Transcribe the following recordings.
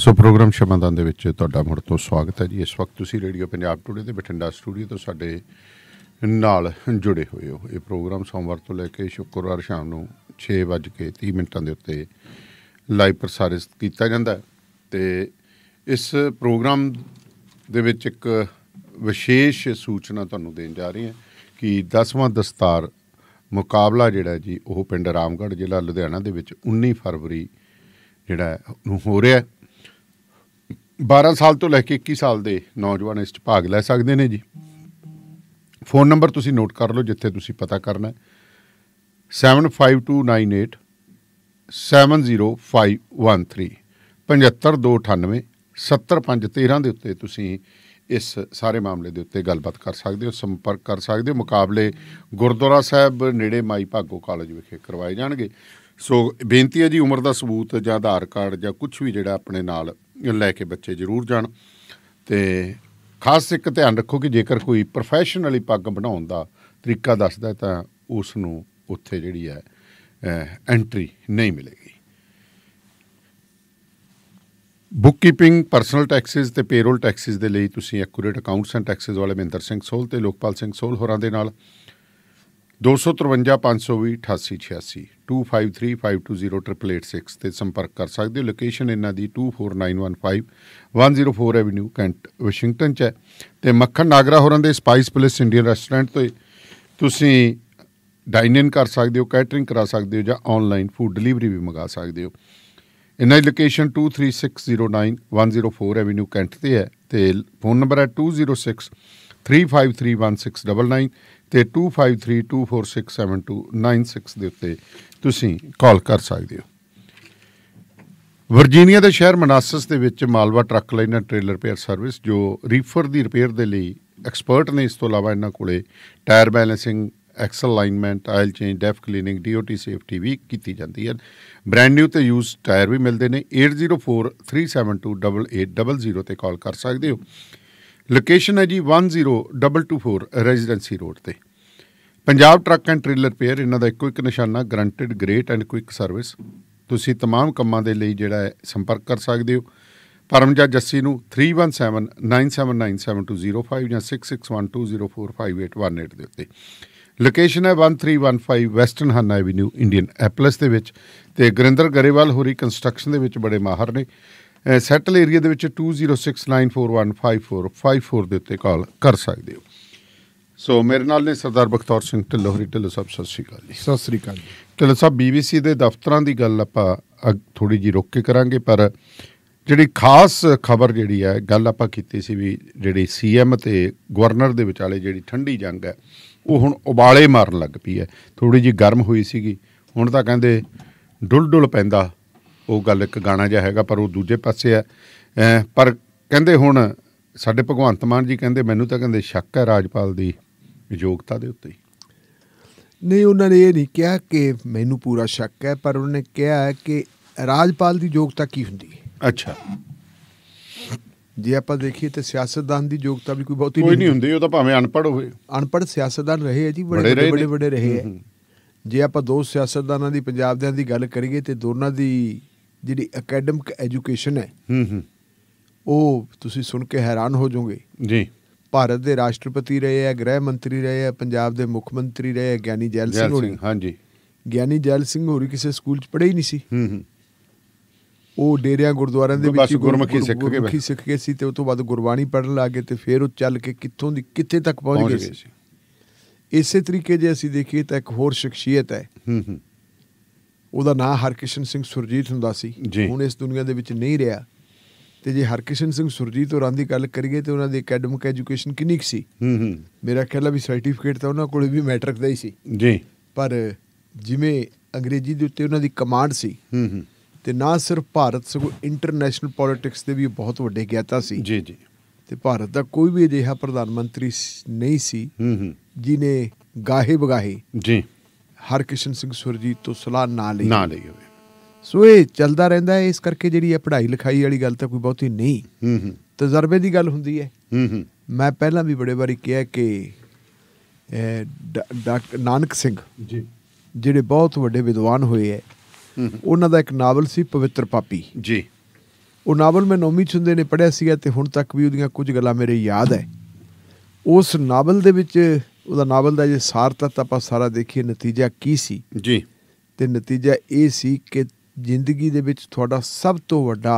ਸੋ programme ਸ਼ਮਾਦਾਨ ਦੇ ਵਿੱਚ ਤੁਹਾਡਾ ਮੁੜ ਤੋਂ ਸਵਾਗਤ ਹੈ ਜੀ ਇਸ ਵਕਤ ਤੁਸੀਂ ਰੇਡੀਓ ਪੰਜਾਬ ਟੂਡੇ ਦੇ ਬਠਿੰਡਾ ਸਟੂਡੀਓ ਤੋਂ ਸਾਡੇ ਨਾਲ ਜੁੜੇ ਹੋਏ ਹੋ ਇਹ ਪ੍ਰੋਗਰਾਮ ਸੋਮਵਾਰ ਤੋਂ ਲੈ ਕੇ ਸ਼ੁੱਕਰਵਾਰ ਸ਼ਾਮ ਨੂੰ 6:30 ਮਿੰਟਾਂ ਦੇ ਉੱਤੇ ਲਾਈਵ ਪ੍ਰਸਾਰਿਤ ਕੀਤਾ ਜਾਂਦਾ ਹੈ ਤੇ ਇਸ ਪ੍ਰੋਗਰਾਮ ਦੇ ਵਿੱਚ ਇੱਕ ਵਿਸ਼ੇਸ਼ ਸੂਚਨਾ ਤੁਹਾਨੂੰ ਦੇਣ ਜਾ ਰਹੀ ਹਾਂ ਕਿ 10ਵਾਂ ਦਸਤਾਰ ਮੁਕਾਬਲਾ ਜਿਹੜਾ ਜੀ ਉਹ ਪਿੰਡ ਰਾਮਗੜ੍ਹ ਜ਼ਿਲ੍ਹਾ ਲੁਧਿਆਣਾ ਦੇ ਵਿੱਚ 19 ਫਰਵਰੀ ਜਿਹੜਾ ਨੂੰ ਹੋ ਰਿਹਾ 12 ਸਾਲ ਤੋਂ ਲੈ ਕੇ 21 ਸਾਲ ਦੇ ਨੌਜਵਾਨ ਇਸ 'ਚ ਭਾਗ ਲੈ ਸਕਦੇ ਨੇ ਜੀ ਫੋਨ ਨੰਬਰ ਤੁਸੀਂ ਨੋਟ ਕਰ ਲਓ ਜਿੱਥੇ ਤੁਸੀਂ ਪਤਾ ਕਰਨਾ ਹੈ 75298 70513 75298 70513 ਦੇ ਉੱਤੇ ਤੁਸੀਂ ਇਸ ਸਾਰੇ ਮਾਮਲੇ ਦੇ ਉੱਤੇ ਗੱਲਬਾਤ ਕਰ ਸਕਦੇ ਹੋ ਸੰਪਰਕ ਕਰ ਸਕਦੇ ਹੋ ਮੁਕਾਬਲੇ ਗੁਰਦੁਆਰਾ ਸਾਹਿਬ ਨੇੜੇ ਮਾਈ ਭਾਗੋ ਕਾਲਜ ਵਿਖੇ ਕਰਵਾਏ ਜਾਣਗੇ ਸੋ ਬੇਨਤੀ ਹੈ ਜੀ ਉਮਰ ਦਾ ਸਬੂਤ ਜਾਂ ਆਧਾਰ ਕਾਰਡ ਜਾਂ ਕੁਝ ਵੀ ਜਿਹੜਾ ਆਪਣੇ ਨਾਲ ਲੈ ਕੇ ਬੱਚੇ ਜ਼ਰੂਰ ਜਾਣ ਤੇ ਖਾਸ ਇੱਕ ਧਿਆਨ ਰੱਖੋ ਕਿ ਜੇਕਰ ਕੋਈ ਪ੍ਰੋਫੈਸ਼ਨਲੀ ਪੱਗ ਬਣਾਉਣ ਦਾ ਤਰੀਕਾ ਦੱਸਦਾ ਤਾਂ ਉਸ ਨੂੰ ਉੱਥੇ ਜਿਹੜੀ ਹੈ ਐਂਟਰੀ ਨਹੀਂ ਮਿਲੇਗੀ ਬੁੱਕਕੀਪਿੰਗ ਪਰਸਨਲ ਟੈਕਸਸ ਤੇ ਪੇਰੋਲ ਟੈਕਸਸ ਦੇ ਲਈ ਤੁਸੀਂ ਐਕੂਰੇਟ ਅਕਾਊਂਟਸ ਐਂਡ ਟੈਕਸਸ ਵਾਲੇ ਮਹਿੰਦਰ ਸਿੰਘ ਸੋਲ ਤੇ ਲੋਕਪਾਲ ਸਿੰਘ ਸੋਲ ਹੋਰਾਂ ਦੇ ਨਾਲ 2535208886 2535208886 ਤੇ ਸੰਪਰਕ ਕਰ ਸਕਦੇ ਹੋ ਲੋਕੇਸ਼ਨ ਇਹਨਾਂ ਦੀ 24915 104 ਐਵਨਿਊ ਕੈਂਟ ਵਾਸ਼ਿੰਗਟਨ ਚ ਹੈ ਤੇ ਮੱਖਣ ਨਾਗਰਾ ਹੋਰਾਂ ਦੇ ਸਪਾਈਸ ਪਲੇਸ ਇੰਡੀਅਨ ਰੈਸਟੋਰੈਂਟ ਤੋਂ ਤੁਸੀਂ ਡਾਈਨ ਇਨ ਕਰ ਸਕਦੇ ਹੋ ਕੈਟਰਿੰਗ ਕਰਾ ਸਕਦੇ ਹੋ ਜਾਂ ਆਨਲਾਈਨ ਫੂਡ ਡਿਲੀਵਰੀ ਵੀ ਮੰਗਾ ਸਕਦੇ ਹੋ ਇਹਨਾਂ ਦੀ ਲੋਕੇਸ਼ਨ 23609 104 ਐਵਨਿਊ ਕੈਂਟ ਤੇ ਹੈ ਤੇ ਫੋਨ ਨੰਬਰ ਹੈ 206 3531699 ਤੇ 2532467296 ਦੇ ਉੱਤੇ ਤੁਸੀਂ ਕਾਲ ਕਰ ਸਕਦੇ ਹੋ ਵਰਜੀਨੀਆ ਦੇ ਸ਼ਹਿਰ ਮਨਾਸਸ ਦੇ ਵਿੱਚ Malwa truck liner trailer repair service ਜੋ ਰੀਫਰ ਦੀ ਰਿਪੇਅਰ ਦੇ ਲਈ ਐਕਸਪਰਟ ਨੇ ਇਸ ਤੋਂ ਇਲਾਵਾ ਇਹਨਾਂ ਕੋਲੇ tyre balancing axle alignment oil change diff cleaning DOT safety ਵੀ ਕੀਤੀ ਜਾਂਦੀ ਹੈ ਬ੍ਰੈਂਡ ਨਿਊ ਤੇ ਯੂਜ਼ ਟਾਇਰ ਵੀ ਮਿਲਦੇ ਨੇ 8043728800 ਤੇ ਕਾਲ ਕਰ ਸਕਦੇ ਹੋ ਲੋਕੇਸ਼ਨ ਹੈ ਜੀ 10224 ਰੈਜ਼ੀਡੈਂਸੀ ਰੋਡ ਤੇ Punjab truck and trailer repair ਇਹਨਾਂ ਦਾ ਇੱਕੋ ਇੱਕ ਨਿਸ਼ਾਨਾ guaranteed great and quick service ਤੁਸੀਂ तमाम ਕੰਮਾਂ ਦੇ ਲਈ ਜਿਹੜਾ ਹੈ ਸੰਪਰਕ ਕਰ ਸਕਦੇ ਹੋ ਪਰਮਜਾ ਜੱਸੀ ਨੂੰ 3179797205 ਜਾਂ 6612045818 ਦੇ ਉੱਤੇ ਲੋਕੇਸ਼ਨ ਹੈ 1315 ਵੈਸਟਰਨ ਹਨ ਐਵਨਿਊ ਇੰਡੀਅਨ ਐਪਲਸ ਦੇ ਵਿੱਚ ਤੇ ਗੁਰਿੰਦਰ ਗਰੇਵਾਲ ਹੋਰੀ ਕੰਸਟਰਕਸ਼ਨ ਦੇ ਵਿੱਚ ਬੜੇ ਮਾਹਰ ਨੇ ਸੈਟਲ ਏਰੀਆ ਦੇ ਵਿੱਚ 2069415454 ਦੇ ਉੱਤੇ ਕਾਲ ਕਰ ਸਕਦੇ ਹੋ ਸੋ ਮੇਰੇ ਨਾਲ ਨੇ ਸਰਦਾਰ ਬਖਤੌਰ ਸਿੰਘ ਢਿੱਲੋਹਰੀ ਢਿੱਲੋ ਸਭ ਸਤਿ ਸ੍ਰੀ ਅਕਾਲ ਜੀ ਸਤਿ ਸ੍ਰੀ ਅਕਾਲ ਢਿੱਲੋ ਸਾਹਿਬ ਬੀਬੀਸੀ ਦੇ ਦਫ਼ਤਰਾਂ ਦੀ ਗੱਲ ਆਪਾਂ ਥੋੜੀ ਜੀ ਰੁੱਕ ਕੇ ਕਰਾਂਗੇ ਪਰ ਜਿਹੜੀ ਖਾਸ ਖਬਰ ਜਿਹੜੀ ਹੈ ਗੱਲ ਆਪਾਂ ਕੀਤੀ ਸੀ ਵੀ ਜਿਹੜੀ ਸੀਐਮ ਤੇ ਗਵਰਨਰ ਦੇ ਵਿਚਾਲੇ ਜਿਹੜੀ ਠੰਡੀ ਜੰਗ ਹੈ ਉਹ ਹੁਣ ਉਬਾਲੇ ਮਾਰਨ ਲੱਗ ਪਈ ਹੈ ਥੋੜੀ ਜੀ ਗਰਮ ਹੋਈ ਸੀਗੀ ਹੁਣ ਤਾਂ ਕਹਿੰਦੇ ਡੁੱਲ ਡੁੱਲ ਪੈਂਦਾ ਉਹ ਗੱਲ ਇੱਕ ਗਾਣਾ ਜਿਹਾ ਹੈਗਾ ਪਰ ਉਹ ਦੂਜੇ ਪਾਸੇ ਹੈ ਪਰ ਕਹਿੰਦੇ ਹੁਣ ਸਾਡੇ ਭਗਵੰਤ ਮਾਨ ਜੀ ਕਹਿੰਦੇ ਮੈਨੂੰ ਤਾਂ ਕਹਿੰਦੇ ਸ਼ੱਕ ਹੈ ਰਾਜਪਾਲ ਦੀ ਯੋਗਤਾ ਦੇ ਉੱਤੇ ਨਹੀਂ ਉਹਨਾਂ ਨੇ ਇਹ ਨਹੀਂ ਕਿਹਾ ਕਿ ਮੈਨੂੰ ਪੂਰਾ ਸ਼ੱਕ ਹੈ ਪਰ ਉਹਨਾਂ ਨੇ ਕਿਹਾ ਕਿ ਰਾਜਪਾਲ ਦੀ ਯੋਗਤਾ ਕੀ ਹੁੰਦੀ ਹੈ ਅੱਛਾ ਜੇ ਆਪਾਂ ਦੇਖੀਏ ਤੇ ਸਿਆਸਤਦਾਨ ਦੀ ਯੋਗਤਾ ਵੀ ਕੋਈ ਬਹੁਤੀ ਨਹੀਂ ਹੁੰਦੀ ਉਹ ਤਾਂ ਭਾਵੇਂ ਅਨਪੜ ਹੋਵੇ ਅਨਪੜ ਸਿਆਸਤਦਾਨ ਰਹੇ ਹੈ ਜੀ ਬੜੇ ਬੜੇ ਬੜੇ ਰਹੇ ਹੈ ਜੇ ਆਪਾਂ ਦੋ ਸਿਆਸਤਦਾਨਾਂ ਦੀ ਪੰਜਾਬ ਦੇ ਦੀ ਗੱਲ ਕਰੀਏ ਤੇ ਦੋਨਾਂ ਦੀ ਜਿਹੜੀ ਅਕੈਡਮਿਕ ਐਜੂਕੇਸ਼ਨ ਹੈ ਹੂੰ ਹੂੰ ਉਹ ਤੁਸੀਂ ਸੁਣ ਕੇ ਹੈਰਾਨ ਹੋ ਜਾਓਗੇ ਜੀ ਭਾਰਤ ਦੇ ਰਾਸ਼ਟਰਪਤੀ ਰਹੇ ਆ ਗ੍ਰਹਿ ਮੰਤਰੀ ਰਹੇ ਆ ਪੰਜਾਬ ਦੇ ਮੁੱਖ ਮੰਤਰੀ ਰਹੇ ਆ ਗਿਆਨੀ ਜੈਲ ਸਿੰਘ ਹੋਰੀ ਹਾਂਜੀ ਗਿਆਨੀ ਜੈਲ ਸਿੰਘ ਹੋਰੀ ਕਿਸੇ ਸਕੂਲ 'ਚ ਪੜ੍ਹੇ ਹੀ ਨਹੀਂ ਸੀ ਹੂੰ ਹੂੰ ਉਹ ਡੇਰਿਆਂ ਗੁਰਦੁਆਰਿਆਂ ਦੇ ਵਿੱਚ ਗੁਰਮੁਖੀ ਸਿੱਖ ਕੇ ਗੁਰਮੁਖੀ ਸਿੱਖ ਕੇ ਸੀ ਤੇ ਉਸ ਤੋਂ ਬਾਅਦ ਗੁਰਬਾਣੀ ਪੜ੍ਹਨ ਲੱਗੇ ਤੇ ਫਿਰ ਉਹ ਚੱਲ ਕੇ ਕਿੱਥੋਂ ਦੀ ਕਿੱਥੇ ਤੱਕ ਪਹੁੰਚ ਗਏ ਸੀ ਇਸੇ ਤਰੀਕੇ ਜੇ ਅਸੀਂ ਦੇਖੀਏ ਤਾਂ ਇੱਕ ਹੋਰ ਸ਼ਖਸੀਅਤ ਹੈ ਹੂੰ ਹੂੰ ਉਹਦਾ ਨਾਂ ਹਰਕਿਸ਼ਨ ਸਿੰਘ ਸੁਰਜੀਤ ਹੁੰਦਾ ਸੀ ਹੁਣ ਇਸ ਦੁਨੀਆ ਦੇ ਵਿੱਚ ਨਹੀਂ ਰਿਹਾ ਤੇ ਜੇ ਹਰਕਿਸ਼ਨ ਸਿੰਘ ਸੁਰਜੀਤ ਹੋਰਾਂ ਦੀ ਗੱਲ ਕਰੀਏ ਤੇ ਉਹਨਾਂ ਦੀ ਅਕੈਡਮਿਕ ਐਜੂਕੇਸ਼ਨ ਕਿੰਨੀ ਕੁ ਸੀ ਹੂੰ ਹੂੰ ਮੇਰਾ ਖਿਆਲ ਆ ਵੀ ਸਰਟੀਫਿਕੇਟ ਤਾਂ ਉਹਨਾਂ ਕੋਲ ਵੀ ਮੈਟ੍ਰਿਕ ਦਾ ਹੀ ਸੀ ਜੀ ਪਰ ਜਿਵੇਂ ਅੰਗਰੇਜ਼ੀ ਦੇ ਉੱਤੇ ਉਹਨਾਂ ਦੀ ਕਮਾਂਡ ਸੀ ਹੂੰ ਹੂੰ ਤੇ ਨਾ ਸਿਰਫ ਭਾਰਤ ਸਗੋਂ ਇੰਟਰਨੈਸ਼ਨਲ ਪੋਲਿਟਿਕਸ ਦੇ ਵੀ ਬਹੁਤ ਵੱਡੇ ਗਿਆਤਾ ਸੀ ਜੀ ਜੀ ਤੇ ਭਾਰਤ ਦਾ ਕੋਈ ਵੀ ਅਜਿਹਾ ਪ੍ਰਧਾਨ ਮੰਤਰੀ ਨਹੀਂ ਸੀ ਹੂੰ ਹੂੰ ਜਿਨੇ ਗਾਹੇ ਬਗਾਹੇ ਜੀ ਹਰਕਿਸ਼ਨ ਸਿੰਘ ਸੁਰਜੀਤ ਤੋਂ ਸਲਾਹ ਨਾ ਲਈ ਨਾ ਲਈ ਹੋਵੇ ਸੋ ਇਹ ਚੱਲਦਾ ਰਹਿੰਦਾ ਹੈ ਇਸ ਕਰਕੇ ਜਿਹੜੀ ਇਹ ਪੜ੍ਹਾਈ ਲਿਖਾਈ ਵਾਲੀ ਗੱਲ ਤਾਂ ਕੋਈ ਬਹੁਤੀ ਨਹੀਂ ਹੂੰ ਹੂੰ ਤਜਰਬੇ ਦੀ ਗੱਲ ਹੁੰਦੀ ਹੈ ਹੂੰ ਹੂੰ ਮੈਂ ਪਹਿਲਾਂ ਵੀ ਬੜੇ ਵਾਰੀ ਕਿਹਾ ਕਿ ਡਾਕਟਰ ਨਾਨਕ ਸਿੰਘ ਜੀ ਜਿਹੜੇ ਬਹੁਤ ਵੱਡੇ ਵਿਦਵਾਨ ਹੋਏ ਹੈ ਉਹਨਾਂ ਦਾ ਇੱਕ ਨਾਵਲ ਸੀ ਪਵਿੱਤਰ ਪਾਪੀ ਜੀ ਉਹ ਨਾਵਲ ਮੈਂ ਨੌਵੀਂ ਚੁੰਦੇ ਨੇ ਪੜਿਆ ਸੀਗਾ ਤੇ ਹੁਣ ਤੱਕ ਵੀ ਉਹਦੀਆਂ ਕੁਝ ਗੱਲਾਂ ਮੇਰੇ ਯਾਦ ਹੈ ਉਸ ਨਾਵਲ ਦੇ ਵਿੱਚ ਉਹਦਾ ਨਾਵਲ ਦਾ ਜੇ ਸਾਰ ਤੱਤ ਆਪਾਂ ਸਾਰਾ ਦੇਖੀਏ ਨਤੀਜਾ ਕੀ ਸੀ ਜੀ ਤੇ ਨਤੀਜਾ ਇਹ ਸੀ ਕਿ ਜ਼ਿੰਦਗੀ ਦੇ ਵਿੱਚ ਤੁਹਾਡਾ ਸਭ ਤੋਂ ਵੱਡਾ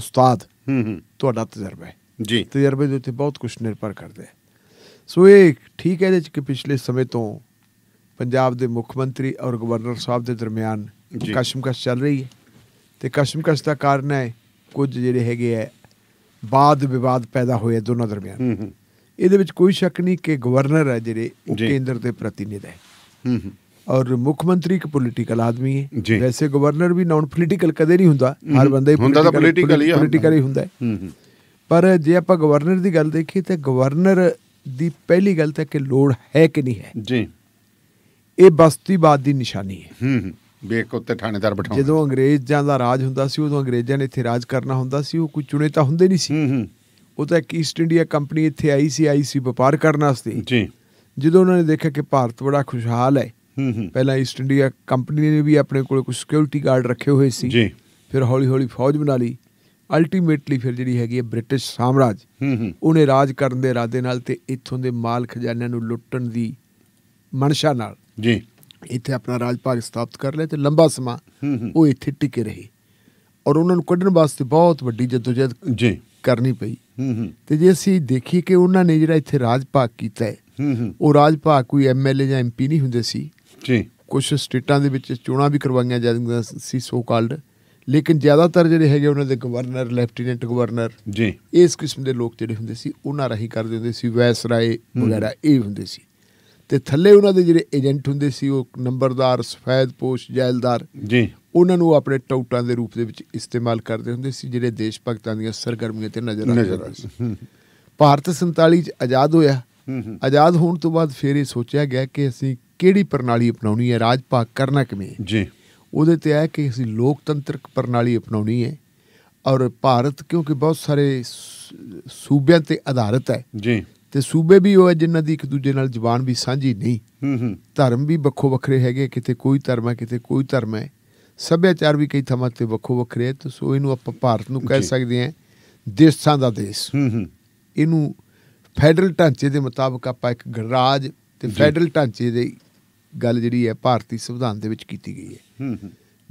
ਉਸਤਾਦ ਹੂੰ ਹੂੰ ਤੁਹਾਡਾ ਤਜਰਬਾ ਹੈ ਜੀ ਤਜਰਬੇ ਦੇ ਉੱਤੇ ਬਹੁਤ ਕੁਝ ਨਿਰਭਰ ਕਰਦਾ ਹੈ ਸੋ ਇਹ ਠੀਕ ਹੈ ਇਹਦੇ ਚ ਕਿ ਪਿਛਲੇ ਸਮੇਂ ਤੋਂ ਪੰਜਾਬ ਦੇ ਮੁੱਖ ਮੰਤਰੀ ਔਰ ਗਵਰਨਰ ਸਾਹਿਬ ਦੇ ਦਰਮਿਆਨ ਕਸ਼ਮਕਸ਼ ਚੱਲ ਰਹੀ ਹੈ ਤੇ ਕਸ਼ਮਕਸ਼ ਦਾ ਕਾਰਨ ਹੈ ਕੁਝ ਜਿਹੜੇ ਹੈਗੇ ਆ ਬਾਦ ਵਿਵਾਦ ਪੈਦਾ ਹੋਏ ਦੋਨਾਂ ਦਰਮਿਆਨ ਇਹਦੇ ਵਿੱਚ ਕੋਈ ਸ਼ੱਕ ਨਹੀਂ ਕਿ ਗਵਰਨਰ ਹੈ ਜਿਹੜੇ ਉਹ ਕੇਂਦਰ ਦੇ ਪ੍ਰਤੀਨਿਧ ਹੈ ਹੂੰ ਹੂੰ ਔਰ ਮੁੱਖ ਮੰਤਰੀ ਇੱਕ ਪੋਲੀਟੀਕਲ ਆਦਮੀ ਹੈ ਵੈਸੇ ਗਵਰਨਰ ਵੀ ਨਾਨ ਪੋਲੀਟੀਕਲ ਕਦੇ ਨਹੀਂ ਹੁੰਦਾ ਹਰ ਬੰਦਾ ਹੀ ਹੁੰਦਾ ਤਾਂ ਪੋਲੀਟੀਕਲ ਹੀ ਪੋਲੀਟੀਕਲ ਹੀ ਹੁੰਦਾ ਹੈ ਪਰ ਜੇ ਆਪਾਂ ਗਵਰਨਰ ਦੀ ਗੱਲ ਦੇਖੀਏ ਤੇ ਗਵਰਨਰ ਦੀ ਪਹਿਲੀ ਗੱਲ ਤਾਂ ਕਿ ਲੋੜ ਹੈ ਕਿ ਨਹੀਂ ਹੈ ਜੀ ਇਹ ਬਸਤੀਵਾਦ ਦੀ ਨਿਸ਼ਾਨੀ ਹੈ ਹੂੰ ਹੂੰ ਬੇਕ ਉੱਤੇ ਥਾਣੇਦਾਰ ਬਿਠਾਉਂਦੇ ਜਦੋਂ ਅੰਗਰੇਜ਼ਾਂ ਦਾ ਰਾਜ ਹੁੰਦਾ ਸੀ ਉਦੋਂ ਅੰਗਰੇਜ਼ਾਂ ਨੇ ਇੱਥੇ ਰਾਜ ਕਰਨਾ ਹੁੰਦਾ ਸੀ ਉਹ ਕੋਈ ਚੁਣੇ ਤਾਂ ਹੁੰਦੇ ਨਹੀਂ ਸੀ ਹੂੰ ਹੂੰ ਉਹ ਤਾਂ ਇੱਕ ਈਸਟ ਇੰਡੀਆ ਕੰਪਨੀ ਇੱਥੇ ਆਈ ਸੀ ਆਈ ਸੀ ਵਪਾਰ ਕਰਨ ਵਾਸਤੇ ਜੀ ਜਦੋਂ ਉਹਨਾਂ ਨੇ ਦੇਖਿਆ ਕਿ ਭਾਰਤ ਬੜਾ ਖੁਸ਼ਹਾਲ ਹੈ ਪਹਿਲਾਂ ਈਸਟ ਇੰਡੀਆ ਕੰਪਨੀ ਨੇ ਵੀ ਆਪਣੇ ਕੋਲ ਕੁਝ ਸਿਕਿਉਰਿਟੀ ਗਾਰਡ ਰੱਖੇ ਹੋਏ ਸੀ ਜੀ ਫਿਰ ਹੌਲੀ ਹੌਲੀ ਫੌਜ ਬਣਾ ਲਈ ਅਲਟੀਮੇਟਲੀ ਫਿਰ ਜਿਹੜੀ ਹੈਗੀ ਹੈ ਬ੍ਰਿਟਿਸ਼ ਸਾਮਰਾਜ ਉਹਨੇ ਰਾਜ ਕਰਨ ਦੇ ਇਰਾਦੇ ਨਾਲ ਤੇ ਇੱਥੋਂ ਦੇ ਮਾਲ ਖਜ਼ਾਨਿਆਂ ਨੂੰ ਲੁੱਟਣ ਦੀ ਮਨਸ਼ਾ ਨਾਲ ਜੀ ਇੱਥੇ ਆਪਣਾ ਰਾਜ ਭਾਗ ਸਥਾਪਿਤ ਕਰ ਲਿਆ ਤੇ ਲੰਬਾ ਸਮਾਂ ਉਹ ਇੱਥੇ ਟਿਕੇ ਰਹੇ ਔਰ ਉਹਨਾਂ ਨੂੰ ਕੱਢਣ ਵਾਸਤੇ ਬਹੁਤ ਵੱਡੀ ਜਦੋਜਹਿਦ ਜੀ ਕਰਨੀ ਪਈ ਤੇ ਜੇ ਅਸੀਂ ਦੇਖੀ ਕਿ ਉਹਨਾਂ ਨੇ ਜਿਹੜਾ ਇੱਥੇ ਰਾਜ ਕੀਤਾ ਹੈ ਉਹ ਰਾਜ ਕੋਈ ਐਮਐਲਏ ਜਾਂ ਐਮਪੀ ਨਹੀਂ ਹੁੰਦੇ ਸੀ ਜੀ ਕੁਝ ਸਟੇਟਾਂ ਦੇ ਵਿੱਚ ਚੋਣਾਂ ਵੀ ਕਰਵਾਈਆਂ ਜਾਂਦੀਆਂ ਸੀ ਸੋ ਕਾਲਡ ਲੇਕਿਨ ਜ਼ਿਆਦਾਤਰ ਜਿਹੜੇ ਹੈਗੇ ਉਹਨਾਂ ਦੇ ਗਵਰਨਰ ਲੈਫਟੀਨੈਂਟ ਗਵਰਨਰ ਜੀ ਇਸ ਕਿਸਮ ਦੇ ਲੋਕ ਜਿਹੜੇ ਹੁੰਦੇ ਸੀ ਉਹਨਾਂ ਰਾਹੀ ਕਰਦੇ ਹੁੰਦੇ ਸੀ ਵੈਸਰਾਏ ਵਗੈਰਾ ਇਹ ਹੁੰਦੇ ਸੀ ਤੇ ਥੱਲੇ ਉਹਨਾਂ ਦੇ ਜਿਹੜੇ ਏਜੰਟ ਹੁੰਦੇ ਸੀ ਉਹ ਨੰਬਰਦਾਰ ਸਫੈਦ ਪੋਸ਼ ਜੈਲਦਾਰ ਜੀ ਉਹਨਾਂ ਨੂੰ ਆਪਣੇ ਟਾਊਟਾਂ ਦੇ ਰੂਪ ਦੇ ਵਿੱਚ ਇਸਤੇਮਾਲ ਕਰਦੇ ਹੁੰਦੇ ਸੀ ਜਿਹੜੇ ਦੇਸ਼ ਭਗਤਾਂ ਦੀਆਂ ਸਰਗਰਮੀਆਂ ਤੇ ਨਜ਼ਰ ਆਉਂਦੇ ਸੀ ਭਾਰਤ 47 ਚ ਆਜ਼ਾਦ ਹੋਇਆ ਆਜ਼ਾਦ ਹੋਣ ਤੋਂ ਬਾਅਦ ਫਿਰ ਇਹ ਸੋਚਿਆ ਗਿਆ ਕਿ ਅਸੀਂ ਕਿਹੜੀ ਪ੍ਰਣਾਲੀ ਅਪਣਾਉਣੀ ਹੈ ਰਾਜ ਭਾਗ ਕਰਨਾ ਕਿਵੇਂ ਜੀ ਉਹਦੇ ਤੇ ਆਇਆ ਕਿ ਅਸੀਂ ਲੋਕਤੰਤਰਕ ਪ੍ਰਣਾਲੀ ਅਪਣਾਉਣੀ ਹੈ ਔਰ ਭਾਰਤ ਕਿਉਂਕਿ ਬਹੁਤ ਸਾਰੇ ਸੂਬਿਆਂ ਤੇ ਆਧਾਰਿਤ ਹੈ ਜੀ ਤੇ ਸੂਬੇ ਵੀ ਉਹ ਹੈ ਜਿਨ੍ਹਾਂ ਦੀ ਇੱਕ ਦੂਜੇ ਨਾਲ ਜ਼ਬਾਨ ਵੀ ਸਾਂਝੀ ਨਹੀਂ ਹੂੰ ਹੂੰ ਧਰਮ ਵੀ ਵੱਖੋ ਵੱਖਰੇ ਹੈਗੇ ਕਿਤੇ ਕੋਈ ਧਰਮ ਹੈ ਕਿਤੇ ਕੋਈ ਧਰਮ ਹੈ ਸੱਭਿਆਚਾਰ ਵੀ ਕਈ ਥਾਵਾਂ ਤੇ ਵੱਖੋ ਵੱਖਰੇ ਹੈ ਸੋ ਇਹਨੂੰ ਆਪਾਂ ਭਾਰਤ ਨੂੰ ਕਹਿ ਸਕਦੇ ਹਾਂ ਦੇਸ਼ਾਂ ਦਾ ਦੇਸ਼ ਹੂੰ ਹੂੰ ਇਹਨੂੰ ਫੈਡਰਲ ਢਾਂਚੇ ਦੇ ਮੁਤਾਬਕ ਆਪਾਂ ਇੱਕ ਗਣਰਾਜ ਤੇ ਫੈਡਰਲ ਢਾਂਚੇ ਦੇ ਗੱਲ ਜਿਹੜੀ ਹੈ ਭਾਰਤੀ ਸੰਵਿਧਾਨ ਦੇ ਵਿੱਚ ਕੀਤੀ ਗਈ ਹੈ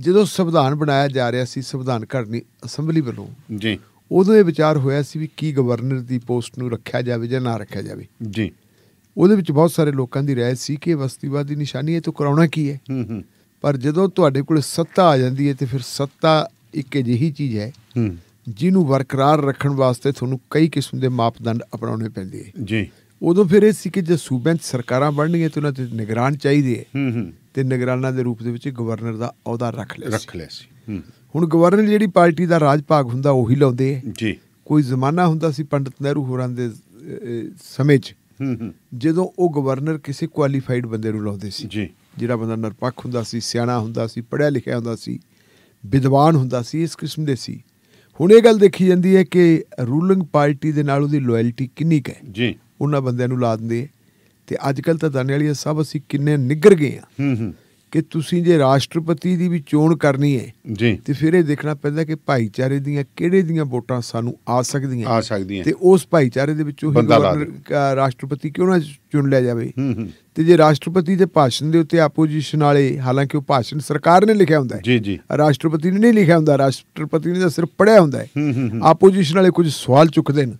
ਜਦੋਂ ਸੰਵਿਧਾਨ ਬਣਾਇਆ ਜਾ ਰਿਹਾ ਸੀ ਸੰਵਿਧਾਨ ਘੜਨੀ ਅਸੈਂਬਲੀ ਵੱਲੋਂ ਜੀ ਉਦੋਂ ਇਹ ਵਿਚਾਰ ਹੋਇਆ ਸੀ ਵੀ ਕੀ ਗਵਰਨਰ ਦੀ ਪੋਸਟ ਨੂੰ ਰੱਖਿਆ ਜਾਵੇ ਜਾਂ ਨਾ ਰੱਖਿਆ ਜਾਵੇ ਜੀ ਉਹਦੇ ਵਿੱਚ ਬਹੁਤ ਸਾਰੇ ਲੋਕਾਂ ਦੀ ਰਾਏ ਸੀ ਕਿ ਵਸਤੀਵਾਦੀ ਨਿਸ਼ਾਨੀ ਇਹ ਤੋਂ ਕਰਾਉਣਾ ਕੀ ਹੈ ਹੂੰ ਹੂੰ ਪਰ ਜਦੋਂ ਤੁਹਾਡੇ ਕੋਲ ਸੱਤਾ ਆ ਜਾਂਦੀ ਹੈ ਤੇ ਫਿਰ ਸੱਤਾ ਇੱਕ ਅਜਿਹੀ ਚੀਜ਼ ਹੈ ਜਿਹਨੂੰ ਬਰਕਰਾਰ ਰੱਖਣ ਵਾਸਤੇ ਤੁਹਾਨੂੰ ਕਈ ਕਿਸਮ ਦੇ ਮਾਪਦੰਡ ਅਪਣਾਉਣੇ ਪੈਂਦੇ ਹੈ ਜੀ ਉਦੋਂ ਫਿਰ ਇਹ ਸੀ ਕਿ ਜੇ ਸੂਬਿਆਂ 'ਚ ਸਰਕਾਰਾਂ ਬਣਨਗੀਆਂ ਤੇ ਉਹਨਾਂ ਤੇ ਨਿਗਰਾਨ ਚਾਹੀਦੀ ਹੈ ਹੂੰ ਹੂੰ ਤੇ ਨਿਗਰਾਨਾਂ ਦੇ ਰੂਪ ਦੇ ਵਿੱਚ ਗਵਰਨਰ ਦਾ ਅਹੁਦਾ ਰੱਖ ਲਿਆ ਰੱਖ ਲਿਆ ਸੀ ਹੁਣ ਗਵਰਨਰ ਜਿਹੜੀ ਪਾਰਟੀ ਦਾ ਰਾਜ ਭਾਗ ਹੁੰਦਾ ਉਹੀ ਲਾਉਂਦੇ ਹੈ ਜੀ ਕੋਈ ਜ਼ਮਾਨਾ ਹੁੰਦਾ ਸੀ ਪੰਡਤ ਨਹਿਰੂ ਹੋਰਾਂ ਦੇ ਸਮੇਂ 'ਚ ਜਦੋਂ ਉਹ ਗਵਰਨਰ ਕਿਸੇ ਕੁਆਲੀਫਾਈਡ ਬੰਦੇ ਨੂੰ ਲਾਉਂਦੇ ਸੀ ਜੀ ਜਿਹੜਾ ਬੰਦਾ ਨਰਪੱਖ ਹੁੰਦਾ ਸੀ ਸਿਆਣਾ ਹੁੰਦਾ ਸੀ ਪੜ੍ਹਿਆ ਲਿਖਿਆ ਹੁੰਦਾ ਸੀ ਵਿਦਵਾਨ ਹੁੰਦਾ ਸੀ ਇਸ ਕਿਸਮ ਦੇ ਸੀ ਹੁਣ ਇਹ ਗੱਲ ਦੇਖੀ ਜਾਂਦੀ ਹੈ ਕਿ ਰੂਲਿੰਗ ਪਾਰਟੀ ਦੇ ਨਾਲ ਉਹਦੀ ਲਾਇਲਟੀ ਕਿੰਨੀ ਹੈ ਜੀ ਉਹਨਾਂ ਬੰਦਿਆਂ ਨੂੰ ਲਾ ਦਿੰਦੇ ਤੇ ਅੱਜ ਕੱਲ ਤਾਂ ਦਾਨੇ ਵਾਲੀ ਸਭ ਅਸੀਂ ਕਿੰਨੇ ਨਿੱਗਰ ਗਏ ਹਾਂ ਹੂੰ ਹੂੰ ਕਿ ਤੁਸੀਂ ਜੇ ਰਾਸ਼ਟਰਪਤੀ ਦੀ ਵੀ ਚੋਣ ਕਰਨੀ ਹੈ ਜੀ ਤੇ ਫਿਰ ਇਹ ਦੇਖਣਾ ਪੈਂਦਾ ਕਿ ਭਾਈਚਾਰੇ ਦੀਆਂ ਕਿਹੜੇ ਦੀਆਂ ਵੋਟਾਂ ਸਾਨੂੰ ਆ ਸਕਦੀਆਂ ਆ ਸਕਦੀਆਂ ਤੇ ਉਸ ਭਾਈਚਾਰੇ ਦੇ ਵਿੱਚੋਂ ਹੀ ਰਾਸ਼ਟਰਪਤੀ ਕਿਉਂ ਨਾ ਚੁਣ ਲਿਆ ਜਾਵੇ ਤੇ ਜੇ ਰਾਸ਼ਟਰਪਤੀ ਦੇ ਭਾਸ਼ਣ ਦੇ ਉੱਤੇ ਆਪੋਜੀਸ਼ਨ ਵਾਲੇ ਹਾਲਾਂਕਿ ਉਹ ਭਾਸ਼ਣ ਸਰਕਾਰ ਨੇ ਲਿਖਿਆ ਹੁੰਦਾ ਹੈ ਜੀ ਜੀ ਰਾਸ਼ਟਰਪਤੀ ਨੇ ਨਹੀਂ ਲਿਖਿਆ ਹੁੰਦਾ ਰਾਸ਼ਟਰਪਤੀ ਨੇ ਤਾਂ ਸਿਰਫ ਪੜਿਆ ਹੁੰਦਾ ਹੈ ਆਪੋਜੀਸ਼ਨ ਵਾਲੇ ਕੁਝ ਸਵਾਲ ਚੁੱਕਦੇ ਨੇ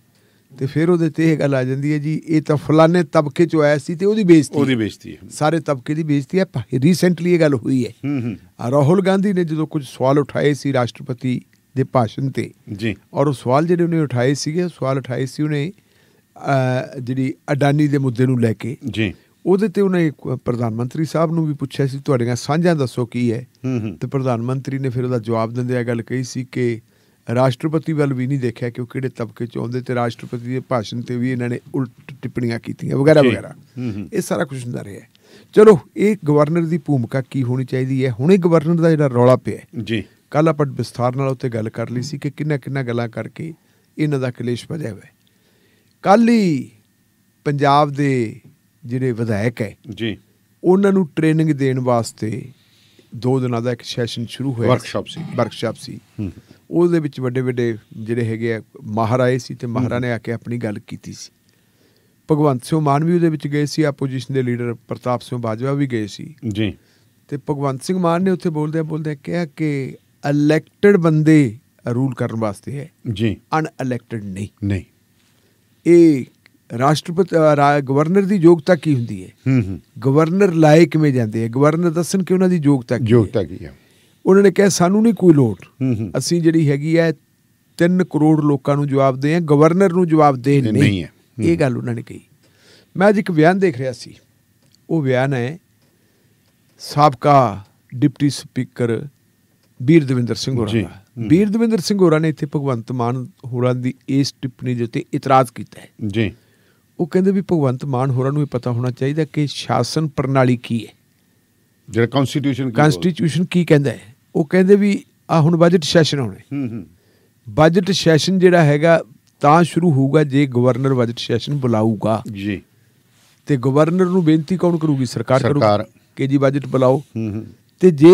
ਤੇ ਫਿਰ ਉਹਦੇ ਤੇ ਇਹ ਗੱਲ ਆ ਜਾਂਦੀ ਹੈ ਜੀ ਇਹ ਤਾਂ ਫਲਾਣੇ ਤਬਕੇ ਚੋਂ ਆਇਆ ਸੀ ਤੇ ਉਹਦੀ ਬੇਇੱਜ਼ਤੀ ਉਹਦੀ ਬੇਇੱਜ਼ਤੀ ਹੈ ਸਾਰੇ ਤਬਕੇ ਦੀ ਬੇਇੱਜ਼ਤੀ ਹੈ ਰੀਸੈਂਟਲੀ ਇਹ ਗੱਲ ਹੋਈ ਹੈ ਹੂੰ ਹੂੰ ਰਾਹੁਲ ਗਾਂਧੀ ਨੇ ਜਦੋਂ ਕੁਝ ਸਵਾਲ ਉਠਾਏ ਸੀ ਰਾਸ਼ਟਰਪਤੀ ਦੇ ਭਾਸ਼ਣ ਤੇ ਜੀ ਔਰ ਉਹ ਸਵਾਲ ਜਿਹੜੇ ਉਹਨੇ ਉਠਾਏ ਸੀਗੇ ਸਵਾਲ ਉਠਾਏ ਸੀ ਉਹਨੇ ਜਿਹੜੀ ਅਡਾਨੀ ਦੇ ਮੁੱਦੇ ਨੂੰ ਲੈ ਕੇ ਜੀ ਉਹਦੇ ਤੇ ਉਹਨੇ ਪ੍ਰਧਾਨ ਮੰਤਰੀ ਸਾਹਿਬ ਨੂੰ ਵੀ ਪੁੱਛਿਆ ਸੀ ਤੁਹਾਡੀਆਂ ਸਾਂਝਾਂ ਦੱਸੋ ਕੀ ਹੈ ਤੇ ਪ੍ਰਧਾਨ ਮੰਤਰੀ ਨੇ ਫਿਰ ਉਹਦਾ ਜਵਾਬ ਦਿੰਦੇ ਆ ਗੱਲ ਕਹੀ ਸੀ ਕਿ ਰਾਸ਼ਟਰਪਤੀ ਵੱਲ ਵੀ ਨਹੀਂ ਦੇਖਿਆ ਕਿ ਉਹ ਕਿਹੜੇ ਤਬਕੇ ਚ ਆਉਂਦੇ ਤੇ ਰਾਸ਼ਟਰਪਤੀ ਦੇ ਭਾਸ਼ਣ ਤੇ ਵੀ ਇਹਨਾਂ ਨੇ ਉਲਟ ਟਿੱਪਣੀਆਂ ਕੀਤੀਆਂ ਵਗੈਰਾ ਵਗੈਰਾ ਇਹ ਸਾਰਾ ਕੁਝ ਹੁੰਦਾ ਰਿਹਾ ਚਲੋ ਇਹ ਗਵਰਨਰ ਦੀ ਭੂਮਿਕਾ ਕੀ ਹੋਣੀ ਚਾਹੀਦੀ ਹੈ ਹੁਣੇ ਗਵਰਨਰ ਦਾ ਜਿਹੜਾ ਰੌਲਾ ਪਿਆ ਜੀ ਕੱਲ ਆਪਾਂ ਵਿਸਥਾਰ ਨਾਲ ਉੱਤੇ ਗੱਲ ਕਰ ਲਈ ਸੀ ਕਿ ਕਿੰਨਾ ਕਿੰਨਾ ਗੱਲਾਂ ਕਰਕੇ ਇਹਨਾਂ ਦਾ ਕਲੇਸ਼ ਵਧਿਆ ਹੋਇਆ ਕੱਲ ਹੀ ਪੰਜਾਬ ਦੇ ਜਿਹੜੇ ਵਿਧਾਇਕ ਹੈ ਜੀ ਉਹਨਾਂ ਨੂੰ ਟ੍ਰੇਨਿੰਗ ਦੇਣ ਵਾਸਤੇ ਦੋ ਦਿਨਾਂ ਦਾ ਇੱਕ ਸੈਸ਼ਨ ਸ਼ੁਰੂ ਹੋਇਆ ਵਰਕਸ਼ਾਪ ਸੀ ਵਰਕਸ਼ਾਪ ਸੀ ਉਹਦੇ ਵਿੱਚ ਵੱਡੇ ਵੱਡੇ ਜਿਹੜੇ ਹੈਗੇ ਆ ਮਹਾਰਾਏ ਸੀ ਤੇ ਮਹਾਰਾ ਨੇ ਆ ਕੇ ਆਪਣੀ ਗੱਲ ਕੀਤੀ ਸੀ ਭਗਵੰਤ ਸਿੰਘ ਮਾਨ ਵੀ ਉਹਦੇ ਵਿੱਚ ਗਏ ਸੀ ਆਪੋਜੀਸ਼ਨ ਦੇ ਲੀਡਰ ਪ੍ਰਤਾਪ ਸਿੰਘ ਬਾਜਵਾ ਵੀ ਗਏ ਸੀ ਜੀ ਤੇ ਭਗਵੰਤ ਸਿੰਘ ਮਾਨ ਨੇ ਉੱਥੇ ਬੋਲਦੇ ਬੋਲਦੇ ਕਿਹਾ ਕਿ ਇਲੈਕਟਡ ਬੰਦੇ ਰੂਲ ਕਰਨ ਵਾਸਤੇ ਹੈ ਜੀ ਅਨ ਇਲੈਕਟਡ ਨਹੀਂ ਨਹੀਂ ਇਹ ਰਾਸ਼ਟਰਪਤੀ ਗਵਰਨਰ ਦੀ ਯੋਗਤਾ ਕੀ ਹੁੰਦੀ ਹੈ ਹੂੰ ਹੂੰ ਗਵਰਨਰ ਲਾਇਕ ਮੇ ਜਾਂਦੇ ਹੈ ਗਵਰਨਰ ਦੱਸਣ ਕਿ ਉਹਨਾਂ ਦੀ ਯੋਗਤਾ ਕੀ ਹੈ ਯੋਗਤਾ ਕੀ ਹੈ ਉਹਨਾਂ ਨੇ ਕਿਹਾ ਸਾਨੂੰ ਨਹੀਂ ਕੋਈ ਲੋੜ ਅਸੀਂ ਜਿਹੜੀ ਹੈਗੀ ਐ 3 ਕਰੋੜ ਲੋਕਾਂ ਨੂੰ ਜਵਾਬ ਦੇ ਆ ਗਵਰਨਰ ਨੂੰ ਜਵਾਬ ਦੇ ਨਹੀਂ ਇਹ ਗੱਲ ਉਹਨਾਂ ਨੇ ਕਹੀ ਮੈਂ ਅੱਜ ਇੱਕ ਬਿਆਨ ਦੇਖ ਰਿਹਾ ਸੀ ਉਹ ਬਿਆਨ ਹੈ ਸਾਬਕਾ ਡਿਪਟੀ ਸਪੀਕਰ ਵੀਰ ਦਵਿੰਦਰ ਸਿੰਘ ਹੋਰਾਂ ਦਾ ਵੀਰ ਦਵਿੰਦਰ ਸਿੰਘ ਹੋਰਾਂ ਨੇ ਇੱਥੇ ਭਗਵੰਤ ਮਾਨ ਹੋਰਾਂ ਦੀ ਇਸ ਟਿੱਪਣੀ ਦੇ ਉੱਤੇ ਇਤਰਾਜ਼ ਕੀਤਾ ਹੈ ਜੀ ਉਹ ਕਹਿੰਦੇ ਵੀ ਭਗਵੰਤ ਮਾਨ ਹੋਰਾਂ ਨੂੰ ਇਹ ਪਤਾ ਹੋਣਾ ਚਾਹੀਦਾ ਕਿ ਸ਼ਾਸਨ ਪ੍ਰਣਾਲੀ ਕੀ ਹੈ ਜਿਹੜਾ ਕਨਸਟੀਟਿਊਸ਼ਨ ਕਨਸਟੀਟਿਊਸ਼ਨ ਕੀ ਕਹਿੰਦਾ ਹੈ ਉਹ ਕਹਿੰਦੇ ਵੀ ਆ ਹੁਣ ਬਜਟ ਸੈਸ਼ਨ ਆਉਣੇ ਹੂੰ ਹੂੰ ਬਜਟ ਸੈਸ਼ਨ ਜਿਹੜਾ ਹੈਗਾ ਤਾਂ ਸ਼ੁਰੂ ਹੋਊਗਾ ਜੇ ਗਵਰਨਰ ਬਜਟ ਸੈਸ਼ਨ ਬੁਲਾਊਗਾ ਜੀ ਤੇ ਗਵਰਨਰ ਨੂੰ ਬੇਨਤੀ ਕੌਣ ਕਰੂਗੀ ਸਰਕਾਰ ਕਰੂਗੀ ਕਿ ਜੀ ਬਜਟ ਬੁਲਾਓ ਹੂੰ ਹੂੰ ਤੇ ਜੇ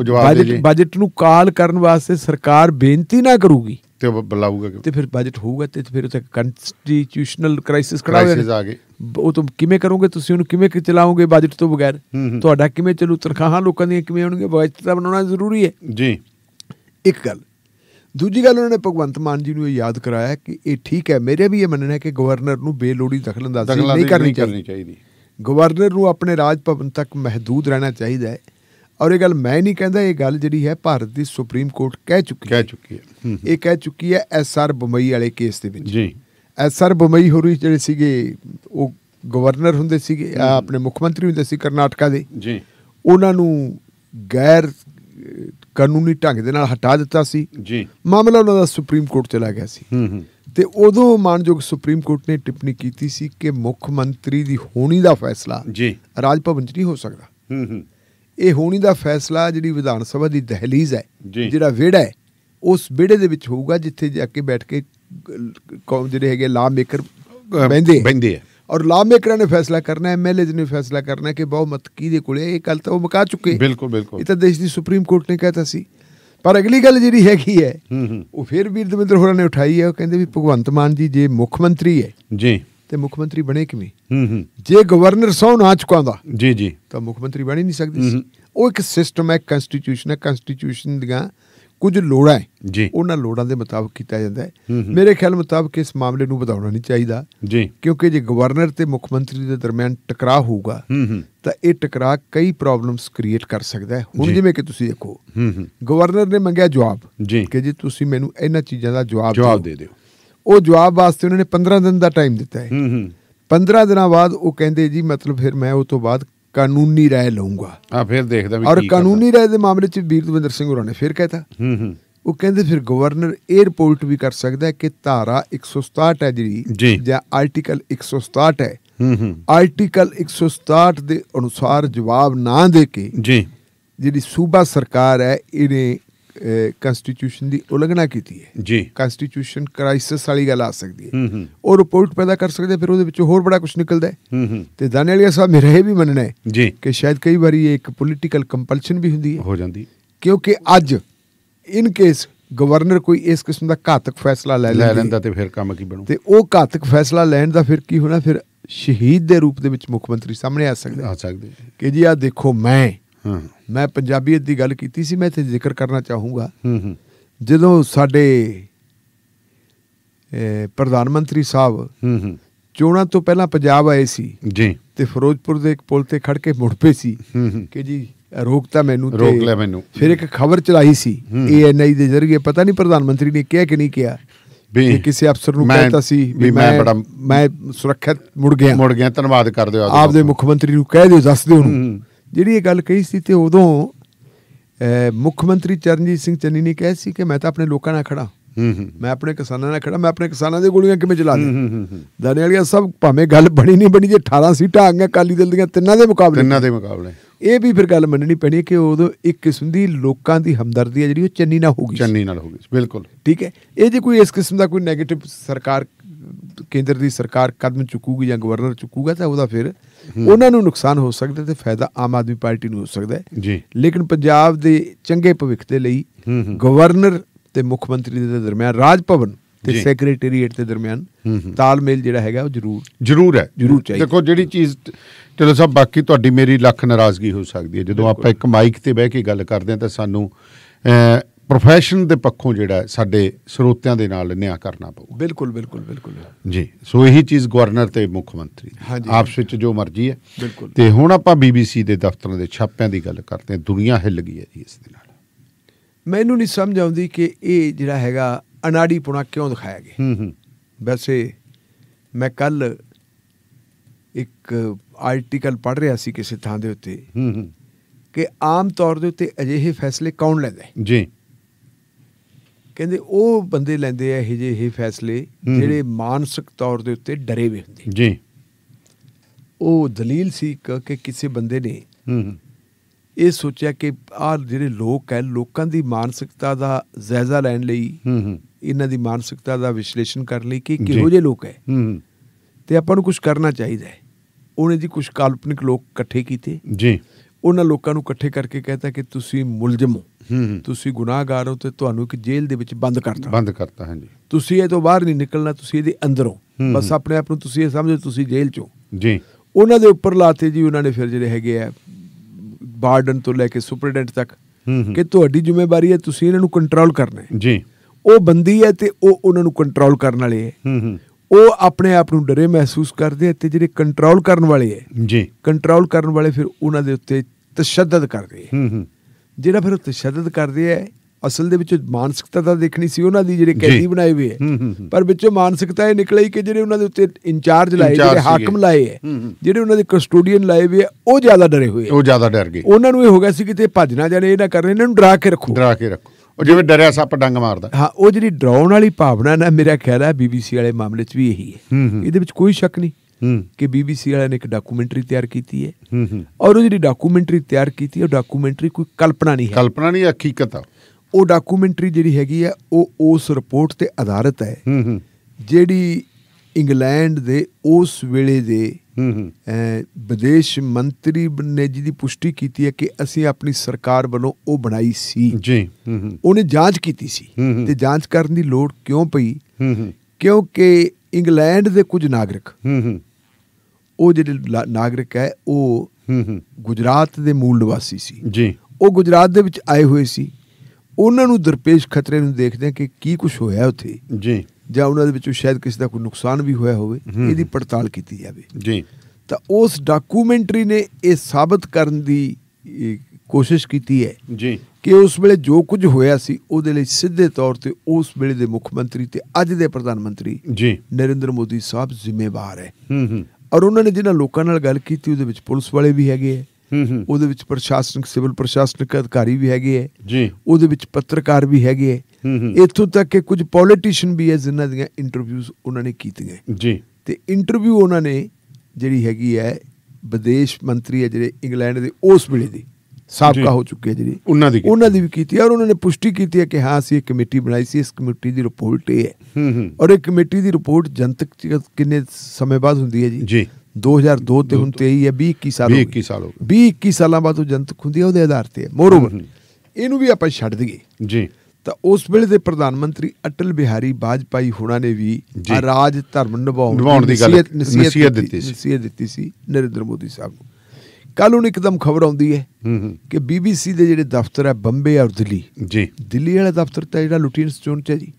ਬਜਟ ਬਜਟ ਨੂੰ ਕਾਲ ਕਰਨ ਵਾਸਤੇ ਸਰਕਾਰ ਬੇਨਤੀ ਨਾ ਕਰੂਗੀ ਤੇ ਬੁਲਾਊਗਾ ਤੇ ਫਿਰ ਬਜਟ ਹੋਊਗਾ ਤੇ ਫਿਰ ਉੱਥੇ ਕਨਸਟੀਟਿਊਸ਼ਨਲ ਕ੍ਰਾਈਸਿਸ ਖੜਾ ਹੋ ਜਾਏਗਾ ਉਹ ਤੁਮ ਕਿਵੇਂ ਕਰੋਗੇ ਤੁਸੀਂ ਉਹਨੂੰ ਕਿਵੇਂ ਚਲਾਓਗੇ ਬਜਟ ਤੋਂ ਬਗੈਰ ਤੁਹਾਡਾ ਕਿਵੇਂ ਚੱਲੂ ਤਨਖਾਹਾਂ ਲੋਕਾਂ ਦੀਆਂ ਕਿਵੇਂ ਆਉਣਗੀਆਂ ਬਜਟ ਤਾਂ ਬਣਾਉਣਾ ਜ਼ਰੂਰੀ ਹੈ ਜੀ ਇੱਕ ਗੱਲ ਦੂਜੀ ਗੱਲ ਉਹਨਾਂ ਨੇ ਭਗਵੰਤ ਮਾਨ ਜੀ ਨੂੰ ਇਹ ਯਾਦ ਕਰਾਇਆ ਕਿ ਇਹ ਠੀਕ ਹੈ ਮੇਰੇ ਵੀ ਇਹ ਮੰਨਣਾ ਹੈ ਕਿ ਗਵਰਨਰ ਨੂੰ ਬੇਲੋੜੀ ਦਖਲਅੰਦਾਜ਼ੀ ਨਹੀਂ ਕਰਨੀ ਚਾਹੀਦੀ ਗਵਰਨਰ ਨੂੰ ਆਪਣੇ ਰਾਜ ਭਵਨ ਤੱਕ ਮਹਦੂਦ ਰਹਿਣਾ ਚਾਹੀਦਾ ਹੈ ਔਰ ਇਹ ਗੱਲ ਮੈਂ ਨਹੀਂ ਕਹਿੰਦਾ ਇਹ ਗੱਲ ਜਿਹੜੀ ਹੈ ਭਾਰਤ ਦੀ ਸੁਪਰੀਮ ਕੋਰਟ ਕਹਿ ਚੁੱਕੀ ਹੈ ਕਹਿ ਚੁੱਕੀ ਹੈ ਇਹ ਕਹਿ ਚੁੱਕੀ ਹੈ ਐਸਆਰ ਬੰਬਈ ਵਾਲੇ ਕੇਸ ਦੇ ਵਿੱਚ ਜੀ ਐਸ ਆਰ ਹੋਰੀ ਜਿਹੜੇ ਸੀਗੇ ਉਹ ਗਵਰਨਰ ਹੁੰਦੇ ਸੀਗੇ ਆਪਣੇ ਮੁੱਖ ਮੰਤਰੀ ਹੁੰਦੇ ਸੀ ਕਰਨਾਟਕਾ ਦੇ ਜੀ ਉਹਨਾਂ ਨੂੰ ਗੈਰ ਕਾਨੂੰਨੀ ਢੰਗ ਦੇ ਨਾਲ ਹਟਾ ਦਿੱਤਾ ਸੀ ਜੀ ਮਾਮਲਾ ਉਹਨਾਂ ਦਾ ਸੁਪਰੀਮ ਕੋਰਟ ਚਲਾ ਗਿਆ ਸੀ ਹੂੰ ਹੂੰ ਤੇ ਉਦੋਂ ਮਾਨਯੋਗ ਸੁਪਰੀਮ ਕੋਰਟ ਨੇ ਟਿੱਪਣੀ ਕੀਤੀ ਸੀ ਕਿ ਮੁੱਖ ਮੰਤਰੀ ਦੀ ਹੋਣੀ ਦਾ ਫੈਸਲਾ ਜੀ ਰਾਜ ਭਵਨ 'ਚ ਨਹੀਂ ਹੋ ਸਕਦਾ ਹੂੰ ਹੂੰ ਇਹ ਹੋਣੀ ਦਾ ਫੈਸਲਾ ਜਿਹੜੀ ਵਿਧਾਨ ਸਭਾ ਦੀ ਦਹਲੀਜ਼ ਹੈ ਜਿਹੜਾ ਵਿੜਾ ਹੈ ਉਸ ਵਿੜੇ ਦੇ ਵਿੱਚ ਹੋਊਗਾ ਜਿੱਥੇ ਜਾ ਕੇ ਬੈਠ ਕੇ ਕੌਮ ਜਿਹੜੇ ਹੈਗੇ ਲਾ ਮੇਕਰ ਬੈਂਦੇ ਬੈਂਦੇ ਹੈ ਔਰ ਲਾ ਮੇਕਰਾਂ ਨੇ ਫੈਸਲਾ ਕਰਨਾ ਹੈ ਐਮਐਲਏ ਨੇ ਫੈਸਲਾ ਕਰਨਾ ਹੈ ਕਿ ਬਹੁਮਤ ਕਿਹਦੇ ਕੋਲੇ ਇਹ ਗੱਲ ਤਾਂ ਉਹ ਮਕਾ ਚੁੱਕੇ ਬਿਲਕੁਲ ਬਿਲਕੁਲ ਇਹ ਤਾਂ ਦੇਸ਼ ਦੀ ਸੁਪਰੀਮ ਕੋਰਟ ਨੇ ਕਹਿਤਾ ਸੀ ਪਰ ਅਗਲੀ ਗੱਲ ਜਿਹੜੀ ਹੈਗੀ ਹੈ ਉਹ ਫਿਰ ਵੀਰ ਦਵਿੰਦਰ ਹੋਰਾਂ ਨੇ ਉਠਾਈ ਹੈ ਉਹ ਕਹਿੰਦੇ ਵੀ ਭਗਵੰਤ ਮਾਨ ਜੀ ਜੇ ਮੁੱਖ ਮੰਤਰੀ ਹੈ ਜੀ ਤੇ ਮੁੱਖ ਮੰਤਰੀ ਬਣੇ ਕਿਵੇਂ ਹੂੰ ਹੂੰ ਜੇ ਗਵਰਨਰ ਸੌ ਨਾ ਚੁਕਾਉਂਦਾ ਜੀ ਜੀ ਤਾਂ ਮੁੱਖ ਮੰਤਰੀ ਬਣ ਹੀ ਨਹੀਂ ਸਕਦੀ ਸੀ ਉਹ ਇੱਕ ਸਿਸਟਮ ਹੈ ਕਨਸਟੀਟਿਊਸ਼ਨ ਹੈ ਕਨਸਟੀਟਿਊਸ਼ਨ ਦੀਆਂ ਕੁਝ ਲੋੜਾਂ ਹੈ ਜੀ ਉਹਨਾਂ ਲੋੜਾਂ ਦੇ ਮੁਤਾਬਕ ਕੀਤਾ ਜਾਂਦਾ ਹੈ ਮੇਰੇ ਖਿਆਲ ਮੁਤਾਬਕ ਇਸ ਮਾਮਲੇ ਨੂੰ ਵਧਾਉਣਾ ਨਹੀਂ ਚਾਹੀਦਾ ਜੀ ਕਿਉਂਕਿ ਜੇ ਗਵਰਨਰ ਤੇ ਮੁੱਖ ਮੰਤਰੀ ਦੇ ਦਰਮਿਆਨ ਟਕਰਾਅ ਹੋਊਗਾ ਤਾਂ ਇਹ ਟਕਰਾਅ ਕਈ ਪ੍ਰੋਬਲਮਸ ਕ੍ਰੀਏਟ ਕਰ ਸਕਦਾ ਹੈ ਹੁਣ ਜਿਵੇਂ ਕਿ ਤੁਸੀਂ ਦੇਖੋ ਗਵਰਨਰ ਨੇ ਮੰਗਿਆ ਜਵਾਬ ਕਿ ਜੀ ਤੁਸੀਂ ਮੈਨੂੰ ਇਹਨਾਂ ਚੀਜ਼ਾਂ ਦਾ ਜਵਾਬ ਜਵਾਬ ਦੇ ਦਿਓ ਉਹ ਜਵਾਬ ਵਾਸਤੇ ਉਹਨਾਂ ਨੇ 15 ਦਿਨ ਦਾ ਟਾਈਮ ਦਿੱਤਾ ਹੈ 15 ਦਿਨਾਂ ਬਾਅਦ ਉਹ ਕਹਿੰਦੇ ਜੀ ਮਤਲਬ ਫਿਰ ਮੈਂ ਉਹ ਤੋਂ ਬਾਅਦ ਕਾਨੂੰਨੀ ਰਾਏ ਲਵਾਂਗਾ ਆ ਫਿਰ ਦੇਖਦਾ ਵੀ ਔਰ ਕਾਨੂੰਨੀ ਰਾਏ ਦੇ ਮਾਮਲੇ 'ਚ ਵੀਰ ਦਵਿੰਦਰ ਸਿੰਘ ਹੋਰਾਂ ਨੇ ਫਿਰ ਕਹਿਤਾ ਹੂੰ ਹੂੰ ਉਹ ਕਹਿੰਦੇ ਫਿਰ ਗਵਰਨਰ 에ਅਰਪੋਰਟ ਵੀ ਕਰ ਸਕਦਾ ਹੈ ਕਿ ਧਾਰਾ 167 ਹੈ ਜਿਹੜੀ ਜਾਂ ਆਰਟੀਕਲ 167 ਹੈ ਹੂੰ ਹੂੰ ਆਰਟੀਕਲ 167 ਦੇ ਅਨੁਸਾਰ ਜਵਾਬ ਨਾ ਦੇ ਕੇ ਜੀ ਜਿਹੜੀ ਸੂਬਾ ਸਰਕਾਰ ਹੈ ਇਹਨੇ ਕਨਸਟੀਟਿਊਸ਼ਨ ਦੀ ਉਲੰਘਣਾ ਕੀਤੀ ਹੈ ਜੀ ਕਨਸਟੀਟਿਊਸ਼ਨ ਕ੍ਰਾਈਸਿਸ ਵਾਲੀ ਗੱਲ ਆ ਸਕਦੀ ਹੈ ਉਹ ਰਿਪੋਰਟ ਪੈਦਾ ਕਰ ਸਕਦੇ ਫਿਰ ਉਹਦੇ ਵਿੱਚੋਂ ਹੋਰ ਬੜਾ ਕੁਝ ਨਿਕਲਦਾ ਹੈ ਤੇ ਦਾਨੇਲੀਆ ਸਾਹਿਬ ਮੇਰਾ ਇਹ ਵੀ ਮੰਨਣਾ ਹੈ ਜੀ ਕਿ ਸ਼ਾਇਦ ਕਈ ਵਾਰੀ ਇਹ ਇੱਕ ਪੋਲੀਟੀਕਲ ਕੰਪਲਸ਼ਨ ਵੀ ਹੁੰਦੀ ਹੈ ਹੋ ਜਾਂਦੀ ਕਿਉਂਕਿ ਅੱਜ ਇਨ ਕੇਸ ਗਵਰਨਰ ਕੋਈ ਇਸ ਕਿਸਮ ਦਾ ਘਾਤਕ ਫੈਸਲਾ ਲੈ ਲੈਂਦਾ ਤੇ ਫਿਰ ਕੰਮ ਕੀ ਬਣੂ ਤੇ ਉਹ ਘਾਤਕ ਫੈਸਲਾ ਲੈਣ ਦਾ ਫਿਰ ਕੀ ਹੋਣਾ ਫਿਰ ਸ਼ਹੀਦ ਦੇ ਰੂਪ ਦੇ ਵਿੱਚ ਮੁੱਖ ਮੰਤਰੀ ਸਾਹਮਣੇ ਆ ਸਕਦੇ ਆ ਸਕਦੇ ਕਿ ਜੀ ਆ ਦੇਖੋ ਮੈਂ ਮੈਂ ਪੰਜਾਬੀਅਤ ਦੀ ਗੱਲ ਕੀਤੀ ਸੀ ਮੈਂ ਇੱਥੇ ਜ਼ਿਕਰ ਕਰਨਾ ਚਾਹੂੰਗਾ ਜਦੋਂ ਸਾਡੇ ਪ੍ਰਧਾਨ ਮੰਤਰੀ ਸਾਹਿਬ ਚੋਣਾਂ ਤੋਂ ਪਹਿਲਾਂ ਪੰਜਾਬ ਆਏ ਸੀ ਜੀ ਤੇ ਫਿਰੋਜ਼ਪੁਰ ਦੇ ਇੱਕ ਪੁਲ ਤੇ ਖੜ ਕੇ ਮੁੜ ਪਏ ਸੀ ਕਿ ਜੀ ਰੋਕਤਾ ਮੈਨੂੰ ਤੇ ਰੋਕ ਲੈ ਮੈਨੂੰ ਫਿਰ ਇੱਕ ਖਬਰ ਚਲਾਈ ਸੀ ਏਐਨਆਈ ਦੇ ਜ਼ਰੀਏ ਪਤਾ ਨਹੀਂ ਪ੍ਰਧਾਨ ਮੰਤਰੀ ਨੇ ਕਿਹਾ ਕਿ ਨਹੀਂ ਕਿਹਾ ਵੀ ਕਿਸੇ ਅਫਸਰ ਨੂੰ ਕਹਿਤਾ ਸੀ ਵੀ ਮੈਂ ਬੜਾ ਮੈਂ ਸੁਰੱਖਿਅਤ ਮੁੜ ਗਿਆ ਮੁੜ ਗਿਆ ਧੰਨਵਾਦ ਕਰ ਦਿਓ ਆਪਦੇ ਮੁੱਖ ਮੰਤਰੀ ਨੂੰ ਕਹਿ ਦਿਓ ਦੱਸ ਦਿਓ ਉਹਨੂੰ ਜਿਹੜੀ ਇਹ ਗੱਲ ਕਹੀ ਸੀ ਤੇ ਉਦੋਂ ਮੁੱਖ ਮੰਤਰੀ ਚਰਨਜੀਤ ਸਿੰਘ ਚੰਨੀ ਨੇ ਕਿਹਾ ਸੀ ਕਿ ਮੈਂ ਤਾਂ ਆਪਣੇ ਲੋਕਾਂ ਨਾਲ ਖੜਾ ਮੈਂ ਆਪਣੇ ਕਿਸਾਨਾਂ ਨਾਲ ਖੜਾ ਮੈਂ ਆਪਣੇ ਕਿਸਾਨਾਂ ਦੇ ਗੋਲੀਆਂ ਕਿਵੇਂ ਚਲਾ ਦਾਂ ਦਾਨੇ ਵਾਲੀਆਂ ਸਭ ਭਾਵੇਂ ਗੱਲ ਬਣੀ ਨਹੀਂ ਬਣੀ ਜੇ 18 ਸੀਟਾਂ ਆ ਗਈਆਂ ਕਾਲੀ ਦਲ ਦੀਆਂ ਤਿੰਨਾਂ ਦੇ ਮੁਕਾਬਲੇ ਤਿੰਨਾਂ ਦੇ ਮੁਕਾਬਲੇ ਇਹ ਵੀ ਫਿਰ ਗੱਲ ਮੰਨਣੀ ਪੈਣੀ ਕਿ ਉਦੋਂ ਇੱਕ ਕਿਸਮ ਦੀ ਲੋਕਾਂ ਦੀ ਹਮਦਰਦੀ ਹੈ ਜਿਹੜੀ ਉਹ ਚੰਨੀ ਨਾਲ ਹੋਗੀ ਚੰਨੀ ਨਾਲ ਹੋਗੀ ਬਿਲਕੁਲ ਠੀਕ ਹੈ ਇਹ ਜੇ ਕੋਈ ਇਸ ਕਿਸਮ ਦਾ ਕੋਈ ਨੈਗੇਟਿਵ ਸਰਕਾਰ ਕੇਂਦਰ ਦੀ ਸਰਕਾਰ ਕਦਮ ਚੁੱਕੂਗੀ ਜਾਂ ਗਵਰਨਰ ਚੁੱਕੂਗਾ ਤਾਂ ਉਹਦਾ ਫਿਰ ਉਹਨਾਂ ਨੂੰ ਨੁਕਸਾਨ ਹੋ ਸਕਦਾ ਤੇ ਫਾਇਦਾ ਆਮ ਆਦਮੀ ਪਾਰਟੀ ਨੂੰ ਹੋ ਸਕਦਾ ਹੈ ਜੀ ਲੇਕਿਨ ਪੰਜਾਬ ਦੇ ਚੰਗੇ ਭਵਿੱਖ ਦੇ ਲਈ ਗਵਰਨਰ ਤੇ ਮੁੱਖ ਮੰਤਰੀ ਦੇ ਦਰਮਿਆਨ ਰਾਜ ਭਵਨ ਤੇ ਸੈਕਟਰੀਏਟ ਦੇ ਦਰਮਿਆਨ ਤਾਲਮੇਲ ਜਿਹੜਾ ਹੈਗਾ ਉਹ ਜ਼ਰੂਰ ਜ਼ਰੂਰ ਹੈ ਜ਼ਰੂਰ ਚਾਹੀਦਾ ਦੇਖੋ ਜਿਹੜੀ ਚੀਜ਼ ਚਲੋ ਸਭ ਬਾਕੀ ਤੁਹਾਡੀ ਮੇਰੀ ਲੱਖ ਨਾਰਾਜ਼ਗੀ ਹੋ ਸਕਦੀ ਹੈ ਜਦੋਂ ਆਪਾਂ ਇੱਕ ਮਾਈਕ ਤੇ ਬਹਿ ਕੇ ਗੱਲ ਕਰਦੇ ਹਾਂ ਤਾਂ ਸਾਨੂੰ ਪ੍ਰੋਫੈਸ਼ਨ ਦੇ ਪੱਖੋਂ ਜਿਹੜਾ ਸਾਡੇ ਸਰੋਤਿਆਂ ਦੇ ਨਾਲ ਨਿਆਂ ਕਰਨਾ ਪਊ ਬਿਲਕੁਲ ਬਿਲਕੁਲ ਬਿਲਕੁਲ ਜੀ ਸੋ ਇਹੀ ਚੀਜ਼ ਗਵਰਨਰ ਤੇ ਮੁੱਖ ਮੰਤਰੀ ਆਪਸ ਵਿੱਚ ਜੋ ਮਰਜ਼ੀ ਹੈ ਤੇ ਹੁਣ ਆਪਾਂ ਬੀਬੀਸੀ ਦੇ ਦਫ਼ਤਰਾਂ ਦੇ ਛਾਪਿਆਂ ਦੀ ਗੱਲ ਕਰਦੇ ਹਾਂ ਦੁਨੀਆ ਹਿੱਲ ਗਈ ਹੈ ਜੀ ਇਸ ਦੇ ਨਾਲ ਮੈਨੂੰ ਨਹੀਂ ਸਮਝ ਆਉਂਦੀ ਕਿ ਇਹ ਜਿਹੜਾ ਹੈਗਾ ਅਨਾੜੀ ਪੁਣਾ ਕਿਉਂ ਦਿਖਾਇਆ ਗਿਆ ਹੂੰ ਹੂੰ ਵੈਸੇ ਮੈਂ ਕੱਲ ਇੱਕ ਆਰਟੀਕਲ ਪੜ੍ਹ ਰਿਹਾ ਸੀ ਕਿਸੇ ਥਾਂ ਦੇ ਉੱਤੇ ਹੂੰ ਹੂੰ ਕਿ ਆਮ ਤੌਰ ਦੇ ਉੱਤੇ ਅਜਿਹੇ ਫੈਸਲੇ ਕੌਣ ਲੈਂਦਾ ਹੈ ਜੀ ਕਹਿੰਦੇ ਉਹ ਬੰਦੇ ਲੈਂਦੇ ਆ ਇਹ ਜਿਹੇ ਇਹ ਫੈਸਲੇ ਜਿਹੜੇ ਮਾਨਸਿਕ ਤੌਰ ਦੇ ਉੱਤੇ ਡਰੇ ਹੋਏ ਹੁੰਦੇ ਜੀ ਉਹ ਦਲੀਲ ਸੀ ਕਿ ਕਿਸੇ ਬੰਦੇ ਨੇ ਇਹ ਸੋਚਿਆ ਕਿ ਆਹ ਜਿਹੜੇ ਲੋਕ ਹੈ ਲੋਕਾਂ ਦੀ ਮਾਨਸਿਕਤਾ ਦਾ ਜਾਇਜ਼ਾ ਲੈਣ ਲਈ ਇਹਨਾਂ ਦੀ ਮਾਨਸਿਕਤਾ ਦਾ ਵਿਸ਼ਲੇਸ਼ਣ ਕਰ ਲਈ ਕਿ ਕਿਹੋ ਜਿਹੇ ਲੋਕ ਹੈ ਤੇ ਆਪਾਂ ਨੂੰ ਕੁਝ ਕਰਨਾ ਚਾਹੀਦਾ ਹੈ ਉਹਨੇ ਜੀ ਕੁਝ ਕਾਲਪਨਿਕ ਲੋਕ ਇਕੱਠੇ ਕੀਤੇ ਜੀ ਉਹਨਾਂ ਲੋਕਾਂ ਨੂੰ ਇਕੱਠੇ ਕਰਕੇ ਕਹਤਾ ਕਿ ਤੁਸੀਂ ਮੁਲਜ਼ਮ ਹੋ ਤੁਸੀਂ ਗੁਨਾਹਗਾਰ ਹੋ ਤੇ ਤੁਹਾਨੂੰ ਇੱਕ ਜੇਲ੍ਹ ਦੇ ਵਿੱਚ ਬੰਦ ਕਰਤਾ ਬੰਦ ਕਰਤਾ ਹਾਂਜੀ ਤੁਸੀਂ ਇਹ ਤੋਂ ਬਾਹਰ ਨਹੀਂ ਨਿਕਲਣਾ ਤੁਸੀਂ ਇਹਦੇ ਅੰਦਰੋਂ ਬਸ ਆਪਣੇ ਆਪ ਨੂੰ ਤੁਸੀਂ ਇਹ ਸਮਝੋ ਤੁਸੀਂ ਜੇਲ੍ਹ ਚੋਂ ਜੀ ਉਹਨਾਂ ਦੇ ਉੱਪਰ ਲਾਤੇ ਜੀ ਉਹਨਾਂ ਨੇ ਫਿਰ ਜਿਹੜੇ ਹੈਗੇ ਆ ਬਾਰਡਨ ਤੋਂ ਲੈ ਕੇ ਸੁਪਰਡੈਂਟ ਤੱਕ ਕਿ ਤੁਹਾਡੀ ਜ਼ਿੰਮੇਵਾਰੀ ਹੈ ਤੁਸੀਂ ਇਹਨਾਂ ਨੂੰ ਕੰਟਰੋਲ ਕਰਨਾ ਹੈ ਜੀ ਉਹ ਬੰਦੀ ਹੈ ਤੇ ਉਹ ਉਹਨਾਂ ਨੂੰ ਕੰਟਰੋਲ ਕਰਨ ਵਾਲੇ ਹੈ ਉਹ ਆਪਣੇ ਆਪ ਨੂੰ ਡਰੇ ਮਹਿਸੂਸ ਕਰਦੇ ਆ ਤੇ ਜਿਹੜੇ ਕੰਟਰੋਲ ਕਰਨ ਵਾਲੇ ਆ ਜੀ ਕੰਟਰੋਲ ਕਰਨ ਵਾਲੇ ਫਿਰ ਉਹਨਾਂ ਦੇ ਉੱਤੇ ਤਸ਼ੱਦਦ ਕਰਦੇ ਹੂੰ ਹੂੰ ਜਿਹੜਾ ਫਿਰ ਉਹ ਤਸ਼ੱਦਦ ਕਰਦੇ ਆ ਅਸਲ ਦੇ ਵਿੱਚ ਮਾਨਸਿਕਤਾ ਤਾਂ ਦੇਖਣੀ ਸੀ ਉਹਨਾਂ ਦੀ ਜਿਹੜੇ ਕੈਦੀ ਬਣਾਏ ਹੋਏ ਹੈ ਪਰ ਵਿੱਚੋਂ ਮਾਨਸਿਕਤਾ ਇਹ ਨਿਕਲਈ ਕਿ ਜਿਹੜੇ ਉਹਨਾਂ ਦੇ ਉੱਤੇ ਇੰਚਾਰਜ ਲਾਏ ਜਿਹੜੇ ਹਾਕਮ ਲਾਏ ਹੈ ਜਿਹੜੇ ਉਹਨਾਂ ਦੇ ਕਸਟੋਡੀਅਨ ਲਾਏ ਹੋਏ ਉਹ ਜ਼ਿਆਦਾ ਡਰੇ ਹੋਏ ਉਹ ਜ਼ਿਆਦਾ ਡਰ ਗਏ ਉਹਨਾਂ ਨੂੰ ਇਹ ਹੋ ਗਿਆ ਸੀ ਕਿ ਤੇ ਭੱਜ ਨਾ ਜਾਣੇ ਇਹ ਨਾ ਕਰਨ ਇਹਨਾਂ ਨੂੰ ਡਰਾ ਕੇ ਰੱਖੋ ਡਰਾ ਕੇ ਰੱਖੋ ਉਹ ਜਿਵੇਂ ਡਰਿਆ ਸੱਪ ਡੰਗ ਮਾਰਦਾ ਹਾਂ ਉਹ ਜਿਹੜੀ ਡਰਾਉਣ ਵਾਲੀ ਭਾਵਨਾ ਨਾ ਮੇਰਾ ਖਿਆਲ ਹੈ ਬੀਬੀਸੀ ਵਾਲੇ ਮਾਮਲੇ 'ਚ ਵੀ ਇਹੀ ਹੈ ਇਹਦੇ ਵਿੱਚ ਕੋਈ ਸ਼ੱਕ ਨਹੀਂ ਕਿ ਬੀਬੀਸੀ ਵਾਲਿਆਂ ਨੇ ਇੱਕ ਡਾਕੂਮੈਂਟਰੀ ਤਿਆਰ ਕੀਤੀ ਹੈ ਔਰ ਉਹ ਜਿਹੜੀ ਡਾਕੂਮੈਂਟਰੀ ਤਿਆਰ ਕੀਤੀ ਹੈ ਉਹ ਡਾਕੂਮੈਂਟਰੀ ਕੋਈ ਕਲਪਨਾ ਨਹੀਂ ਹੈ ਕਲਪਨਾ ਨਹੀਂ ਹਕੀਕਤ ਆ ਉਹ ਡਾਕੂਮੈਂਟਰੀ ਜਿਹੜੀ ਹੈਗੀ ਆ ਉਹ ਉਸ ਰਿਪੋਰਟ ਤੇ ਆਧਾਰਿਤ ਹੈ ਜਿਹੜੀ ਇੰਗਲੈਂਡ ਦੇ ਉਸ ਵੇਲੇ ਦੇ ਵਿਦੇਸ਼ ਮੰਤਰੀ ਨੇ ਜੀ ਦੀ ਪੁਸ਼ਟੀ ਕੀਤੀ ਹੈ ਕਿ ਅਸੀਂ ਆਪਣੀ ਸਰਕਾਰ ਵੱਲੋਂ ਉਹ ਬਣਾਈ ਸੀ ਜੀ ਉਹਨੇ ਜਾਂਚ ਕੀਤੀ ਸੀ ਤੇ ਜਾਂਚ ਕਰਨ ਦੀ ਲੋੜ ਕਿਉਂ ਪਈ ਕਿਉਂਕਿ ਇੰਗਲੈਂਡ ਦੇ ਕੁਝ ਨਾਗਰਿਕ ਉਹ ਜਿਹੜੇ ਨਾਗਰਿਕ ਹੈ ਉਹ ਗੁਜਰਾਤ ਦੇ ਮੂਲ ਨਿਵਾਸੀ ਸੀ ਜੀ ਉਹ ਗੁਜਰਾਤ ਦੇ ਵਿੱਚ ਆਏ ਹੋਏ ਸੀ ਉਹਨਾਂ ਨੂੰ ਦਰਪੇਸ਼ ਖਤਰੇ ਨੂੰ ਦੇਖਦੇ ਆ ਕਿ ਕੀ ਕੁਝ ਹੋਇਆ ਉੱਥੇ ਜੀ ਜਾਂ ਉਹਨਾਂ ਦੇ ਵਿੱਚੋਂ ਸ਼ਾਇਦ ਕਿਸੇ ਦਾ ਕੋਈ ਨੁਕਸਾਨ ਵੀ ਹੋਇਆ ਹੋਵੇ ਇਹਦੀ ਪੜਤਾਲ ਕੀਤੀ ਜਾਵੇ ਜੀ ਤਾਂ ਉਸ ਡਾਕੂਮੈਂਟਰੀ ਨੇ ਇਹ ਸਾਬਤ ਕਰਨ ਦੀ ਕੋਸ਼ਿਸ਼ ਕੀਤੀ ਹੈ ਜੀ ਕਿ ਉਸ ਵੇਲੇ ਜੋ ਕੁਝ ਹੋਇਆ ਸੀ ਉਹਦੇ ਲਈ ਸਿੱਧੇ ਤੌਰ ਤੇ ਉਸ ਵੇਲੇ ਦੇ ਮੁੱਖ ਮੰਤਰੀ ਤੇ ਅੱਜ ਦੇ ਪ੍ਰਧਾਨ ਮੰਤਰੀ ਜੀ ਨਰਿੰਦਰ ਮੋਦੀ ਸਾਹਿਬ ਜ਼ਿੰਮੇਵਾਰ ਹੈ ਹੂੰ ਹੂੰ ਔਰ ਉਹਨਾਂ ਨੇ ਜਿਹਨਾਂ ਲੋਕਾਂ ਨਾਲ ਗੱਲ ਕੀਤੀ ਉਹਦੇ ਵਿੱਚ ਪੁਲਿਸ ਵਾਲੇ ਵੀ ਹੈਗੇ ਆ ਉਹਦੇ ਵਿੱਚ ਪ੍ਰਸ਼ਾਸਨਿਕ ਸਿਵਲ ਪ੍ਰਸ਼ਾਸਨਿਕ ਅਧਿਕਾਰੀ ਵੀ ਹੈਗੇ ਐ ਜੀ ਉਹਦੇ ਵਿੱਚ ਪੱਤਰਕਾਰ ਵੀ ਹੈਗੇ ਹੂੰ ਇੱਥੋਂ ਤੱਕ ਕਿ ਕੁਝ ਪੋਲੀਟੀਸ਼ੀਅਨ ਵੀ ਹੈ ਜਿਨ੍ਹਾਂ ਦੀਆਂ ਇੰਟਰਵਿਊਜ਼ ਉਹਨਾਂ ਨੇ ਕੀਤੀਆਂ ਜੀ ਤੇ ਇੰਟਰਵਿਊ ਉਹਨਾਂ ਨੇ ਜਿਹੜੀ ਹੈਗੀ ਹੈ ਵਿਦੇਸ਼ ਮੰਤਰੀ ਐ ਜਿਹੜੇ ਇੰਗਲੈਂਡ ਦੇ ਉਸ ਵੇਲੇ ਦੀ ਸਾਬਕਾ ਹੋ ਚੁੱਕੇ ਜਿਹੜੇ ਉਹਨਾਂ ਦੀ ਉਹਨਾਂ ਦੀ ਵੀ ਕੀਤੀ ਔਰ ਉਹਨਾਂ ਨੇ ਪੁਸ਼ਟੀ ਕੀਤੀ ਹੈ ਕਿ ਹਾਂ ਅਸੀਂ ਇੱਕ ਕਮੇਟੀ ਬਣਾਈ ਸੀ ਇਸ ਕਮੇਟੀ ਦੀ ਰਿਪੋਰਟ ਇਹ ਹੈ ਔਰ ਇਹ ਕਮੇਟੀ ਦੀ ਰਿਪੋਰਟ ਜਨਤਕ ਕਿੰਨੇ ਸਮੇਂ ਬਾਅਦ ਹੁੰਦੀ ਹੈ ਜੀ ਜੀ 2002 ਤੇ ਹੁਣ 23 ਹੈ 20 21 ਸਾਲ 21 ਸਾਲ ਹੋ ਗਏ 20 21 ਸਾਲਾਂ ਬਾਅਦ ਉਹ ਜਨਤਕ ਹੁੰਦੀ ਹੈ ਉਹਦੇ ਆਧਾਰ ਤੇ ਮੋਰਓਵਰ ਇਹਨੂੰ ਵੀ ਆਪਾਂ ਛੱਡ ਦਈਏ ਜੀ ਤਾਂ ਉਸ ਵੇਲੇ ਦੇ ਪ੍ਰਧਾਨ ਮੰਤਰੀ ਅਟਲ ਬਿਹਾਰੀ ਬਾਜਪਾਈ ਹੁਣਾ ਨੇ ਵੀ ਰਾਜ ਧਰਮ ਨਿਭਾਉਣ ਦੀ ਗੱਲ ਨਸੀਹਤ ਦਿੱਤੀ ਸੀ ਨਸੀਹਤ ਦਿੱਤੀ ਸੀ ਨਰਿੰਦਰ ਮੋਦੀ ਸਾਹਿਬ ਨੂੰ ਕੱਲ ਨੂੰ ਇੱਕਦਮ ਖਬਰ ਆਉਂਦੀ ਹੈ ਕਿ ਬੀਬੀਸੀ ਦੇ ਜਿਹੜੇ ਦਫ਼ਤਰ ਹੈ ਬੰਬੇ ਔਰ ਦਿੱਲੀ ਜੀ ਦਿੱਲੀ ਵਾਲੇ ਦਫ਼ਤਰ ਤਾਂ ਜਿਹੜਾ ਲੁਟੀਨ ਸਟੋਨ ਚ ਹੈ ਜੀ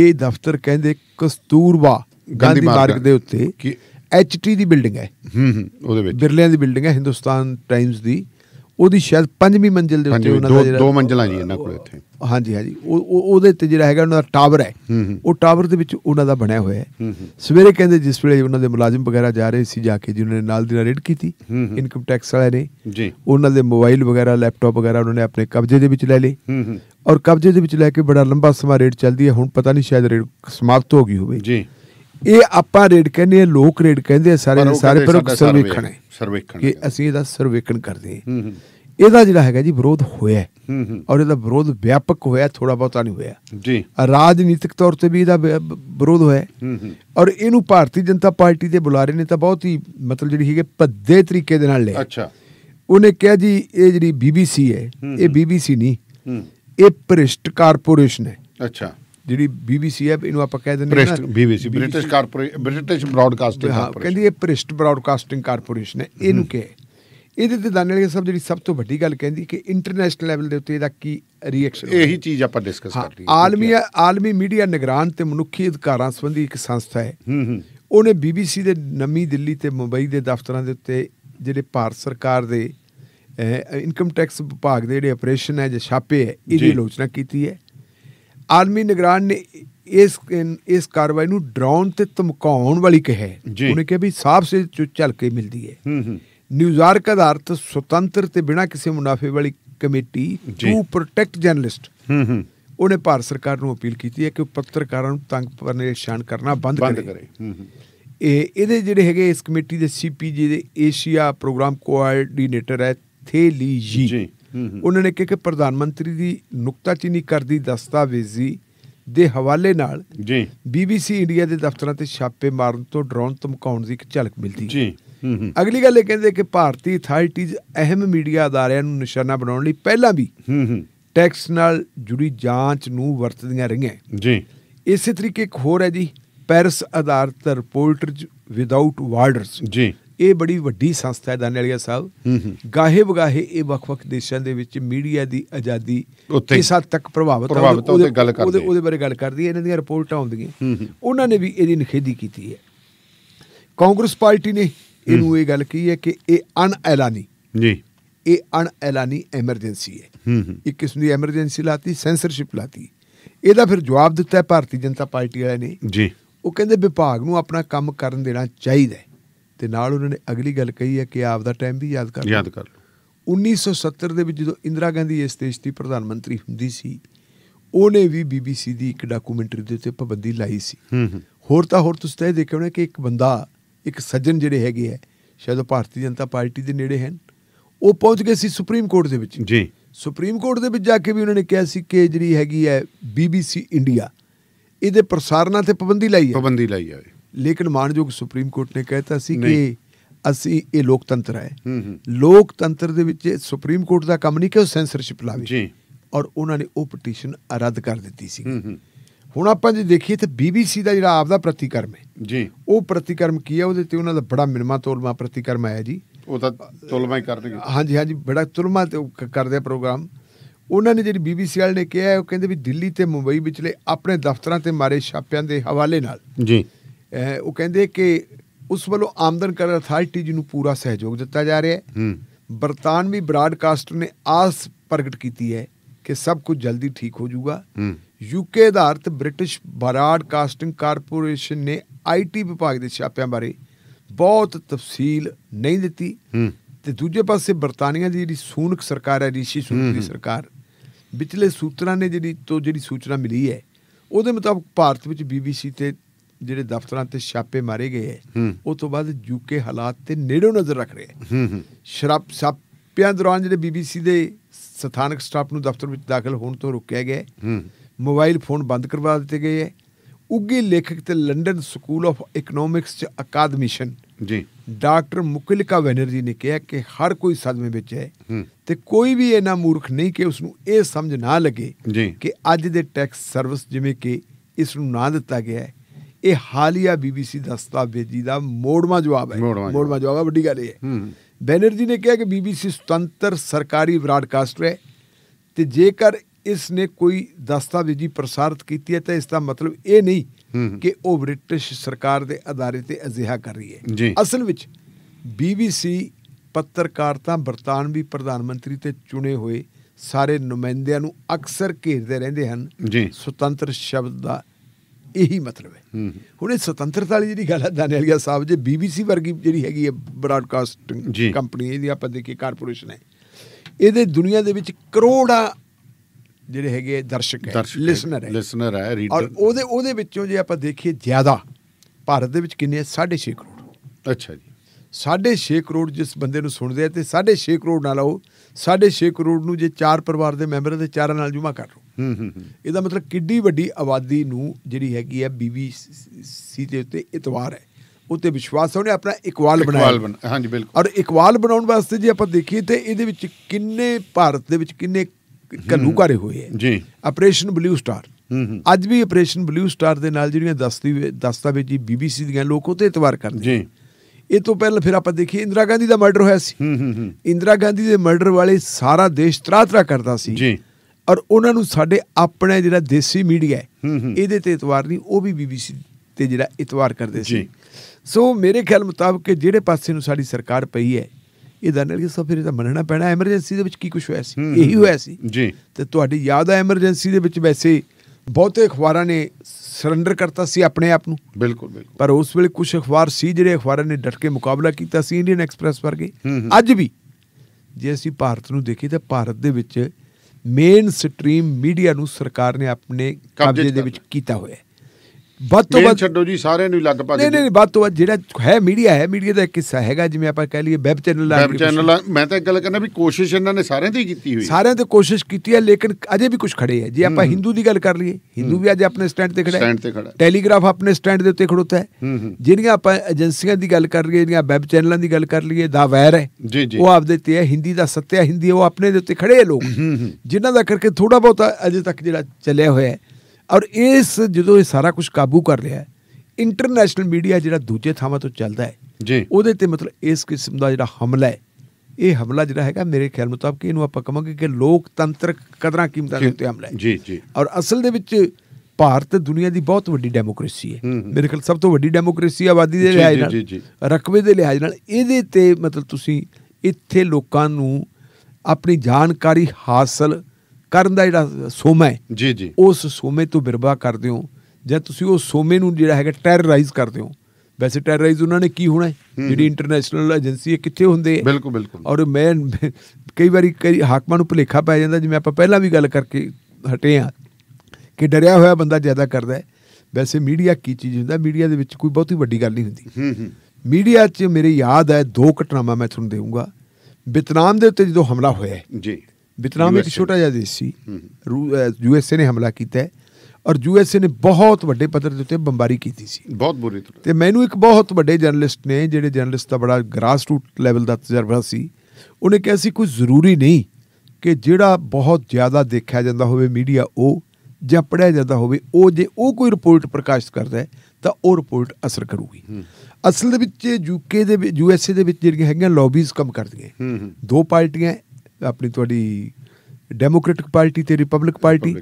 ਇਹ ਦਫ਼ਤਰ ਕਹਿੰਦੇ ਕਸਤੂਰਬਾ ਗਾਂਧੀ ਮਾਰਗ ਦੇ ਉੱਤੇ ਐਚਟੀ ਦੀ ਬਿਲਡਿੰਗ ਹੈ ਹੂੰ ਹੂੰ ਉਹਦੇ ਵਿੱਚ ਬਿਰਲਿਆਂ ਦੀ ਬਿਲਡਿੰਗ ਹੈ ਹਿੰਦੁਸਤਾਨ ਟਾਈਮਸ ਦੀ ਉਹਦੀ ਸ਼ਾਇਦ ਪੰਜਵੀਂ ਮੰਜ਼ਿਲ ਦੇ ਉੱਤੇ ਉਹਨਾਂ ਦਾ ਜਿਹੜਾ ਦੋ ਮੰਜ਼ਿਲਾਂ ਜੀ ਇਹਨਾਂ ਕੋਲ ਇੱਥੇ ਹਾਂਜੀ ਹਾਂਜੀ ਉਹ ਉਹਦੇ ਤੇ ਜਿਹੜਾ ਹੈਗਾ ਉਹਨਾਂ ਦਾ ਟਾਵਰ ਹੈ ਉਹ ਟਾਵਰ ਦੇ ਵਿੱਚ ਉਹਨਾਂ ਦਾ ਬਣਿਆ ਹੋਇਆ ਹੈ ਸਵੇਰੇ ਕਹਿੰਦੇ ਜਿਸ ਵੇਲੇ ਉਹਨਾਂ ਦੇ ਮੁਲਾਜ਼ਮ ਵਗੈਰਾ ਜਾ ਰਹੇ ਸੀ ਜਾ ਕੇ ਜਿਨ੍ਹਾਂ ਨੇ ਨਾਲ ਦੀ ਨਾਲ ਰੇਡ ਕੀਤੀ ਇਨਕਮ ਟੈਕਸ ਵਾਲੇ ਨੇ ਜੀ ਉਹਨਾਂ ਦੇ ਮੋਬਾਈਲ ਵਗੈਰਾ ਲੈਪਟਾਪ ਵਗੈਰਾ ਉਹਨਾਂ ਨੇ ਆਪਣੇ ਕਬਜ਼ੇ ਦੇ ਵਿੱਚ ਲੈ ਲਏ ਔਰ ਕਬਜ਼ੇ ਦੇ ਵਿੱਚ ਲੈ ਕੇ ਬੜਾ ਲੰਬਾ ਸਮਾਂ ਰੇਡ ਚੱਲਦੀ ਹੈ ਹੁਣ ਪਤਾ ਨਹੀਂ ਸ਼ਾਇਦ ਰੇਡ ਸਮਾਪਤ ਹੋ ਗਈ ਹੋਵੇ ਜੀ ਇਹ ਆਪਾਂ ਰੇਡ ਕਹਿੰਦੇ ਆ ਲੋਕ ਰੇਡ ਕਹਿੰਦੇ ਆ ਸਾਰੇ ਸਾਰੇ ਪਰ ਸਰਵੇਖਣ ਹੈ ਸਰਵੇਖਣ ਕਿ ਅਸੀਂ ਇਹਦਾ ਸਰਵੇਖਣ ਕਰਦੇ ਹਾਂ ਇਹਦਾ ਜਿਹੜਾ ਹੈਗਾ ਜੀ ਵਿਰੋਧ ਹੋਇਆ ਔਰ ਇਹਦਾ ਵਿਰੋਧ ਵਿਆਪਕ ਹੋਇਆ ਥੋੜਾ ਬਹੁਤਾ ਨਹੀਂ ਹੋਇਆ ਜੀ ਰਾਜਨੀਤਿਕ ਤੌਰ ਤੇ ਵੀ ਇਹਦਾ ਵਿਰੋਧ ਹੋਇਆ ਔਰ ਇਹਨੂੰ ਭਾਰਤੀ ਜਨਤਾ ਪਾਰਟੀ ਦੇ ਬੁਲਾਰੇ ਨੇ ਤਾਂ ਬਹੁਤ ਹੀ ਮਤਲਬ ਜਿਹੜੀ ਹੈਗੇ ਪੱਦੇ ਤਰੀਕੇ ਦੇ ਨਾਲ ਲਿਆ ਅੱਛਾ ਉਹਨੇ ਕਿਹਾ ਜੀ ਇਹ ਜਿਹੜੀ ਬੀਬੀਸੀ ਹੈ ਇਹ ਬੀਬੀਸੀ ਨਹੀਂ ਇਹ ਭ੍ਰਿਸ਼ਟ ਕਾਰਪੋਰੇਸ਼ਨ ਹੈ ਅੱਛਾ ਜਿਹੜੀ ਬੀਬੀਸੀ ਹੈ ਇਹਨੂੰ ਆਪਾਂ ਕਹਿ ਦਿੰਦੇ ਹਾਂ BBC British corporation British broadcasting corporation ਕਹਿੰਦੀ ਇਹ ਪ੍ਰਿਸ਼ਟ ਬ੍ਰਾਡਕਾਸਟਿੰਗ ਕਾਰਪੋਰੇਸ਼ਨ ਹੈ ਇਹਨੂੰ ਕਿ ਇਹਦੇ ਤੇ ਵਾਲੇ ਸਭ ਜਿਹੜੀ ਸਭ ਤੋਂ ਵੱਡੀ ਗੱਲ ਕਹਿੰਦੀ ਕਿ ਇੰਟਰਨੈਸ਼ਨਲ ਲੈਵਲ ਦੇ ਉੱਤੇ ਇਹਦਾ ਕੀ ਰਿਐਕਸ਼ਨ ਇਹੀ ਚੀਜ਼ ਆਪਾਂ ਡਿਸਕਸ ਕਰ ਰਹੀ ਆਲਮੀ ਆਲਮੀ ਮੀਡੀਆ ਨਿਗਰਾਨ ਤੇ ਮਨੁੱਖੀ ਅਧਿਕਾਰਾਂ ਸੰਬੰਧੀ ਇੱਕ ਸੰਸਥਾ ਹੈ ਹੂੰ ਹੂੰ ਉਹਨੇ ਬੀਬੀਸੀ ਦੇ ਨਵੀਂ ਦਿੱਲੀ ਤੇ ਮੁੰਬਈ ਦੇ ਦਫ਼ਤਰਾਂ ਦੇ ਉੱਤੇ ਜਿਹੜੇ ਭਾਰਤ ਸਰਕਾਰ ਦੇ ਇਨਕਮ ਟੈਕਸ ਵਿਭਾਗ ਦੇ ਜਿਹੜੇ ਆਪਰੇਸ਼ਨ ਹੈ ਜੇ ਛਾਪੇ ਹੈ ਇਹਦੀ ਆਲੋਚਨਾ ਕੀਤੀ ਹੈ ਆਰਮੀ ਨਿਗਰਾਨ ਨੇ ਇਸ ਇਸ ਕਾਰਵਾਈ ਨੂੰ ਡਰਾਉਣ ਤੇ ਧਮਕਾਉਣ ਵਾਲੀ ਕਿਹਾ ਉਹਨੇ ਕਿਹਾ ਵੀ ਸਾਫ਼ ਸੇ ਚੱਲ ਕੇ ਮਿਲਦੀ ਹੈ ਨਿਊਜ਼ਾਰਕ ਅਧਾਰਤ ਸੁਤੰਤਰ ਤੇ ਬਿਨਾ ਕਿਸੇ ਮੁਨਾਫੇ ਵਾਲੀ ਕਮੇਟੀ ਟੂ ਪ੍ਰੋਟੈਕਟ ਜਰਨਲਿਸਟ ਹੂੰ ਹੂੰ ਉਹਨੇ ਭਾਰਤ ਸਰਕਾਰ ਨੂੰ ਅਪੀਲ ਕੀਤੀ ਹੈ ਕਿ ਪੱਤਰਕਾਰਾਂ ਨੂੰ ਤੰਗ ਪਰੇਸ਼ਾਨ ਕਰਨਾ ਬੰਦ ਕਰੇ ਇਹ ਇਹਦੇ ਜਿਹੜੇ ਹੈਗੇ ਇਸ ਕਮੇਟੀ ਦੇ ਸੀਪੀਜੀ ਦੇ ਏਸ਼ੀਆ ਪ੍ਰੋਗਰਾਮ ਕੋਆਰਡੀਨੇਟਰ ਹੈ ਥੇਲੀ ਜੀ ਜੀ ਉਹਨਾਂ ਨੇ ਕਿਹਾ ਕਿ ਪ੍ਰਧਾਨ ਮੰਤਰੀ ਦੀ ਨੁਕਤਾਚੀਨੀ ਕਰਦੀ ਦਸਤਾਵੇਜ਼ੀ ਦੇ ਹਵਾਲੇ ਨਾਲ ਜੀ ਬੀਬੀਸੀ ਇੰਡੀਆ ਦੇ ਦਫ਼ਤਰਾਂ ਤੇ ਛਾਪੇ ਮਾਰਨ ਤੋਂ ਡਰਾਉਣ ਧਮਕਾਉਣ ਦੀ ਇੱਕ ਝਲਕ ਮਿਲਦੀ ਜੀ ਅਗਲੀ ਗੱਲ ਇਹ ਕਹਿੰਦੇ ਕਿ ਭਾਰਤੀ ਅਥਾਰਟੀਜ਼ ਅਹਿਮ ਮੀਡੀਆ ਅਦਾਰਿਆਂ ਨੂੰ ਨਿਸ਼ਾਨਾ ਬਣਾਉਣ ਲਈ ਪਹਿਲਾਂ ਵੀ ਟੈਕਸ ਨਾਲ ਜੁੜੀ ਜਾਂਚ ਨੂੰ ਵਰਤਦੀਆਂ ਰਹੀਆਂ ਜੀ ਇਸੇ ਤਰੀਕੇ ਇੱਕ ਹੋਰ ਹੈ ਜੀ ਪੈਰਿਸ ਆਧਾਰਤ ਰਿਪੋਰਟਰਜ਼ ਵਿਦਆਊਟ ਬਾਰਡਰਸ ਜੀ ਇਹ ਬੜੀ ਵੱਡੀ ਸੰਸਥਾ ਹੈ ਦਾਨੇਲੀਆ ਸਾਹਿਬ ਗਾਹੇ ਬਗਾਹੇ ਇਹ ਵੱਖ-ਵੱਖ ਦੇਸ਼ਾਂ ਦੇ ਵਿੱਚ ਮੀਡੀਆ ਦੀ ਆਜ਼ਾਦੀ ਇਸ ਹੱਦ ਤੱਕ ਪ੍ਰਭਾਵਿਤ ਉਹਦੇ ਗੱਲ ਕਰਦੇ ਉਹਦੇ ਬਾਰੇ ਗੱਲ ਕਰਦੀ ਹੈ ਇਹਨਾਂ ਦੀਆਂ ਰਿਪੋਰਟਾਂ ਆਉਂਦੀਆਂ ਉਹਨਾਂ ਨੇ ਵੀ ਇਹਦੀ ਨਿਖੇਧੀ ਕੀਤੀ ਹੈ ਕਾਂਗਰਸ ਪਾਰਟੀ ਨੇ ਇਹਨੂੰ ਇਹ ਗੱਲ ਕਹੀ ਹੈ ਕਿ ਇਹ ਅਣ ਐਲਾਨੀ ਜੀ ਇਹ ਅਣ ਐਲਾਨੀ ਐਮਰਜੈਂਸੀ ਹੈ ਇੱਕ ਕਿਸਮ ਦੀ ਐਮਰਜੈਂਸੀ ਲਾਤੀ ਸੈਂਸਰਸ਼ਿਪ ਲਾਤੀ ਇਹਦਾ ਫਿਰ ਜਵਾਬ ਦਿੱਤਾ ਹੈ ਭਾਰਤੀ ਜਨਤਾ ਪਾਰਟੀ ਵਾਲਿਆਂ ਨੇ ਜੀ ਉਹ ਕਹਿੰਦੇ ਵਿਭਾਗ ਨੂੰ ਆਪਣਾ ਕੰਮ ਕਰਨ ਦੇਣਾ ਚਾਹੀਦਾ ਤੇ ਨਾਲ ਉਹਨਾਂ ਨੇ ਅਗਲੀ ਗੱਲ ਕਹੀ ਹੈ ਕਿ ਆਪ ਦਾ ਟਾਈਮ ਵੀ ਯਾਦ ਕਰ ਯਾਦ ਕਰ ਲਓ 1970 ਦੇ ਵਿੱਚ ਜਦੋਂ ਇੰਦਰਾ ਗਾਂਧੀ ਇਸ ਦੇਸ਼ ਦੀ ਪ੍ਰਧਾਨ ਮੰਤਰੀ ਹੁੰਦੀ ਸੀ ਉਹਨੇ ਵੀ ਬੀਬੀਸੀ ਦੀ ਇੱਕ ਡਾਕੂਮੈਂਟਰੀ ਦੇ ਉੱਤੇ ਪਾਬੰਦੀ ਲਾਈ ਸੀ ਹੋਰ ਤਾਂ ਹੋਰ ਤੁਸੀਂ ਤਾਂ ਦੇਖਿਆ ਹੋਣਾ ਕਿ ਇੱਕ ਬੰਦਾ ਇੱਕ ਸੱਜਣ ਜਿਹੜੇ ਹੈਗੇ ਹੈ ਸ਼ਾਇਦ ਭਾਰਤੀ ਜਨਤਾ ਪਾਰਟੀ ਦੇ ਨੇੜੇ ਹਨ ਉਹ ਪਹੁੰਚ ਗਏ ਸੀ ਸੁਪਰੀਮ ਕੋਰਟ ਦੇ ਵਿੱਚ ਜੀ ਸੁਪਰੀਮ ਕੋਰਟ ਦੇ ਵਿੱਚ ਜਾ ਕੇ ਵੀ ਉਹਨਾਂ ਨੇ ਕਿਹਾ ਸੀ ਕਿ ਜਿਹੜੀ ਹੈਗੀ ਹੈ ਬੀਬੀਸੀ ਇੰਡੀਆ ਇਹਦੇ ਪ੍ਰਸਾਰਨਾਂ ਤੇ ਪਾਬੰਦੀ ਲਾਈ ਹੈ ਪਾਬੰਦੀ ਲਾਈ ਹੈ ਲੇਕਿਨ ਮਾਨਯੋਗ ਸੁਪਰੀਮ ਕੋਰਟ ਨੇ ਕਹਿਤਾ ਸੀ ਕਿ ਅਸੀਂ ਇਹ ਲੋਕਤੰਤਰ ਹੈ ਲੋਕਤੰਤਰ ਦੇ ਵਿੱਚ ਸੁਪਰੀਮ ਕੋਰਟ ਦਾ ਕੰਮ ਨਹੀਂ ਕਿ ਉਹ ਸੈਂਸਰਸ਼ਿਪ ਲਾਵੇ ਜੀ ਔਰ ਉਹਨਾਂ ਨੇ ਉਹ ਪਟੀਸ਼ਨ ਰੱਦ ਕਰ ਦਿੱਤੀ ਸੀ ਹੁਣ ਆਪਾਂ ਜੇ ਦੇਖੀਏ ਤੇ ਬੀਬੀਸੀ ਦਾ ਜਿਹੜਾ ਆਪਦਾ ਪ੍ਰਤੀਕਰਮ ਹੈ ਜੀ ਉਹ ਪ੍ਰਤੀਕਰਮ ਕੀ ਹੈ ਉਹਦੇ ਤੇ ਉਹਨਾਂ ਦਾ ਬੜਾ ਮਿਲਮਾ ਤੋਲਮਾ ਪ੍ਰਤੀਕਰਮ ਆਇਆ ਜੀ ਉਹ ਤਾਂ ਤੋਲਮਾ ਹੀ ਕਰਨਗੇ ਹਾਂਜੀ ਹਾਂਜੀ ਬੜਾ ਤੋਲਮਾ ਕਰਦੇ ਆ ਪ੍ਰੋਗਰਾਮ ਉਹਨਾਂ ਨੇ ਜਿਹੜੀ ਬੀਬੀਸੀ ਵਾਲੇ ਨੇ ਕਿਹਾ ਉਹ ਕਹਿੰਦੇ ਵੀ ਦਿੱਲੀ ਤੇ ਮੁੰਬਈ ਵਿਚਲੇ ਆਪਣੇ ਦਫ਼ਤਰਾਂ ਤੇ ਮਾਰੇ ਛਾਪਿਆਂ ਦੇ ਹਵਾਲੇ ਨਾਲ ਜੀ ਉਹ ਕਹਿੰਦੇ ਕਿ ਉਸ ਵੱਲੋਂ ਆਮਦਨ ਕਰ ਅਥਾਰਟੀ ਜੀ ਨੂੰ ਪੂਰਾ ਸਹਿਯੋਗ ਦਿੱਤਾ ਜਾ ਰਿਹਾ ਹੈ ਬਰਤਾਨਵੀ ਬ੍ਰਾਡਕਾਸਟਰ ਨੇ ਆਸ ਪ੍ਰਗਟ ਕੀਤੀ ਹੈ ਕਿ ਸਭ ਕੁਝ ਜਲਦੀ ਠੀਕ ਹੋ ਜਾਊਗਾ ਯੂਕੇ ਆਧਾਰਿਤ ਬ੍ਰਿਟਿਸ਼ ਬ੍ਰਾਡਕਾਸਟਿੰਗ ਕਾਰਪੋਰੇਸ਼ਨ ਨੇ ਆਈਟੀ ਵਿਭਾਗ ਦੇ ਛਾਪਿਆਂ ਬਾਰੇ ਬਹੁਤ ਤਫਸੀਲ ਨਹੀਂ ਦਿੱਤੀ ਤੇ ਦੂਜੇ ਪਾਸੇ ਬਰਤਾਨੀਆ ਦੀ ਜਿਹੜੀ ਸੂਨਕ ਸਰਕਾਰ ਹੈ ਰਿਸ਼ੀ ਸੂਨਕ ਦੀ ਸਰਕਾਰ ਵਿਚਲੇ ਸੂਤਰਾਂ ਨੇ ਜਿਹੜੀ ਤੋਂ ਜਿਹੜੀ ਸੂਚਨਾ ਮਿਲੀ ਹੈ ਉਹਦੇ ਮੁਤਾਬਕ ਭਾਰਤ ਵਿੱਚ ਬੀਬੀਸੀ ਤੇ ਜਿਹੜੇ ਦਫ਼ਤਰਾਂ ਤੇ ਛਾਪੇ ਮਾਰੇ ਗਏ ਉਹ ਤੋਂ ਬਾਅਦ ਯੂਕੇ ਹਾਲਾਤ ਤੇ ਨੇੜੋਂ ਨਜ਼ਰ ਰੱਖ ਰਹੇ ਹੈ ਸ਼ਰਾਬ ਛਾਪਿਆਂ ਦੌਰਾਨ ਜਿਹੜੇ ਬੀਬੀਸੀ ਦੇ ਸਥਾਨਕ ਸਟਾਫ ਨੂੰ ਦਫ਼ਤਰ ਵਿੱਚ ਦਾਖਲ ਹੋਣ ਤੋਂ ਰੋਕਿਆ ਗਿਆ ਮੋਬਾਈਲ ਫੋਨ ਬੰਦ ਕਰਵਾ ਦਿੱਤੇ ਗਏ ਹੈ ਉੱਗੇ ਲੇਖਕ ਤੇ ਲੰਡਨ ਸਕੂਲ ਆਫ ਇਕਨੋਮਿਕਸ ਚ ਅਕਾਦਮਿਸ਼ਨ ਜੀ ਡਾਕਟਰ ਮੁਕਲਿਕਾ ਵੈਨਰਜੀ ਨੇ ਕਿਹਾ ਕਿ ਹਰ ਕੋਈ ਸਦਮੇ ਵਿੱਚ ਹੈ ਤੇ ਕੋਈ ਵੀ ਇਹਨਾਂ ਮੂਰਖ ਨਹੀਂ ਕਿ ਉਸ ਨੂੰ ਇਹ ਸਮਝ ਨਾ ਲੱਗੇ ਕਿ ਅੱਜ ਦੇ ਟੈਕਸ ਸਰਵਿਸ ਜਿਵੇਂ ਕਿ ਇਸ ਨੂੰ ਨਾ ਦਿੱਤਾ ਗਿਆ ਹੈ ਇਹ ਹਾਲੀਆ ਬੀਬੀਸੀ ਦਸਤਾਵੇਜ਼ੀ ਦਾ ਮੋੜਵਾ ਜਵਾਬ ਹੈ ਮੋੜਵਾ ਜਵਾਬ ਹੈ ਵੱਡੀ ਗੱਲ ਇਹ ਹੈ ਜੀ ਨੇ ਕਿਹਾ ਕਿ ਬੀਬੀਸੀ ਸੁਤੰਤਰ ਸਰਕਾਰੀ ਬ੍ਰਾਡਕਾਸਟਰ ਹੈ ਤੇ ਜੇਕਰ ਇਸ ਨੇ ਕੋਈ ਦਸਤਾਵੇਜ਼ੀ ਪ੍ਰਸਾਰਿਤ ਕੀਤੀ ਹੈ ਤਾਂ ਇਸ ਦਾ ਮਤਲਬ ਇਹ ਨਹੀਂ ਕਿ ਉਹ ਬ੍ਰਿਟਿਸ਼ ਸਰਕਾਰ ਦੇ ਅਦਾਰੇ ਤੇ ਅਜ਼ਿਹਾ ਕਰ ਰਹੀ ਹੈ ਅਸਲ ਵਿੱਚ ਬੀਬੀਸੀ ਪੱਤਰਕਾਰਤਾ ਬਰਤਾਨਵੀ ਪ੍ਰਧਾਨ ਮੰਤਰੀ ਤੇ ਚੁਣੇ ਹੋਏ ਸਾਰੇ ਨੁਮਾਇੰਦਿਆਂ ਨੂੰ ਅਕਸਰ ਘੇਰਦੇ ਰਹਿੰਦੇ ਹਨ ਸੁਤੰਤਰ ਸ਼ਬਦ ਦਾ ਇਹੀ ਮਤਲਬ ਹੈ ਹੁਣ ਇਹ ਸੁਤੰਤਰਤਾ ਵਾਲੀ ਜਿਹੜੀ ਗੱਲ ਹੈ ਗਿਆ ਸਾਹਿਬ ਜੇ ਬੀਬੀਸੀ ਵਰਗੀ ਜਿਹੜੀ ਹੈਗੀ ਹੈ ਬ੍ਰਾਡਕਾਸਟਿੰਗ ਕੰਪਨੀ ਇਹਦੀ ਆਪਾਂ ਦੇਖੀ ਕਾਰਪੋਰੇਸ਼ਨ ਹੈ ਇਹਦੇ ਦੁਨੀਆ ਦੇ ਵਿੱਚ ਕਰੋੜਾਂ ਜਿਹੜੇ ਹੈਗੇ ਦਰਸ਼ਕ ਹੈ ਲਿਸਨਰ ਹੈ ਲਿਸਨਰ ਹੈ ਰੀਡਰ ਔਰ ਉਹਦੇ ਉਹਦੇ ਵਿੱਚੋਂ ਜੇ ਆਪਾਂ ਦੇਖੀਏ ਜ਼ਿਆਦਾ ਭਾਰਤ ਦੇ ਵਿੱਚ ਕਿੰਨੇ ਹੈ 6.5 ਕਰੋੜ ਅੱਛਾ ਜੀ 6.5 ਕਰੋੜ ਜਿਸ ਬੰਦੇ ਨੂੰ ਸੁਣਦੇ ਆ ਤੇ 6.5 ਕਰੋੜ ਨਾਲ ਉਹ 6.5 ਕਰੋੜ ਨੂੰ ਜੇ ਚਾਰ ਪਰਿਵਾਰ ਦੇ ਮੈਂਬਰ ਦੇ ਚਾਰਾਂ ਨਾਲ ਜੁਮਾ ਕਰ ਇਹਦਾ ਮਤਲਬ ਕਿੱਡੀ ਵੱਡੀ ਆਬਾਦੀ ਨੂੰ ਜਿਹੜੀ ਹੈਗੀ ਹੈ ਸੀ ਦੇ ਉੱਤੇ ਇਤਵਾਰ ਹੈ ਉੱਤੇ ਵਿਸ਼ਵਾਸ ਹੋਣੇ ਆਪਣਾ ਇਕਵਾਲ ਬਣਾਇਆ ਇਕਵਾਲ ਬਣਾ ਹਾਂਜੀ ਬਿਲਕੁਲ ਔਰ ਇਕਵਾਲ ਬਣਾਉਣ ਵਾਸਤੇ ਜੇ ਆਪਾਂ ਦੇਖੀਏ ਤੇ ਇਹਦੇ ਵਿੱਚ ਕਿੰਨੇ ਭਾਰਤ ਦੇ ਵਿੱਚ ਕਿੰਨੇ ਘਾਰੇ ਹੋਏ ਹੈ ਜੀ ਆਪਰੇਸ਼ਨ ਬਲੂ ਸਟਾਰ ਅੱਜ ਵੀ ਆਪਰੇਸ਼ਨ ਬਲੂ ਸਟਾਰ ਦੇ ਨਾਲ ਜਿਹੜੀਆਂ ਦਸਤੀ ਦਸਤਾਵੇਜੀ ਬੀਬੀਸੀ ਦੀਆਂ ਲੋਕ ਉਹ ਤੇ ਇਤਵਾਰ ਕਰਦੇ ਜੀ ਇਹ ਤੋਂ ਪਹਿਲਾਂ ਫਿਰ ਆਪਾਂ ਦੇਖੀਏ ਇੰਦਰਾ ਗਾਂਧੀ ਦਾ ਮਰਡਰ ਹੋਇਆ ਸੀ ਇੰਦਰਾ ਗਾਂਧੀ ਦੇ ਮਰਡਰ ਵਾਲੇ ਸਾਰਾ ਦੇਸ਼ ਤਰਾਤਰਾ ਕਰਦਾ ਸੀ ਜੀ ਔਰ ਉਹਨਾਂ ਨੂੰ ਸਾਡੇ ਆਪਣੇ ਜਿਹੜਾ ਦੇਸੀ ਮੀਡੀਆ ਇਹਦੇ ਤੇ ਇਤਵਾਰ ਨਹੀਂ ਉਹ ਵੀ ਬੀਬੀਸੀ ਤੇ ਜਿਹੜਾ ਇਤਵਾਰ ਕਰਦੇ ਸੀ ਸੋ ਮੇਰੇ ਖਿਆਲ ਮੁਤਾਬਕ ਜਿਹੜੇ ਪਾਸੇ ਨੂੰ ਸਾਡੀ ਸਰਕਾਰ ਪਈ ਹੈ ਇਹ ਦਾਨਲ ਸਭ ਸਫਰ ਇਹਦਾ ਮੰਨਣਾ ਪੈਣਾ ਐਮਰਜੈਂਸੀ ਦੇ ਵਿੱਚ ਕੀ ਕੁਝ ਹੋਇਆ ਸੀ ਇਹੀ ਹੋਇਆ ਸੀ ਜੀ ਤੇ ਤੁਹਾਡੀ ਯਾਦ ਆ ਐਮਰਜੈਂਸੀ ਦੇ ਵਿੱਚ ਵੈਸੇ ਬਹੁਤੇ ਅਖਬਾਰਾਂ ਨੇ ਸਰੈਂਡਰ ਕਰਤਾ ਸੀ ਆਪਣੇ ਆਪ ਨੂੰ ਬਿਲਕੁਲ ਬਿਲਕੁਲ ਪਰ ਉਸ ਵੇਲੇ ਕੁਝ ਅਖਬਾਰ ਸੀ ਜਿਹੜੇ ਅਖਬਾਰਾਂ ਨੇ ਡਟ ਕੇ ਮੁਕਾਬਲਾ ਕੀਤਾ ਸੀ ਇੰਡੀਅਨ ਐਕਸਪ੍ਰੈਸ ਵਰਗੇ ਅੱਜ ਵੀ ਜੇ ਅਸੀਂ ਭਾਰਤ ਨੂੰ ਦੇਖੀਏ ਤਾਂ ਭਾਰਤ ਦੇ ਵਿੱਚ ਮੇਨ ਸਟ੍ਰੀਮ ਮੀਡੀਆ ਨੂੰ ਸਰਕਾਰ ਨੇ ਆਪਣੇ ਕਬਜ਼ੇ ਦੇ ਵਿੱਚ ਕੀਤਾ ਹੋਇਆ ਹੈ ਵੱਧ ਤੋਂ ਵੱਧ ਛੱਡੋ ਜੀ ਸਾਰਿਆਂ ਨੂੰ ਲੱਗ ਪਾ ਦੇ ਨਹੀਂ ਨਹੀਂ ਵੱਧ ਤੋਂ ਵੱਧ ਜਿਹੜਾ ਹੈ ਮੀਡੀਆ ਹੈ ਮੀਡੀਆ ਦਾ ਇੱਕ ਹਿੱਸਾ ਹੈਗਾ ਜਿਵੇਂ ਆਪਾਂ ਕਹਿ ਲਈਏ ਵੈਬ ਚੈਨਲ ਵੈਬ ਚੈਨਲ ਮੈਂ ਤਾਂ ਗੱਲ ਕਰਨਾ ਵੀ ਕੋਸ਼ਿਸ਼ ਇਹਨਾਂ ਨੇ ਸਾਰਿਆਂ ਦੀ ਕੀਤੀ ਹੋਈ ਸਾਰਿਆਂ ਤੇ ਕੋਸ਼ਿਸ਼ ਕੀਤੀ ਹੈ ਲੇਕਿਨ ਅਜੇ ਵੀ ਕੁਝ ਖੜੇ ਹੈ ਜੇ ਆਪਾਂ ਹਿੰਦੂ ਦੀ ਗੱਲ ਕਰ ਲਈਏ ਹਿੰਦੂ ਵੀ ਅੱਜ ਆਪਣੇ ਸਟੈਂਡ ਤੇ ਖੜਾ ਹੈ ਸਟੈਂਡ ਤੇ ਖੜਾ ਟੈਲੀਗ੍ਰਾਫ ਆਪਣੇ ਸਟੈਂਡ ਦੇ ਉੱਤੇ ਖੜੋਤਾ ਹੈ ਜਿਹੜੀਆਂ ਆਪਾਂ ਏਜੰਸੀਆਂ ਦੀ ਗੱਲ ਕਰ ਲਈਏ ਜਿਹੜੀਆਂ ਵੈਬ ਚੈਨਲਾਂ ਦੀ ਗੱਲ ਕਰ ਲਈਏ ਦਾ ਵੈਰ ਹੈ ਉਹ ਆਪਦੇ ਤੇ ਹੈ ਹਿੰਦੀ ਦਾ ਸੱਤਿਆ ਹਿੰਦੀ ਉਹ ਆਪਣੇ ਦੇ ਉੱਤੇ ਖੜੇ ਹੈ ਲੋਕ ਜਿਨ੍ਹਾਂ ਦਾ ਕਰਕੇ ਥੋੜਾ ਬਹੁਤ ਅਜੇ ਤੱਕ ਜਿਹੜਾ ਚੱਲਿਆ ਹੋਇਆ ਹੈ ਔਰ ਇਸ ਜਦੋਂ ਇਹ ਸਾਰਾ ਕੁਝ ਕਾਬੂ ਕਰ ਲਿਆ ਇੰਟਰਨੈਸ਼ਨਲ ਮੀਡੀਆ ਜਿਹੜਾ ਦੂਜੇ ਥਾਵਾਂ ਤੋਂ ਚੱਲਦਾ ਹੈ ਜੀ ਉਹਦੇ ਤੇ ਮਤਲਬ ਇਸ ਕਿਸਮ ਦਾ ਜਿਹੜਾ ਹਮਲਾ ਹੈ ਇਹ ਹਮਲਾ ਜਿਹੜਾ ਹੈਗਾ ਮੇਰੇ ਖਿਆਲ ਮੁਤਾਬਕ ਇਹਨੂੰ ਆਪਾਂ ਕਹਾਂਗੇ ਕਿ ਲੋਕਤੰਤਰ ਕਦਰਾਂ ਕੀਮਤਾਂ ਦੇ ਉੱਤੇ ਹਮਲਾ ਹੈ ਜੀ ਜੀ ਔਰ ਅਸਲ ਦੇ ਵਿੱਚ ਭਾਰਤ ਦੁਨੀਆ ਦੀ ਬਹੁਤ ਵੱਡੀ ਡੈਮੋਕ੍ਰੇਸੀ ਹੈ ਮੇਰੇ ਖਿਆਲ ਸਭ ਤੋਂ ਵੱਡੀ ਡੈਮੋਕ੍ਰੇਸੀ ਆਬਾਦੀ ਦੇ ਲਿਹਾਜ਼ ਨਾਲ ਰਕਬੇ ਦੇ ਲਿਹਾਜ਼ ਨਾਲ ਇਹਦੇ ਤੇ ਮਤਲਬ ਤੁਸੀਂ ਇੱਥੇ ਲੋਕਾਂ ਨੂੰ ਆਪਣੀ ਜਾਣਕਾਰੀ ਹਾਸਲ ਕਰਨ ਦਾ ਜਿਹੜਾ ਸੋਮਾ ਹੈ ਜੀ ਜੀ ਉਸ ਸੋਮੇ ਤੋਂ ਬਿਰਵਾ ਕਰਦੇ ਹੋ ਜਾਂ ਤੁਸੀਂ ਉਹ ਸੋਮੇ ਨੂੰ ਜਿਹੜਾ ਹੈਗਾ ਟੈਰਰਾਈਜ਼ ਕਰਦੇ ਹੋ ਵੈਸੇ ਟੈਰਰਾਈਜ਼ ਉਹਨਾਂ ਨੇ ਕੀ ਹੋਣਾ ਜਿਹੜੀ ਇੰਟਰਨੈਸ਼ਨਲ ਏਜੰਸੀ ਹੈ ਕਿੱਥੇ ਹੁੰਦੇ ਹੈ ਬਿਲਕੁਲ ਬਿਲਕੁਲ ਔਰ ਮੈਂ ਕਈ ਵਾਰੀ ਕਈ ਹਾਕਮਾਂ ਨੂੰ ਭੁਲੇਖਾ ਪੈ ਜਾਂਦਾ ਜਿਵੇਂ ਆਪਾਂ ਪਹਿਲਾਂ ਵੀ ਗੱਲ ਕਰਕੇ ਹਟੇ ਆ ਕਿ ਡਰਿਆ ਹੋਇਆ ਬੰਦਾ ਜ਼ਿਆਦਾ ਕਰਦਾ ਹੈ ਵੈਸੇ ਮੀਡੀਆ ਕੀ ਚੀਜ਼ ਹੁੰਦਾ ਮੀਡੀਆ ਦੇ ਵਿੱਚ ਕੋਈ ਬਹੁਤੀ ਵੱਡੀ ਗੱਲ ਨਹੀਂ ਹੁੰਦੀ ਹੂੰ ਹੂੰ ਮੀਡੀਆ 'ਚ ਮੇਰੇ ਯਾਦ ਹੈ ਦੋ ਘਟਨਾਵਾਂ ਮੈਂ ਤੁਹਾਨੂੰ ਦੇਵਾਂਗਾ ਵਿਤਨਾਮ ਦੇ ਉੱਤੇ ਜਦੋਂ ਹਮਲਾ ਹੋਇਆ ਜੀ ਵਿਤਨਾਮ ਇੱਕ ਛੋਟਾ ਜਿਹਾ ਦੇਸ਼ ਸੀ ਯੂ ਐਸ ਏ ਨੇ ਹਮਲਾ ਕੀਤਾ ਔਰ ਯੂ ਐਸ ਏ ਨੇ ਬਹੁਤ ਵੱਡੇ ਪੱਧਰ ਦੇ ਉੱਤੇ ਬੰਬਾਰੀ ਕੀਤੀ ਸੀ ਬਹੁਤ ਬੁਰੀ ਤਰ੍ਹਾਂ ਤੇ ਮੈਨੂੰ ਇੱਕ ਬਹੁਤ ਵੱਡੇ ਜਰਨਲਿਸਟ ਨੇ ਜਿਹੜੇ ਜਰਨਲਿਸਟ ਦਾ ਬੜਾ ਗ੍ਰਾਸ ਰੂਟ ਲੈਵਲ ਦਾ ਤਜਰਬਾ ਸੀ ਉਹਨੇ ਕਿਹਾ ਸੀ ਕੋਈ ਜ਼ਰੂਰੀ ਨਹੀਂ ਕਿ ਜਿਹੜਾ ਬਹੁਤ ਜ਼ਿਆਦਾ ਦੇਖਿਆ ਜਾਂਦਾ ਹੋਵੇ ਮੀਡੀਆ ਉਹ ਜਾਂ ਪੜਿਆ ਜਾਂਦਾ ਹੋਵੇ ਉਹ ਜੇ ਉਹ ਕੋਈ ਰਿਪੋਰਟ ਪ੍ਰਕਾਸ਼ਿਤ ਕਰਦਾ ਹੈ ਤਾਂ ਉਹ ਰਿਪੋਰਟ ਅਸਰ ਕਰੂਗੀ ਅਸਲ ਦੇ ਵਿੱਚ ਯੂਕੇ ਦੇ ਯੂਐਸਏ ਦੇ ਵਿੱਚ ਜਿਹੜੀਆਂ ਹੈਗੀਆਂ ਲੌਬੀਜ਼ ਕੰਮ ਕਰਦੀਆਂ ਦੋ ਪਾਰਟੀਆਂ ਆਪਣੀ ਤੁਹਾਡੀ ਡੈਮੋਕ੍ਰੈਟਿਕ ਪਾਰਟੀ ਤੇ ਰਿਪਬਲਿਕ ਪਾਰਟੀ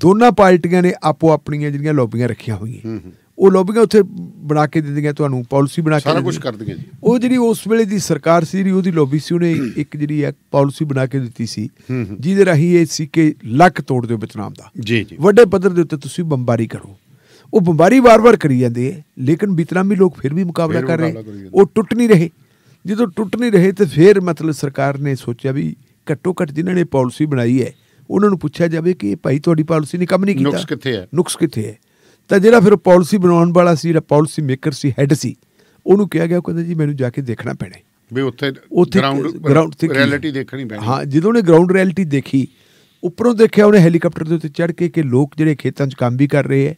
ਦੋਨਾਂ ਪਾਰਟੀਆਂ ਨੇ ਆਪੋ ਆਪਣੀਆਂ ਜਿਹੜੀਆਂ ਲੌਬੀਆਂ ਰੱਖੀਆਂ ਹੋਈਆਂ ਉਹ ਲੌਬੀਆਂ ਉੱਥੇ ਬਣਾ ਕੇ ਦਿੰਦੀਆਂ ਤੁਹਾਨੂੰ ਪਾਲਿਸੀ ਬਣਾ ਕੇ ਸਾਰਾ ਕੁਝ ਕਰਦੀਆਂ ਜੀ ਉਹ ਜਿਹੜੀ ਉਸ ਵੇਲੇ ਦੀ ਸਰਕਾਰ ਸੀ ਜਿਹੜੀ ਉਹਦੀ ਲੌਬੀ ਸੀ ਉਹਨੇ ਇੱਕ ਜਿਹੜੀ ਹੈ ਪਾਲਿਸੀ ਬਣਾ ਕੇ ਦਿੱਤੀ ਸੀ ਜਿਹਦੇ ਰਾਹੀਂ ਇਹ ਸੀ ਕਿ ਲੱਕ ਤੋੜ ਦਿਓ ਵਿਤਨਾਮ ਦਾ ਜੀ ਜੀ ਵੱਡੇ ਪੱਧਰ ਦੇ ਉੱਤੇ ਤੁਸੀਂ ਬੰਬਾਰੀ ਕਰੋ ਉਹ ਬੰਬਾਰੀ ਵਾਰ-ਵਾਰ ਕਰੀ ਜਾਂਦੇ ਲੇਕਿਨ ਵਿਤਨਾਮੀ ਲੋਕ ਫਿਰ ਵੀ ਮੁਕਾਬਲਾ ਕਰ ਰਹੇ ਉਹ ਟੁੱਟ ਨਹੀਂ ਰਹੇ ਜਦੋਂ ਟੁੱਟ ਨਹੀਂ ਰਹੇ ਤੇ ਫਿਰ ਮਤਲਬ ਸਰਕਾਰ ਨੇ ਸੋਚਿਆ ਵੀ ਘੱਟੋ ਘੱਟ ਜਿਨ੍ਹਾਂ ਨੇ ਪਾਲਿਸੀ ਬਣਾਈ ਹੈ ਉਹਨਾਂ ਨੂੰ ਪੁੱਛਿਆ ਜਾਵੇ ਕਿ ਭਾਈ ਤੁਹਾਡੀ ਪਾਲਿਸੀ ਨੇ ਕੰਮ ਨਹੀਂ ਕੀਤਾ ਨੁਕਸ ਕਿੱਥੇ ਹੈ ਨੁਕਸ ਕਿੱਥੇ ਹੈ ਤਾਂ ਜਿਹੜਾ ਫਿਰ ਪਾਲਿਸੀ ਬਣਾਉਣ ਵਾਲਾ ਸੀ ਜਿਹੜਾ ਪਾਲਿਸੀ ਮੇਕਰ ਸੀ ਹੈੱਡ ਸੀ ਉਹਨੂੰ ਕਿਹਾ ਗਿਆ ਕਹਿੰਦਾ ਜੀ ਮੈਨੂੰ ਜਾ ਕੇ ਦੇਖਣਾ ਪੈਣਾ ਵੀ ਉੱਥੇ ਗਰਾਊਂਡ ਗਰਾਊਂਡ ਤੇ ਰਿਐਲਿਟੀ ਦੇਖਣੀ ਪੈਣੀ ਹਾਂ ਜਦੋਂ ਨੇ ਗਰਾਊਂਡ ਰਿਐਲਿਟੀ ਦੇਖੀ ਉੱਪਰੋਂ ਦੇਖਿਆ ਉਹਨੇ ਹੈਲੀਕਾਪਟਰ ਦੇ ਉੱਤੇ ਚੜ ਕੇ ਕਿ ਲੋਕ ਜਿਹੜੇ ਖੇਤਾਂ 'ਚ ਕੰਮ ਵੀ ਕਰ ਰਹੇ ਐ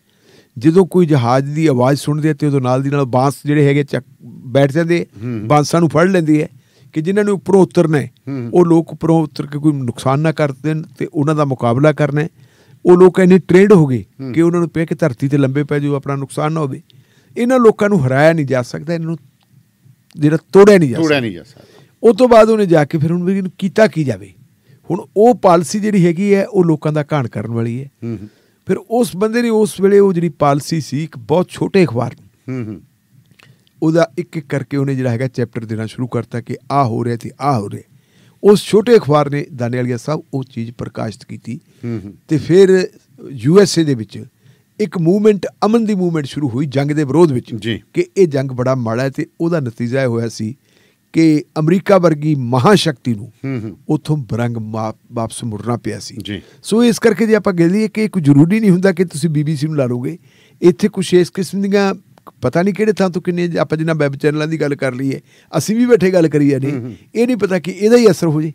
ਜਦੋਂ ਕੋਈ ਜਹਾਜ਼ ਦੀ ਆਵਾਜ਼ ਸੁਣਦੇ ਤੇ ਉਹਦੇ ਨਾਲ ਦੀ ਨਾਲ ਬਾਂਸ ਜਿਹੜੇ ਹੈਗੇ ਚੱਕ ਬੈਠ ਜਾਂਦੇ ਬਾਂਸਾਂ ਨੂੰ ਫੜ ਲੈਂਦੀ ਹੈ ਕਿ ਜਿਨ੍ਹਾਂ ਨੂੰ ਉਪਰੋਂ ਉਤਰਨੇ ਉਹ ਲੋਕ ਉਪਰੋਂ ਉਤਰ ਕੇ ਕੋਈ ਨੁਕਸਾਨ ਨਾ ਕਰ ਦੇਣ ਤੇ ਉਹਨਾਂ ਦਾ ਮੁਕਾਬਲਾ ਕਰਨੇ ਉਹ ਲੋਕ ਇੰਨੇ ਟ੍ਰੇਡ ਹੋ ਗਏ ਕਿ ਉਹਨਾਂ ਨੂੰ ਪੈ ਕਿ ਧਰਤੀ ਤੇ ਲੰਬੇ ਪੈ ਜਾਓ ਆਪਣਾ ਨੁਕਸਾਨ ਨਾ ਹੋਵੇ ਇਹਨਾਂ ਲੋਕਾਂ ਨੂੰ ਹਰਾਇਆ ਨਹੀਂ ਜਾ ਸਕਦਾ ਇਹਨਾਂ ਨੂੰ ਜਿਹੜਾ ਤੋੜਿਆ ਨਹੀਂ ਜਾ ਸਕਦਾ ਤੋੜਿਆ ਨਹੀਂ ਜਾ ਸਕਦਾ ਉਸ ਤੋਂ ਬਾਅਦ ਉਹਨੇ ਜਾ ਕੇ ਫਿਰ ਉਹਨੂੰ ਵੀ ਕੀਤਾ ਕੀ ਜਾਵੇ ਹੁਣ ਉਹ ਪਾਲਿਸੀ ਜਿਹੜੀ ਹੈਗੀ ਹੈ ਉਹ ਲੋਕਾਂ ਦਾ ਘਾਣ ਕਰਨ ਵਾਲੀ ਹੈ ਫਿਰ ਉਸ ਬੰਦੇ ਨੇ ਉਸ ਵੇਲੇ ਉਹ ਜਿਹੜੀ ਪਾਲਿਸੀ ਸੀ ਇੱਕ ਬਹੁਤ ਛੋਟੇ ਅਖਬਾਰ ਹੂੰ ਹੂੰ ਉਹਦਾ ਇੱਕ ਇੱਕ ਕਰਕੇ ਉਹਨੇ ਜਿਹੜਾ ਹੈਗਾ ਚੈਪਟਰ ਦੇਣਾ ਸ਼ੁਰੂ ਕਰਤਾ ਕਿ ਆ ਹੋ ਰਿਹਾ ਤੇ ਆ ਹੋ ਰਿਹਾ ਉਸ ਛੋਟੇ ਅਖਬਾਰ ਨੇ ਦਾਨੇਵਾਲੀਆ ਸਾਹਿਬ ਉਹ ਚੀਜ਼ ਪ੍ਰਕਾਸ਼ਿਤ ਕੀਤੀ ਤੇ ਫਿਰ ਯੂ ਐਸ ਏ ਦੇ ਵਿੱਚ ਇੱਕ ਮੂਵਮੈਂਟ ਅਮਨ ਦੀ ਮੂਵਮੈਂਟ ਸ਼ੁਰੂ ਹੋਈ ਜੰਗ ਦੇ ਵਿਰੋਧ ਵਿੱਚ ਕਿ ਇਹ ਜੰਗ ਬੜਾ ਮਾੜਾ ਹੈ ਤੇ ਉਹਦਾ ਨਤੀਜਾ ਇਹ ਹੋਇਆ ਸੀ ਕਿ ਅਮਰੀਕਾ ਵਰਗੀ ਮਹਾਸ਼ਕਤੀ ਨੂੰ ਉਥੋਂ ਬਰੰਗ ਵਾਪਸ ਮੁੜਨਾ ਪਿਆ ਸੀ ਸੋ ਇਸ ਕਰਕੇ ਜੇ ਆਪਾਂ ਗੱਲ ਲਈਏ ਕਿ ਕੋਈ ਜ਼ਰੂਰੀ ਨਹੀਂ ਹੁੰਦਾ ਕਿ ਤੁਸੀਂ ਬੀਬੀਸੀ ਨੂੰ ਲਾ ਲੋਗੇ ਇੱਥੇ ਕੁਝ ਇਸ ਕਿਸਮ ਦੀਆਂ ਪਤਾ ਨਹੀਂ ਕਿਹੜੇ ਥਾਂ ਤੋਂ ਕਿੰਨੇ ਆਪਾਂ ਜਿੰਨਾ ਵੈਬ ਚੈਨਲਾਂ ਦੀ ਗੱਲ ਕਰ ਲਈਏ ਅਸੀਂ ਵੀ ਬੈਠੇ ਗੱਲ ਕਰੀ ਜਾਂਦੇ ਇਹ ਨਹੀਂ ਪਤਾ ਕਿ ਇਹਦਾ ਹੀ ਅਸਰ ਹੋ ਜੇ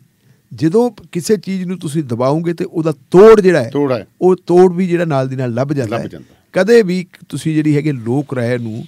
ਜਦੋਂ ਕਿਸੇ ਚੀਜ਼ ਨੂੰ ਤੁਸੀਂ ਦਬਾਓਗੇ ਤੇ ਉਹਦਾ ਤੋੜ ਜਿਹੜਾ ਹੈ ਉਹ ਤੋੜ ਵੀ ਜਿਹੜਾ ਨਾਲ ਦੀ ਨਾਲ ਲੱਭ ਜਾਂਦਾ ਹੈ ਕਦੇ ਵੀ ਤੁਸੀਂ ਜਿਹੜੀ ਹੈਗੇ ਲੋਕ ਰਾਏ ਨੂੰ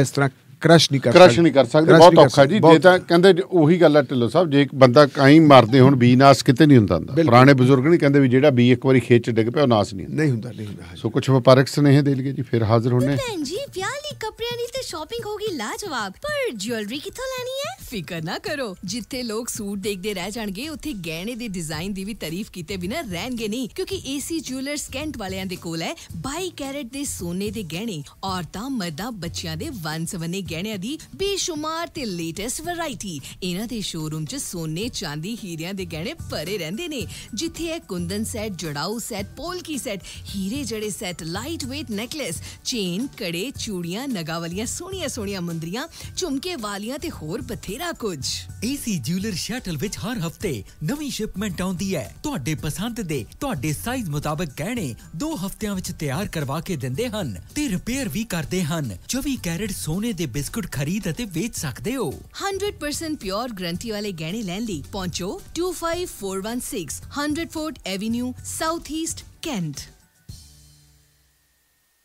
ਇਸ ਤਰ੍ਹਾਂ ਕ੍ਰਸ਼ ਨਹੀਂ ਕਰ ਕ੍ਰਸ਼ ਨਹੀਂ ਕਰ ਸਕਦੇ ਬਹੁਤ ਔਖਾ ਜੀ ਜੇ ਤਾਂ ਕਹਿੰਦੇ ਉਹੀ ਗੱਲ ਹੈ ਢਿੱਲੋ ਸਾਹਿਬ ਜੇ ਇੱਕ ਬੰਦਾ ਕਾਈ ਮਾਰਦੇ ਹੁਣ ਵੀ ਨਾਸ ਕਿਤੇ ਨਹੀਂ ਹੁੰਦਾ ਪੁਰਾਣੇ ਬਜ਼ੁਰਗ ਨਹੀਂ ਕਹਿੰਦੇ ਵੀ ਜਿਹੜਾ ਬੀ ਇੱਕ ਵਾਰੀ ਖੇਚ ਡਿੱਗ ਪਿਆ ਉਹ ਨਾਸ ਨਹੀਂ ਹੁੰਦਾ ਨਹੀਂ ਹੁੰਦਾ ਨਹੀਂ ਹੁੰਦਾ ਸੋ ਕੁਝ ਵਪਾਰਕ ਸਨੇਹ ਦੇ ਲਈ ਜੀ ਫਿਰ ਹਾਜ਼ਰ ਹੋਣੇ ਭੈਣ ਜੀ ਵਿਆਹ ਲਈ ਕੱਪੜਿਆਂ ਦੀ ਤੇ ਸ਼ਾਪਿੰਗ ਹੋਗੀ ਲਾਜਵਾਬ ਪਰ ਜੁਐਲਰੀ ਕਿੱਥੋਂ ਲੈਣੀ ਹੈ ਫਿਕਰ ਨਾ ਕਰੋ ਜਿੱਥੇ ਲੋਕ ਸੂਟ ਦੇਖਦੇ ਰਹਿ ਜਾਣਗੇ ਉੱਥੇ ਗਹਿਣੇ ਦੇ ਡਿਜ਼ਾਈਨ ਦੀ ਵੀ ਤਾਰੀਫ ਕੀਤੇ ਬਿਨਾ ਰਹਿਣਗੇ ਨਹੀਂ ਕਿਉਂਕਿ ਏਸੀ ਜੁਐਲਰਸ ਕੈਂਟ ਵਾਲਿਆਂ ਦੇ ਕੋਲ ਹੈ 22 ਕੈਰੇਟ ਦੇ ਸੋਨੇ ਦੇ ਗਹਿਣੇ ਔਰਤਾਂ ਮਰਦਾਂ ਬੱਚਿਆਂ ਦੇ ਵਨ ਗਹਿਣਿਆਂ ਦੀ ਬੇਸ਼ੁਮਾਰ ਤੇ ਲੇਟੈਸਟ ਵੈਰਾਈਟੀ ਇਹਨਾਂ ਦੇ ਸ਼ੋਰੂਮ 'ਚ ਸੋਨੇ ਚਾਂਦੀ ਹੀਰਿਆਂ ਦੇ ਗਹਿਣੇ ਭਰੇ ਰਹਿੰਦੇ ਨੇ ਜਿੱਥੇ ਹੈ ਕੁੰਦਨ ਸੈੱਟ ਜੜਾਉ ਸੈੱਟ ਪੋਲਕੀ ਸੈੱਟ ਹੀਰੇ ਜੜੇ set light weight necklace chain ਕੜੇ ਚੂੜੀਆਂ ਨਗਾ ਵਾਲੀਆਂ ਸੋਹਣੀਆਂ ਸੋਹਣੀਆਂ ਮੁੰਦਰੀਆਂ ਝੁਮਕੇ ਵਾਲੀਆਂ ਤੇ ਹੋਰ ਬਥੇਰਾ ਕੁਝ ਏਸੀ ਜਿਊਲਰ ਸ਼ਟਲ ਵਿੱਚ ਹਰ ਹਫਤੇ ਨਵੀਂ ਸ਼ਿਪਮੈਂਟ ਆਉਂਦੀ ਹੈ ਤੁਹਾਡੇ ਪਸੰਦ ਦੇ ਤੁਹਾਡੇ ਸਾਈਜ਼ ਮੁਤਾਬਕ ਗਹਿਣੇ 2 ਹਫ਼ਤਿਆਂ ਵਿੱਚ ਤਿਆਰ ਕਰਵਾ ਕੇ ਦਿੰਦੇ ਹਨ ਤੇ ਰਿਪੇਅਰ ਵੀ ਕਰਦੇ ਹਨ 24 ਕੈਰਟ ਸੋਨੇ ਦੇ ਬਿਸਕੁਟ ਖਰੀਦ ਅਤੇ ਵੇਚ ਸਕਦੇ ਹੋ 100% ਪਿਓਰ ਗਰੰਟੀ ਵਾਲੇ ਗਹਿਣੇ ਲੈਣ ਲਈ ਪਹੁੰਚੋ 25416 100 Fort Avenue south east Kent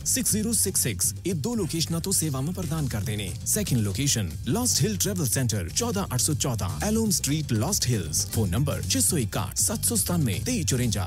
zero six six ये दो लोकेशन तो सेवा में प्रदान कर देने second location Lost Hill travel centre चौदह आठ सौ चौदह Elm Street Lost Hills phone number छह सौ इक्याठ सात सौ सतानवे तेई चुरेंजा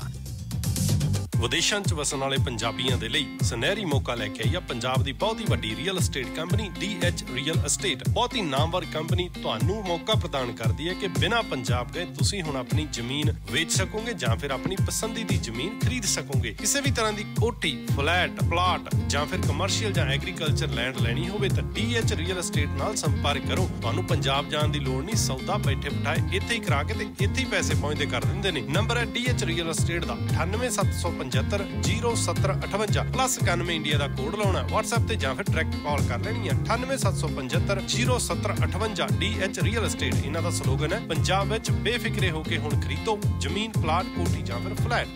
ਵਿਦੇਸ਼ਾਂ 'ਚ ਵਸਣ ਵਾਲੇ ਪੰਜਾਬੀਆਂ ਦੇ ਲਈ ਸੁਨਹਿਰੀ ਮੌਕਾ ਲੈ ਕੇ ਆਈ ਆ ਪੰਜਾਬ ਦੀ ਬਹੁਤ ਹੀ ਵੱਡੀ real estate company H real estate ਬਹੁਤ ਹੀ ਨਾਮਵਰ ਕੰਪਨੀ ਤੁਹਾਨੂੰ ਮੌਕਾ ਪ੍ਰਦਾਨ ਕਰਦੀ ਹੈ ਕਿ ਬਿਨਾਂ ਪੰਜਾਬ ਗਏ ਤੁਸੀਂ ਹੁਣ ਆਪਣੀ ਜ਼ਮੀਨ ਵੇਚ ਸਕੋਗੇ ਜਾਂ ਫਿਰ ਆਪਣੀ ਪਸੰਦੀ ਦੀ ਜ਼ਮੀਨ ਖਰੀਦ ਸਕੋਗੇ ਕਿਸੇ ਵੀ ਤਰ੍ਹਾਂ ਦੀ ਕੋਠੀ ਫਲੈਟ ਪਲਾਟ ਜਾਂ ਫਿਰ ਕਮਰਸ਼ੀਅਲ ਜਾਂ ਐਗਰੀਕਲਚਰ ਲੈਂਡ ਲੈਣੀ ਹੋਵੇ ਤਾਂ ਐਚ ਰੀਅਲ ਏਸਟੇਟ ਨਾਲ ਸੰਪਰਕ ਕਰੋ ਤੁਹਾਨੂੰ ਪੰਜਾਬ ਜਾਣ ਦੀ ਲੋੜ ਨਹੀਂ ਸੌਦਾ ਬੈਠੇ ਬਿਠਾਏ ਇੱਥੇ ਹੀ ਕਰਾ ਕੇ ਤੇ ਇੱਥੇ ਹੀ ਪੈਸੇ ਪਹੁੰਚਦੇ ਕਰ ਦਿੰਦੇ ਨੇ ਨੰਬਰ ਹੈ DH ਰੀਅਲ ਏਸਟੇਟ ਦਾ 98750 75707058 ਪਲੱਸ 91 ਇੰਡੀਆ ਦਾ ਕੋਡ ਲਾਉਣਾ WhatsApp ਤੇ ਜਾਂ ਫਿਰ ਡਾਇਰੈਕਟ ਕਾਲ ਕਰ ਲੈਣੀ ਹੈ 9875707058 DH ਰੀਅਲ ਏਸਟੇਟ ਇਹਨਾਂ ਦਾ ਸਲੋਗਨ ਹੈ ਪੰਜਾਬ ਵਿੱਚ ਬੇਫਿਕਰੇ ਹੋ ਕੇ ਹੁਣ ਖਰੀਦੋ ਜ਼ਮੀਨ ਪਲਾਟ ਕੋਠੀ ਜਾਂ ਫਿਰ flat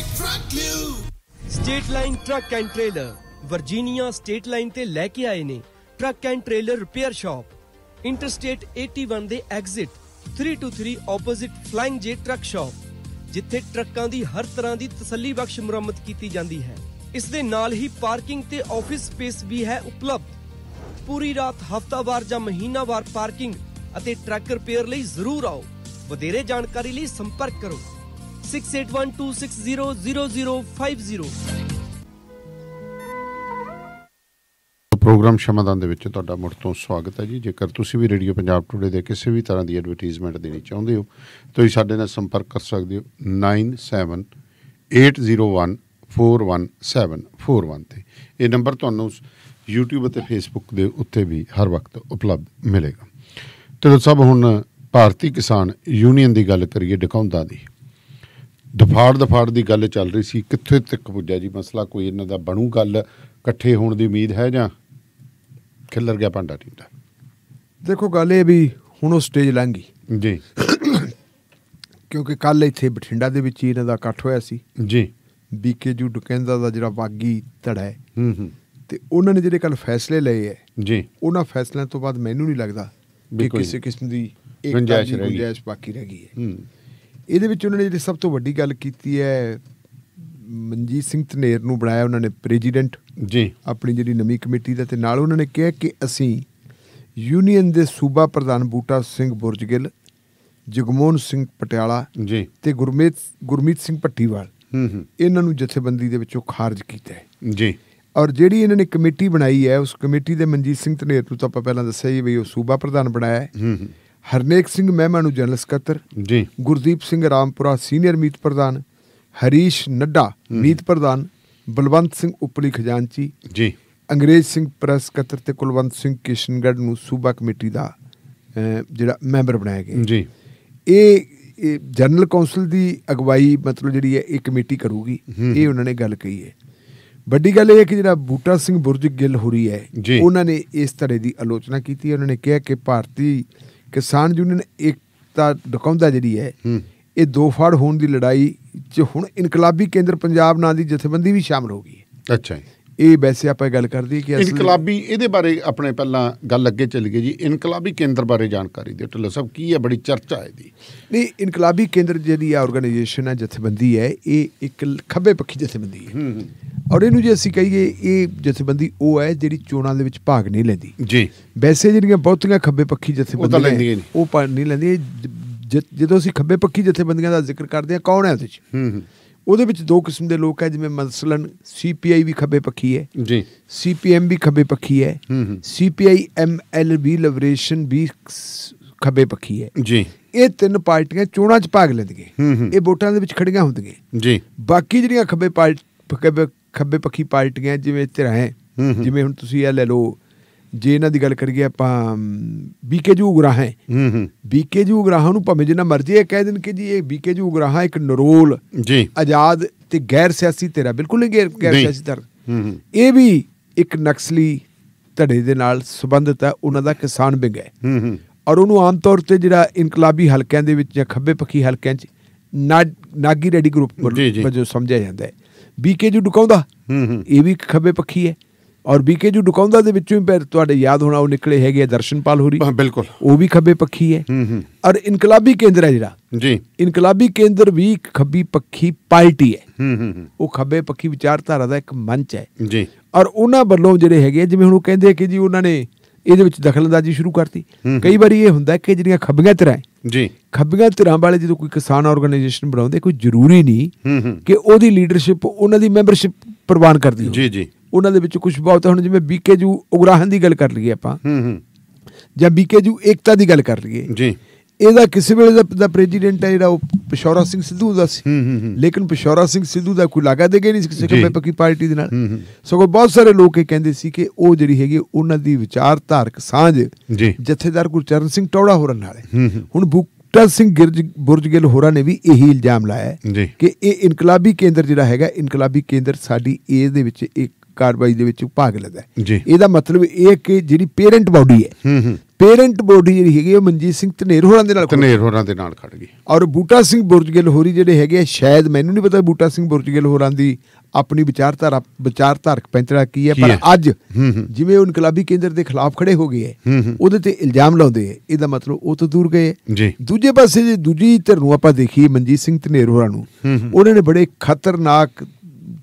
state line truck and trailer Virginia state line ਤੇ ਲੈ ਕੇ ਆਏ ਨੇ truck and trailer repair shop interstate 81 ਦੇ exit 323 opposite Flying J truck shop ਜਿੱਥੇ ਟਰੱਕਾਂ ਦੀ ਹਰ ਤਰ੍ਹਾਂ ਦੀ ਤਸੱਲੀ ਬਖਸ਼ ਮੁਰੰਮਤ ਕੀਤੀ ਜਾਂਦੀ ਹੈ ਇਸ ਦੇ ਨਾਲ ਹੀ ਪਾਰਕਿੰਗ ਤੇ ਆਫਿਸ ਸਪੇਸ ਵੀ ਹੈ ਉਪਲਬਧ ਪੂਰੀ ਰਾਤ ਹਫਤਾਵਾਰ ਜਾਂ ਮਹੀਨਾਵਾਰ ਪਾਰਕਿੰਗ ਅਤੇ ਟਰੱਕ ਰਿਪੇਅਰ ਲਈ ਜ਼ਰੂਰ ਆਓ ਵਧੇਰੇ ਜਾਣਕਾਰੀ ਲਈ ਸੰਪਰਕ ਕਰੋ 6812600050 ਪ੍ਰੋਗਰਾਮ ਸ਼ਮਾਦਾਨ ਦੇ ਵਿੱਚ ਤੁਹਾਡਾ ਮੁੜ ਤੋਂ ਸਵਾਗਤ ਹੈ ਜੀ ਜੇਕਰ ਤੁਸੀਂ ਵੀ ਰੇਡੀਓ ਪੰਜਾਬ ਟੂਡੇ ਦੇ ਕਿਸੇ ਵੀ ਤਰ੍ਹਾਂ ਦੀ ਐਡਵਰਟਾਈਜ਼ਮੈਂਟ ਦੇਣੀ ਚਾਹੁੰਦੇ ਹੋ ਤੁਸੀਂ ਸਾਡੇ ਨਾਲ ਸੰਪਰਕ ਕਰ ਸਕਦੇ ਹੋ 9780141741 ਤੇ ਇਹ ਨੰਬਰ ਤੁਹਾਨੂੰ YouTube ਅਤੇ Facebook ਦੇ ਉੱਤੇ ਵੀ ਹਰ ਵਕਤ ਉਪਲਬਧ ਮਿਲੇਗਾ ਤੇ ਸਭ ਹੁਣ ਭਾਰਤੀ ਕਿਸਾਨ ਯੂਨੀਅਨ ਦੀ ਗੱਲ ਕਰੀਏ ਡਕਾਉਂਦਾ ਦੀ ਦਫਾੜ ਦਫਾੜ ਦੀ ਗੱਲ ਚੱਲ ਰਹੀ ਸੀ ਕਿੱਥੇ ਤੱਕ ਪੁੱਜਿਆ ਜੀ ਮਸਲਾ ਕੋਈ ਇਹਨਾਂ ਦਾ ਬਣੂ ਗੱਲ ਇਕੱਠੇ ਹੋਣ ਦੀ ਉਮੀਦ ਹੈ ਜਾਂ ਖਿੱਲਰ ਗਿਆ ਪੰਡਾ ਟੀਮ ਦਾ ਦੇਖੋ ਗੱਲ ਇਹ ਵੀ ਹੁਣ ਉਹ ਸਟੇਜ ਲੰਘੀ ਜੀ ਕਿਉਂਕਿ ਕੱਲ ਇੱਥੇ ਬਠਿੰਡਾ ਦੇ ਵਿੱਚ ਹੀ ਇਹਨਾਂ ਦਾ ਇਕੱਠ ਹੋਇਆ ਸੀ ਜੀ ਬੀਕੇ ਜੂ ਡਕੈਂਦਾ ਦਾ ਜਿਹੜਾ ਬਾਗੀ ਧੜਾ ਹੈ ਹੂੰ ਹੂੰ ਤੇ ਉਹਨਾਂ ਨੇ ਜਿਹੜੇ ਕੱਲ ਫੈਸਲੇ ਲਏ ਹੈ ਜੀ ਉਹਨਾਂ ਫੈਸਲਿਆਂ ਤੋਂ ਬਾਅਦ ਮੈਨੂੰ ਨਹੀਂ ਲੱਗਦਾ ਕਿ ਕਿਸੇ ਕਿਸਮ ਦੀ ਇੱਕ ਗੁੰਜਾਇਸ਼ ਬਾਕੀ ਰਹੀ ਹੈ ਹੂੰ ਇਹਦੇ ਵਿੱਚ ਉਹਨਾਂ ਨੇ ਜਿਹੜੀ ਸਭ ਤੋਂ ਵੱਡੀ ਗੱਲ ਕੀਤੀ ਹੈ ਮਨਜੀਤ ਸਿੰਘ ਧਨੇਰ ਨੂੰ ਬਣਾਇਆ ਉਹਨਾਂ ਨੇ ਪ੍ਰੈਜ਼ੀਡੈਂਟ ਜੀ ਆਪਣੀ ਜਿਹੜੀ ਨਵੀਂ ਕਮੇਟੀ ਦਾ ਤੇ ਨਾਲ ਉਹਨਾਂ ਨੇ ਕਿਹਾ ਕਿ ਅਸੀਂ ਯੂਨੀਅਨ ਦੇ ਸੂਬਾ ਪ੍ਰਧਾਨ ਬੂਟਾ ਸਿੰਘ ਬੁਰਜਗਿੱਲ ਜਗਮੋਹਨ ਸਿੰਘ ਪਟਿਆਲਾ ਜੀ ਤੇ ਗੁਰਮੀਤ ਗੁਰਮੀਤ ਸਿੰਘ ਪੱਟੀਵਾਲ ਹੂੰ ਹੂੰ ਇਹਨਾਂ ਨੂੰ ਜਥੇਬੰਦੀ ਦੇ ਵਿੱਚੋਂ ਖਾਰਜ ਕੀਤਾ ਹੈ ਜੀ ਔਰ ਜਿਹੜੀ ਇਹਨਾਂ ਨੇ ਕਮੇਟੀ ਬਣਾਈ ਹੈ ਉਸ ਕਮੇਟੀ ਦੇ ਮਨਜੀਤ ਸਿੰਘ ਧਨੇਰ ਨੂੰ ਤਾਂ ਆਪਾਂ ਪਹਿਲਾਂ ਦੱਸਿਆ ਹੀ ਵੀ ਉਹ ਸੂਬਾ ਪ੍ਰਧਾਨ ਬਣਾਇਆ ਹੈ ਹੂੰ ਹੂੰ ਹਰਨੇਕ ਸਿੰਘ ਮਹਿਮਾ ਨੂੰ ਜਨਰਲ ਸਕੱਤਰ ਜੀ ਗੁਰਦੀਪ ਸਿੰਘ ਰਾਮਪੁਰਾ ਸੀਨੀਅਰ ਮੀਤ ਪ੍ਰਧਾਨ ਹਰੀਸ਼ ਨੱਡਾ ਮੀਤ ਪ੍ਰਧਾਨ ਬਲਵੰਤ ਸਿੰਘ ਉਪਲੀ ਖਜ਼ਾਨਚੀ ਜੀ ਅੰਗਰੇਜ਼ ਸਿੰਘ ਪ੍ਰੈਸ ਸਕੱਤਰ ਤੇ ਕੁਲਵੰਤ ਸਿੰਘ ਕਿਸ਼ਨਗੜ ਨੂੰ ਸੂਬਾ ਕਮੇਟੀ ਦਾ ਜਿਹੜਾ ਮੈਂਬਰ ਬਣਾਇਆ ਗਿਆ ਜੀ ਇਹ ਜਨਰਲ ਕਾਉਂਸਲ ਦੀ ਅਗਵਾਈ ਮਤਲਬ ਜਿਹੜੀ ਹੈ ਇਹ ਕਮੇਟੀ ਕਰੂਗੀ ਇਹ ਉਹਨਾਂ ਨੇ ਗੱਲ ਕਹੀ ਹੈ ਵੱਡੀ ਗੱਲ ਇਹ ਹੈ ਕਿ ਜਿਹੜਾ ਬੂਟਾ ਸਿੰਘ ਬੁਰਜ ਗਿੱਲ ਹੋ ਰਹੀ ਹੈ ਉਹਨਾਂ ਨੇ ਇਸ ਤਰ੍ਹਾਂ ਦੀ ਆਲੋਚਨਾ ਕੀਤੀ ਹੈ ਉਹਨਾਂ ਨੇ ਕਿਹਾ ਕਿ ਭਾਰਤੀ ਕਿਸਾਨ ਯੂਨੀਅਨ ਇਕਤਾ ਡਕਾਉਂਦਾ ਜਿਹੜੀ ਹੈ ਇਹ ਦੋ ਫੜ ਹੋਣ ਦੀ ਲੜਾਈ 'ਚ ਹੁਣ ਇਨਕਲਾਬੀ ਕੇਂਦਰ ਪੰਜਾਬ ਨਾਂ ਦੀ ਜਥੇਬੰਦੀ ਵੀ ਸ਼ਾਮਲ ਹੋ ਗਈ ਹੈ ਅੱਛਾ ਜੀ ਇਹ ਵੈਸੇ ਆਪਾਂ ਗੱਲ ਕਰਦੀ ਕਿ ਅਸਲ ਇਨਕਲਾਬੀ ਇਹਦੇ ਬਾਰੇ ਆਪਣੇ ਪਹਿਲਾਂ ਗੱਲ ਅੱਗੇ ਚੱਲ ਗਈ ਜੀ ਇਨਕਲਾਬੀ ਕੇਂਦਰ ਬਾਰੇ ਜਾਣਕਾਰੀ ਦਿਓ ਟੱਲੋ ਸਭ ਕੀ ਹੈ ਬੜੀ ਚਰਚਾ ਹੈ ਦੀ ਨਹੀਂ ਇਨਕਲਾਬੀ ਕੇਂਦਰ ਜਿਹੜੀ ਆ ਆਰਗੇਨਾਈਜੇਸ਼ਨ ਹੈ ਜਥੇਬੰਦੀ ਹੈ ਇਹ ਇੱਕ ਖੱਬੇ ਪੱਖੀ ਜਥੇਬੰਦੀ ਹੈ ਔਰ ਇਹਨੂੰ ਜੇ ਅਸੀਂ ਕਹੀਏ ਇਹ ਜਥੇਬੰਦੀ ਉਹ ਹੈ ਜਿਹੜੀ ਚੋਣਾਂ ਦੇ ਵਿੱਚ ਭਾਗ ਨਹੀਂ ਲੈਂਦੀ ਜੀ ਵੈਸੇ ਜਿਹੜੀਆਂ ਬਹੁਤੀਆਂ ਖੱਬੇ ਪੱਖੀ ਜਥੇਬੰਦੀਆਂ ਉਹ ਨਹੀਂ ਲੈਂਦੀ ਜਦੋਂ ਅਸੀਂ ਖੱਬੇ ਪੱਖੀ ਜਥੇਬੰਦੀਆਂ ਦਾ ਜ਼ਿਕਰ ਕਰਦੇ ਆ ਕੌਣ ਹੈ ਉਹਦੇ ਵਿੱਚ ਹੂੰ ਹੂੰ ਉਹਦੇ ਵਿੱਚ ਦੋ ਕਿਸਮ ਦੇ ਲੋਕ ਹੈ ਜਿਵੇਂ ਮਸਲਨ ਸੀਪੀਆਈ ਵੀ ਖੱਬੇ ਪੱਖੀ ਹੈ ਜੀ ਸੀਪੀਐਮ ਵੀ ਖੱਬੇ ਪੱਖੀ ਹੈ ਸੀਪੀਆਈ ਐਮਐਲ ਵੀ ਲਿਬਰੇਸ਼ਨ ਵੀ ਖੱਬੇ ਪੱਖੀ ਹੈ ਜੀ ਇਹ ਤਿੰਨ ਪਾਰਟੀਆਂ ਚੋਣਾਂ 'ਚ ਭਾਗ ਲੈਂਦੀਆਂ ਇਹ ਵੋਟਾਂ ਦੇ ਵਿੱਚ ਖੜੀਆਂ ਹੁੰਦੀਆਂ ਜੀ ਬਾਕੀ ਜਿਹੜੀਆਂ ਖੱਬੇ ਪਾਰਟੀ ਖੱਬੇ ਪੱਖੀ ਪਾਰਟੀਆਂ ਜਿਵੇਂ ਇੱਥੇ ਰਹੇ ਜਿਵੇਂ ਹੁਣ ਤੁਸੀਂ ਇਹ ਲੈ ਲਓ ਜੇ ਇਹਨਾਂ ਦੀ ਗੱਲ ਕਰੀਏ ਆਪਾਂ ਬੀਕੇ ਜੂ ਹੈ ਹੂੰ ਹੂੰ ਬੀਕੇ ਜੂ ਨੂੰ ਭਾਵੇਂ ਜਿੰਨਾ ਮਰਜ਼ੀ ਇਹ ਕਹਿ ਦੇਣ ਕਿ ਜੀ ਇਹ ਬੀਕੇ ਜੂ ਇੱਕ ਨਰੋਲ ਜੀ ਆਜ਼ਾਦ ਤੇ ਗੈਰ ਸਿਆਸੀ ਤੇਰਾ ਬਿਲਕੁਲ ਨਹੀਂ ਗੈਰ ਸਿਆਸੀ ਤਰ ਹੂੰ ਇਹ ਵੀ ਇੱਕ ਨਕਸਲੀ ਧੜੇ ਦੇ ਨਾਲ ਸੰਬੰਧਿਤ ਹੈ ਉਹਨਾਂ ਦਾ ਕਿਸਾਨ ਵਿੰਗ ਹੈ ਹੂੰ ਹੂੰ ਔਰ ਉਹਨੂੰ ਆਮ ਤੌਰ ਤੇ ਜਿਹੜਾ ਇਨਕਲਾਬੀ ਹਲਕਿਆਂ ਦੇ ਵਿੱਚ ਜਾਂ ਖੱਬੇ ਪੱਖੀ ਹਲਕਿਆਂ 'ਚ ਨਾਗੀ ਰੈਡੀ ਗਰੁੱਪ ਵਜੋਂ ਸਮਝਿਆ ਜਾਂਦਾ ਹੈ ਬੀਕੇ ਜੂ ਡੁਕਾਉਂਦਾ ਇਹ ਵੀ ਖੱਬੇ ਪੱਖੀ ਹੈ ਔਰ ਬੀਕੇ ਜੂ ਡੁਕਾਉਂਦਾ ਦੇ ਵਿੱਚੋਂ ਹੀ ਤੁਹਾਡੇ ਯਾਦ ਹੋਣਾ ਉਹ ਨਿਕਲੇ ਹੈਗੇ ਦਰਸ਼ਨਪਾਲ ਹੋਰੀ ਹਾਂ ਬਿਲਕੁਲ ਉਹ ਵੀ ਖੱਬੇ ਪੱਖੀ ਹੈ ਔਰ ਇਨਕਲਾਬੀ ਕੇਂਦਰ ਹੈ ਜਿਹੜਾ ਜੀ ਇਨਕਲਾਬੀ ਕੇਂਦਰ ਵੀ ਖੱਬੀ ਪੱਖੀ ਪਾਰਟੀ ਹੈ ਉਹ ਖੱਬੇ ਪੱਖੀ ਵਿਚਾਰਧਾਰਾ ਦਾ ਇੱਕ ਮੰਚ ਹੈ ਜੀ ਔਰ ਉਹਨਾਂ ਵੱਲੋਂ ਜਿਹੜੇ ਹੈਗੇ ਜਿਵੇਂ ਹੁਣ ਉਹ ਕਹਿੰਦੇ ਕਿ ਜੀ ਉਹਨਾਂ ਨੇ ਇਹਦੇ ਵਿੱਚ ਦਖਲਅੰਦਾਜ਼ੀ ਸ਼ੁਰੂ ਕਰਤੀ ਕਈ ਵਾਰੀ ਇਹ ਹੁੰਦਾ ਕਿ ਜਿਹੜੀਆਂ ਖੱਬੀਆਂ ਧਿਰਾਂ ਜੀ ਖੱਬੀਆਂ ਧਿਰਾਂ ਵਾਲੇ ਜਦੋਂ ਕੋਈ ਕਿਸਾਨ ਆਰਗੇਨਾਈਜੇਸ਼ਨ ਬਣਾਉਂਦੇ ਕੋਈ ਜ਼ਰੂਰੀ ਨਹੀਂ ਕਿ ਉਹਦੀ ਲੀਡਰਸ਼ਿਪ ਉਹਨਾਂ ਦੀ ਮੈਂਬਰਸ਼ਿਪ ਪ੍ਰਵਾਨ ਕਰਦੀ ਹੋਵੇ ਜੀ ਜੀ ਉਹਨਾਂ ਦੇ ਵਿੱਚ ਕੁਝ ਬਹੁਤ ਹੁਣ ਜਿਵੇਂ ਬੀਕੇ ਜੂ ਉਗਰਾਹਨ ਦੀ ਗੱਲ ਕਰ ਲਈਏ ਆਪਾਂ ਹੂੰ ਹੂੰ ਜੂ ਏਕਤਾ ਦੀ ਗੱਲ ਕਰ ਲਈਏ ਜੀ ਇਹਦਾ ਕਿਸੇ ਵੇਲੇ ਦਾ ਪ੍ਰੈਜ਼ੀਡੈਂਟ ਹੈ ਜਿਹੜਾ ਉਹ ਪਸ਼ੌਰਾ ਸਿੰਘ ਸਿੱਧੂ ਦਾ ਸੀ ਲੇਕਿਨ ਪਸ਼ੌਰਾ ਸਿੰਘ ਸਿੱਧੂ ਦਾ ਕੋਈ ਲਾਗਾ ਦੇਗੇ ਨਹੀਂ ਕਿਸੇ ਕੋਈ ਪੱਕੀ ਪਾਰਟੀ ਦੇ ਨਾਲ ਸਗੋਂ ਬਹੁਤ ਸਾਰੇ ਲੋਕ ਇਹ ਕਹਿੰਦੇ ਸੀ ਕਿ ਉਹ ਜਿਹੜੀ ਹੈਗੀ ਉਹਨਾਂ ਦੀ ਵਿਚਾਰਧਾਰਕ ਸਾਂਝ ਜਥੇਦਾਰ ਗੁਰਚਰਨ ਸਿੰਘ ਟੌੜਾ ਹੋਰਨ ਨਾਲ ਹੁਣ ਬੂਟਾ ਸਿੰਘ ਗਿਰਜ ਬੁਰਜਗਿਲ ਹੋਰਾਂ ਨੇ ਵੀ ਇਹੀ ਇਲਜ਼ਾਮ ਲਾਇਆ ਕਿ ਇਹ ਇਨਕਲਾਬੀ ਕੇਂਦਰ ਜਿਹੜਾ ਹੈਗਾ ਇਨਕਲਾਬੀ ਕੇਂਦਰ ਸਾਡੀ ਏਜ ਦੇ ਵਿੱਚ ਇੱਕ ਕਾਰਵਾਈ ਦੇ ਵਿੱਚ ਭਾਗ ਲੈਂਦਾ ਜੀ ਇਹਦਾ ਮਤਲਬ ਇਹ ਕਿ ਜਿਹੜੀ ਪੇਰੈਂਟ ਬਾਡੀ ਹੈ ਹੂੰ ਹੂੰ ਪੇਰੈਂਟ ਬਾਡੀ ਜਿਹੜੀ ਹੈਗੀ ਉਹ ਮਨਜੀਤ ਸਿੰਘ ਧਨੇਰ ਹੋਰਾਂ ਦੇ ਨਾਲ ਧਨੇਰ ਹੋਰਾਂ ਦੇ ਨਾਲ ਖੜ ਗਈ ਔਰ ਬੂਟਾ ਸਿੰਘ ਬੁਰਜਗਿੱਲ ਹੋਰੀ ਜਿਹੜੇ ਹੈਗੇ ਸ਼ਾਇਦ ਮੈਨੂੰ ਨਹੀਂ ਪਤਾ ਬੂਟਾ ਸਿੰਘ ਬੁਰਜਗਿੱਲ ਹੋਰਾਂ ਦੀ ਆਪਣੀ ਵਿਚਾਰਧਾਰਾ ਵਿਚਾਰਧਾਰਕ ਪੈਂਤਰਾ ਕੀ ਹੈ ਪਰ ਅੱਜ ਜਿਵੇਂ ਉਹ ਇਨਕਲਾਬੀ ਕੇਂਦਰ ਦੇ ਖਿਲਾਫ ਖੜੇ ਹੋ ਗਏ ਉਹਦੇ ਤੇ ਇਲਜ਼ਾਮ ਲਾਉਂਦੇ ਹੈ ਇਹਦਾ ਮਤਲਬ ਉਹ ਤੋਂ ਦੂਰ ਗਏ ਦੂਜੇ ਪਾਸੇ ਜੇ ਦੂਜੀ ਧਿਰ ਨੂੰ ਆਪਾਂ ਦੇਖੀਏ ਮਨਜੀਤ ਸਿੰਘ ਧਨੇਰ ਹੋਰਾਂ ਨੂੰ ਉਹਨਾਂ ਨੇ ਬੜੇ ਖਤਰਨਾਕ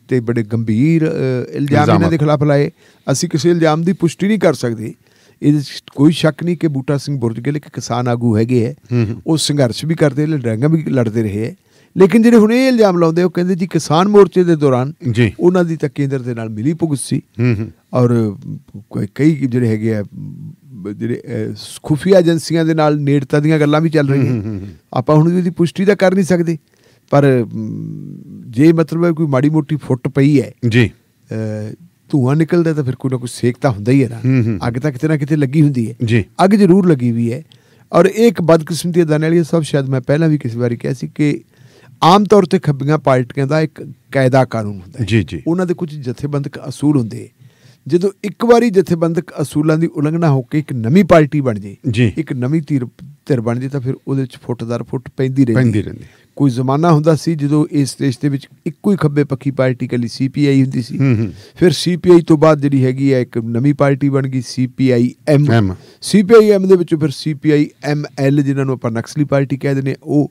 ਤੇ ਬੜੇ ਗੰਭੀਰ ਇਲਜ਼ਾਮ ਇਹਨਾਂ ਦੇ ਖਿਲਾਫ ਲਾਏ ਅਸੀਂ ਕਿਸੇ ਇਲਜ਼ਾਮ ਦੀ ਪੁਸ਼ਟੀ ਨਹੀਂ ਕਰ ਸਕਦੇ ਇਹ ਕੋਈ ਸ਼ੱਕ ਨਹੀਂ ਕਿ ਬੂਟਾ ਸਿੰਘ ਬੁਰਜਗਿੱਲ ਇੱਕ ਕਿਸਾਨ ਆਗੂ ਹੈਗੇ ਹੈ ਉਹ ਸੰਘਰਸ਼ ਵੀ ਕਰਦੇ ਲੜਾਈਆਂ ਵੀ ਲੜਦੇ ਰਹੇ ਲੇਕਿਨ ਜਿਹੜੇ ਹੁਣ ਇਹ ਇਲਜ਼ਾਮ ਲਾਉਂਦੇ ਉਹ ਕਹਿੰਦੇ ਜੀ ਕਿਸਾਨ ਮੋਰਚੇ ਦੇ ਦੌਰਾਨ ਉਹਨਾਂ ਦੀ ਤਾਂ ਕੇਂਦਰ ਦੇ ਨਾਲ ਮਿਲੀ ਭੁਗਤ ਸੀ ਔਰ ਕਈ ਜਿਹੜੇ ਹੈਗੇ ਆ ਜਿਹੜੇ ਖੁਫੀਆ ਏਜੰਸੀਆਂ ਦੇ ਨਾਲ ਨੇੜਤਾ ਦੀਆਂ ਗੱਲਾਂ ਵੀ ਚੱਲ ਰਹੀਆਂ ਆਪਾਂ ਹੁਣ ਵੀ ਉਹਦੀ ਪੁਸ਼ਟੀ ਤਾਂ ਕਰ ਨਹੀਂ ਸਕਦੇ ਪਰ ਜੇ ਮਤਲਬ ਹੈ ਕੋਈ ਮਾੜੀ ਮੋਟੀ ਫੁੱਟ ਪਈ ਹੈ ਜੀ ਧੂਆਂ ਨਿਕਲਦਾ ਤਾਂ ਫਿਰ ਕੋਈ ਨਾ ਕੋਈ ਸੇਕ ਤਾਂ ਹੁੰਦਾ ਹੀ ਹੈ ਨਾ ਅੱਗ ਤਾਂ ਕਿਤੇ ਨਾ ਕਿਤੇ ਲੱਗੀ ਹੁੰਦੀ ਹੈ ਜੀ ਅੱਗ ਜ਼ਰੂਰ ਲੱਗੀ ਵੀ ਹੈ ਔਰ ਇੱਕ ਬਦਕਿਸਮਤੀ ਨਾਲ ਇਹ ਸਭ ਸ਼ਾਇਦ ਮੈਂ ਪਹਿਲਾਂ ਵੀ ਕਿਸੇ ਵਾਰੀ ਕਿਹਾ ਸੀ ਕਿ ਆਮ ਤੌਰ ਤੇ ਖੱਬੀਆਂ ਪਾਰਟੀਆਂ ਦਾ ਇੱਕ ਕਾਇਦਾ ਕਾਨੂੰਨ ਹੁੰਦਾ ਹੈ ਜੀ ਜੀ ਉਹਨਾਂ ਦੇ ਕੁਝ ਜਥੇਬੰਦਕ ਅਸੂਲ ਹੁੰਦੇ ਜਦੋਂ ਇੱਕ ਵਾਰੀ ਜਥੇਬੰਦਕ ਅਸੂਲਾਂ ਦੀ ਉਲੰਘਣਾ ਹੋ ਕੇ ਇੱਕ ਨਵੀਂ ਪਾਰਟੀ ਬਣ ਜੇ ਇੱਕ ਨਵੀਂ ਧਿਰ ਧਿਰ ਬਣ ਜੇ ਤਾਂ ਫਿਰ ਉਹਦੇ ਵਿੱਚ ਫੁੱਟਦਾਰ ਫੁੱਟ ਪੈਂਦੀ ਰਹਿੰਦੀ ਪੈਂਦੀ ਰਹਿੰਦੀ ਕੋਈ ਜ਼ਮਾਨਾ ਹੁੰਦਾ ਸੀ ਜਦੋਂ ਇਸ ਦੇਸ਼ ਦੇ ਵਿੱਚ ਇੱਕੋ ਹੀ ਖੱਬੇ ਪੱਖੀ ਪਾਰਟੀ ਕਲੀ ਸੀਪੀਆਈ ਹੁੰਦੀ ਸੀ ਫਿਰ ਸੀਪੀਆਈ ਤੋਂ ਬਾਅਦ ਜਿਹੜੀ ਹੈਗੀ ਹੈ ਇੱਕ ਨਵੀਂ ਪਾਰਟੀ ਬਣ ਗਈ ਸੀਪੀਆਈ ਐਮ ਸੀਪੀਆਈ ਐਮ ਦੇ ਵਿੱਚੋਂ ਫਿਰ ਸੀਪੀਆਈ ਐਮ ਐਲ ਜਿਨ੍ਹਾਂ ਨੂੰ ਆਪਾਂ ਨਕਸਲੀ ਪਾਰਟੀ ਕਹਿ ਦਿੰਦੇ ਉਹ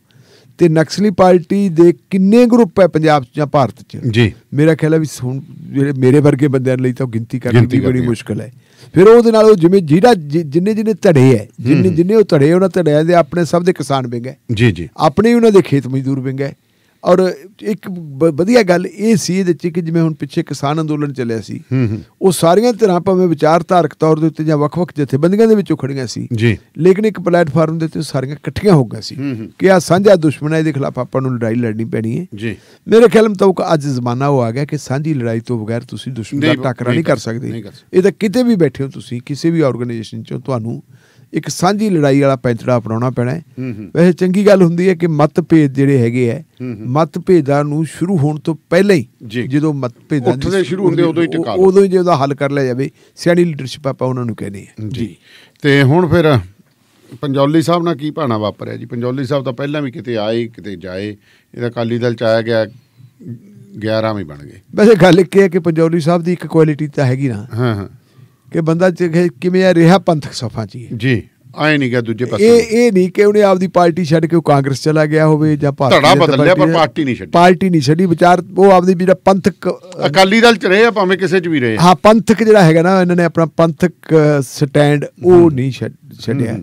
ਤੇ ਨਕਸਲੀ ਪਾਰਟੀ ਦੇ ਕਿੰਨੇ ਗਰੁੱਪ ਹੈ ਪੰਜਾਬ 'ਚ ਜਾਂ ਭਾਰਤ 'ਚ ਜੀ ਮੇਰਾ ਖਿਆਲ ਹੈ ਵੀ ਹੁਣ ਜਿਹੜੇ ਮੇਰੇ ਵਰਗੇ ਬੰਦਿਆਂ ਲਈ ਤਾਂ ਗਿਣਤੀ ਕਰਨੀ ਵੀ ਬੜੀ ਮੁਸ਼ਕਲ ਹੈ ਫਿਰ ਉਹਦੇ ਨਾਲ ਉਹ ਜਿਵੇਂ ਜਿਹੜਾ ਜਿੰਨੇ ਜਿੰਨੇ ਧੜੇ ਹੈ ਜਿੰਨੇ ਜਿੰਨੇ ਉਹ ਧੜੇ ਉਹਨਾਂ ਧੜਿਆਂ ਦੇ ਆਪਣੇ ਸਭ ਦੇ ਕਿਸਾਨ ਵਿੰਗ ਜੀ ਜੀ ਆਪਣੇ ਉਹਨਾਂ ਦੇ ਖੇਤ ਮਜ਼ਦੂਰ ਵਿੰਗ ਔਰ ਇੱਕ ਵਧੀਆ ਗੱਲ ਇਹ ਸੀ ਇਹਦੇ ਚ ਕਿ ਜਿਵੇਂ ਹੁਣ ਪਿੱਛੇ ਕਿਸਾਨ ਅੰਦੋਲਨ ਚੱਲਿਆ ਸੀ ਉਹ ਸਾਰੀਆਂ ਧਿਰਾਂ ਭਾਵੇਂ ਵਿਚਾਰਧਾਰਕ ਤੌਰ ਦੇ ਉੱਤੇ ਜਾਂ ਵੱਖ-ਵੱਖ ਜਥੇਬੰਦੀਆਂ ਦੇ ਵਿੱਚੋਂ ਖੜੀਆਂ ਸੀ ਲੇਕਿਨ ਇੱਕ ਪਲੇਟਫਾਰਮ ਦੇ ਉੱਤੇ ਸਾਰੀਆਂ ਇਕੱਠੀਆਂ ਹੋ ਗਈਆਂ ਸੀ ਕਿ ਆ ਸਾਂਝਾ ਦੁਸ਼ਮਣ ਹੈ ਇਹਦੇ ਖਿਲਾਫ ਆਪਾਂ ਨੂੰ ਲੜਾਈ ਲੜਨੀ ਪੈਣੀ ਹੈ ਮੇਰੇ ਖਿਆਲ ਮੁਤਾਬਕ ਅੱਜ ਜ਼ਮਾਨਾ ਉਹ ਆ ਗਿਆ ਕਿ ਸਾਂਝੀ ਲੜਾਈ ਤੋਂ ਬਗੈਰ ਤੁਸੀਂ ਦੁਸ਼ਮਣ ਦਾ ਟੱਕਰਾ ਨਹੀਂ ਕਰ ਸਕਦੇ ਇਹ ਤਾਂ ਕਿਤੇ ਵੀ ਬੈਠੇ ਹੋ ਤੁਸੀਂ ਕਿਸੇ ਵੀ ਆਰਗੇਨਾਈਜੇਸ਼ਨ 'ਚ ਤੁਹਾਨੂੰ ਇੱਕ ਸਾਂਝੀ ਲੜਾਈ ਵਾਲਾ ਪੈਂਤੜਾ ਅਪਣਾਉਣਾ ਪੈਣਾ ਹੈ ਵੈਸੇ ਚੰਗੀ ਗੱਲ ਹੁੰਦੀ ਹੈ ਕਿ ਮਤਭੇਦ ਜਿਹੜੇ ਹੈਗੇ ਹੈ ਮਤਭੇਦਾਂ ਨੂੰ ਸ਼ੁਰੂ ਹੋਣ ਤੋਂ ਪਹਿਲਾਂ ਹੀ ਜਦੋਂ ਮਤਭੇਦਾਂ ਉੱਠਦੇ ਸ਼ੁਰੂ ਹੁੰਦੇ ਉਦੋਂ ਹੀ ਟਿਕਾ ਉਦੋਂ ਹੀ ਜੇ ਉਹਦਾ ਹੱਲ ਕਰ ਲਿਆ ਜਾਵੇ ਸਿਆਣੀ ਲੀਡਰਸ਼ਿਪ ਆਪਾਂ ਉਹਨਾਂ ਨੂੰ ਕਹਿੰਦੇ ਆ ਜੀ ਤੇ ਹੁਣ ਫਿਰ ਪੰਜੌਲੀ ਸਾਹਿਬ ਨਾਲ ਕੀ ਪਾਣਾ ਵਾਪਰਿਆ ਜੀ ਪੰਜੌਲੀ ਸਾਹਿਬ ਤਾਂ ਪਹਿਲਾਂ ਵੀ ਕਿਤੇ ਆਏ ਕਿਤੇ ਜਾਏ ਇਹਦਾ ਕਾਲੀ ਦਲ ਚ ਆਇਆ ਗਿਆ 11ਵੇਂ ਬਣ ਗਏ ਵੈਸੇ ਗੱਲ ਇਹ ਹੈ ਕਿ ਪੰਜੌਲੀ ਸਾਹਿਬ ਦੀ ਇੱਕ ਕੁਆਲਿਟੀ ਤਾਂ ਹੈਗੀ ਨਾ ਹਾਂ ਹਾਂ ਕਿ ਬੰਦਾ ਕਿਵੇਂ ਆ ਰਿਹਾ ਪੰਥਕ ਸਫਾਂ 'ਚ ਜੀ ਆਏ ਨਹੀਂ ਗਿਆ ਦੂਜੇ ਪਾਸੇ ਇਹ ਇਹ ਨਹੀਂ ਕਿ ਉਹਨੇ ਆਪਦੀ ਪਾਰਟੀ ਛੱਡ ਕੇ ਕਾਂਗਰਸ ਚਲਾ ਗਿਆ ਹੋਵੇ ਜਾਂ ਪਾਰਟੀ ਧੜਾ ਬਦਲ ਲਿਆ ਪਰ ਪਾਰਟੀ ਨਹੀਂ ਛੱਡੀ ਪਾਰਟੀ ਨਹੀਂ ਛੱਡੀ ਵਿਚਾਰ ਉਹ ਆਪਦੀ ਜਿਹੜਾ ਪੰਥਕ ਅਕਾਲੀ ਦਲ ਚ ਰਹੇ ਆ ਭਾਵੇਂ ਕਿਸੇ ਚ ਵੀ ਰਹੇ ਹਾਂ ਪੰਥਕ ਜਿਹੜਾ ਹੈਗਾ ਨਾ ਇਹਨਾਂ ਨੇ ਆਪਣਾ ਪੰਥਕ ਸਟੈਂਡ ਉਹ ਨਹੀਂ ਛੱਡਿਆ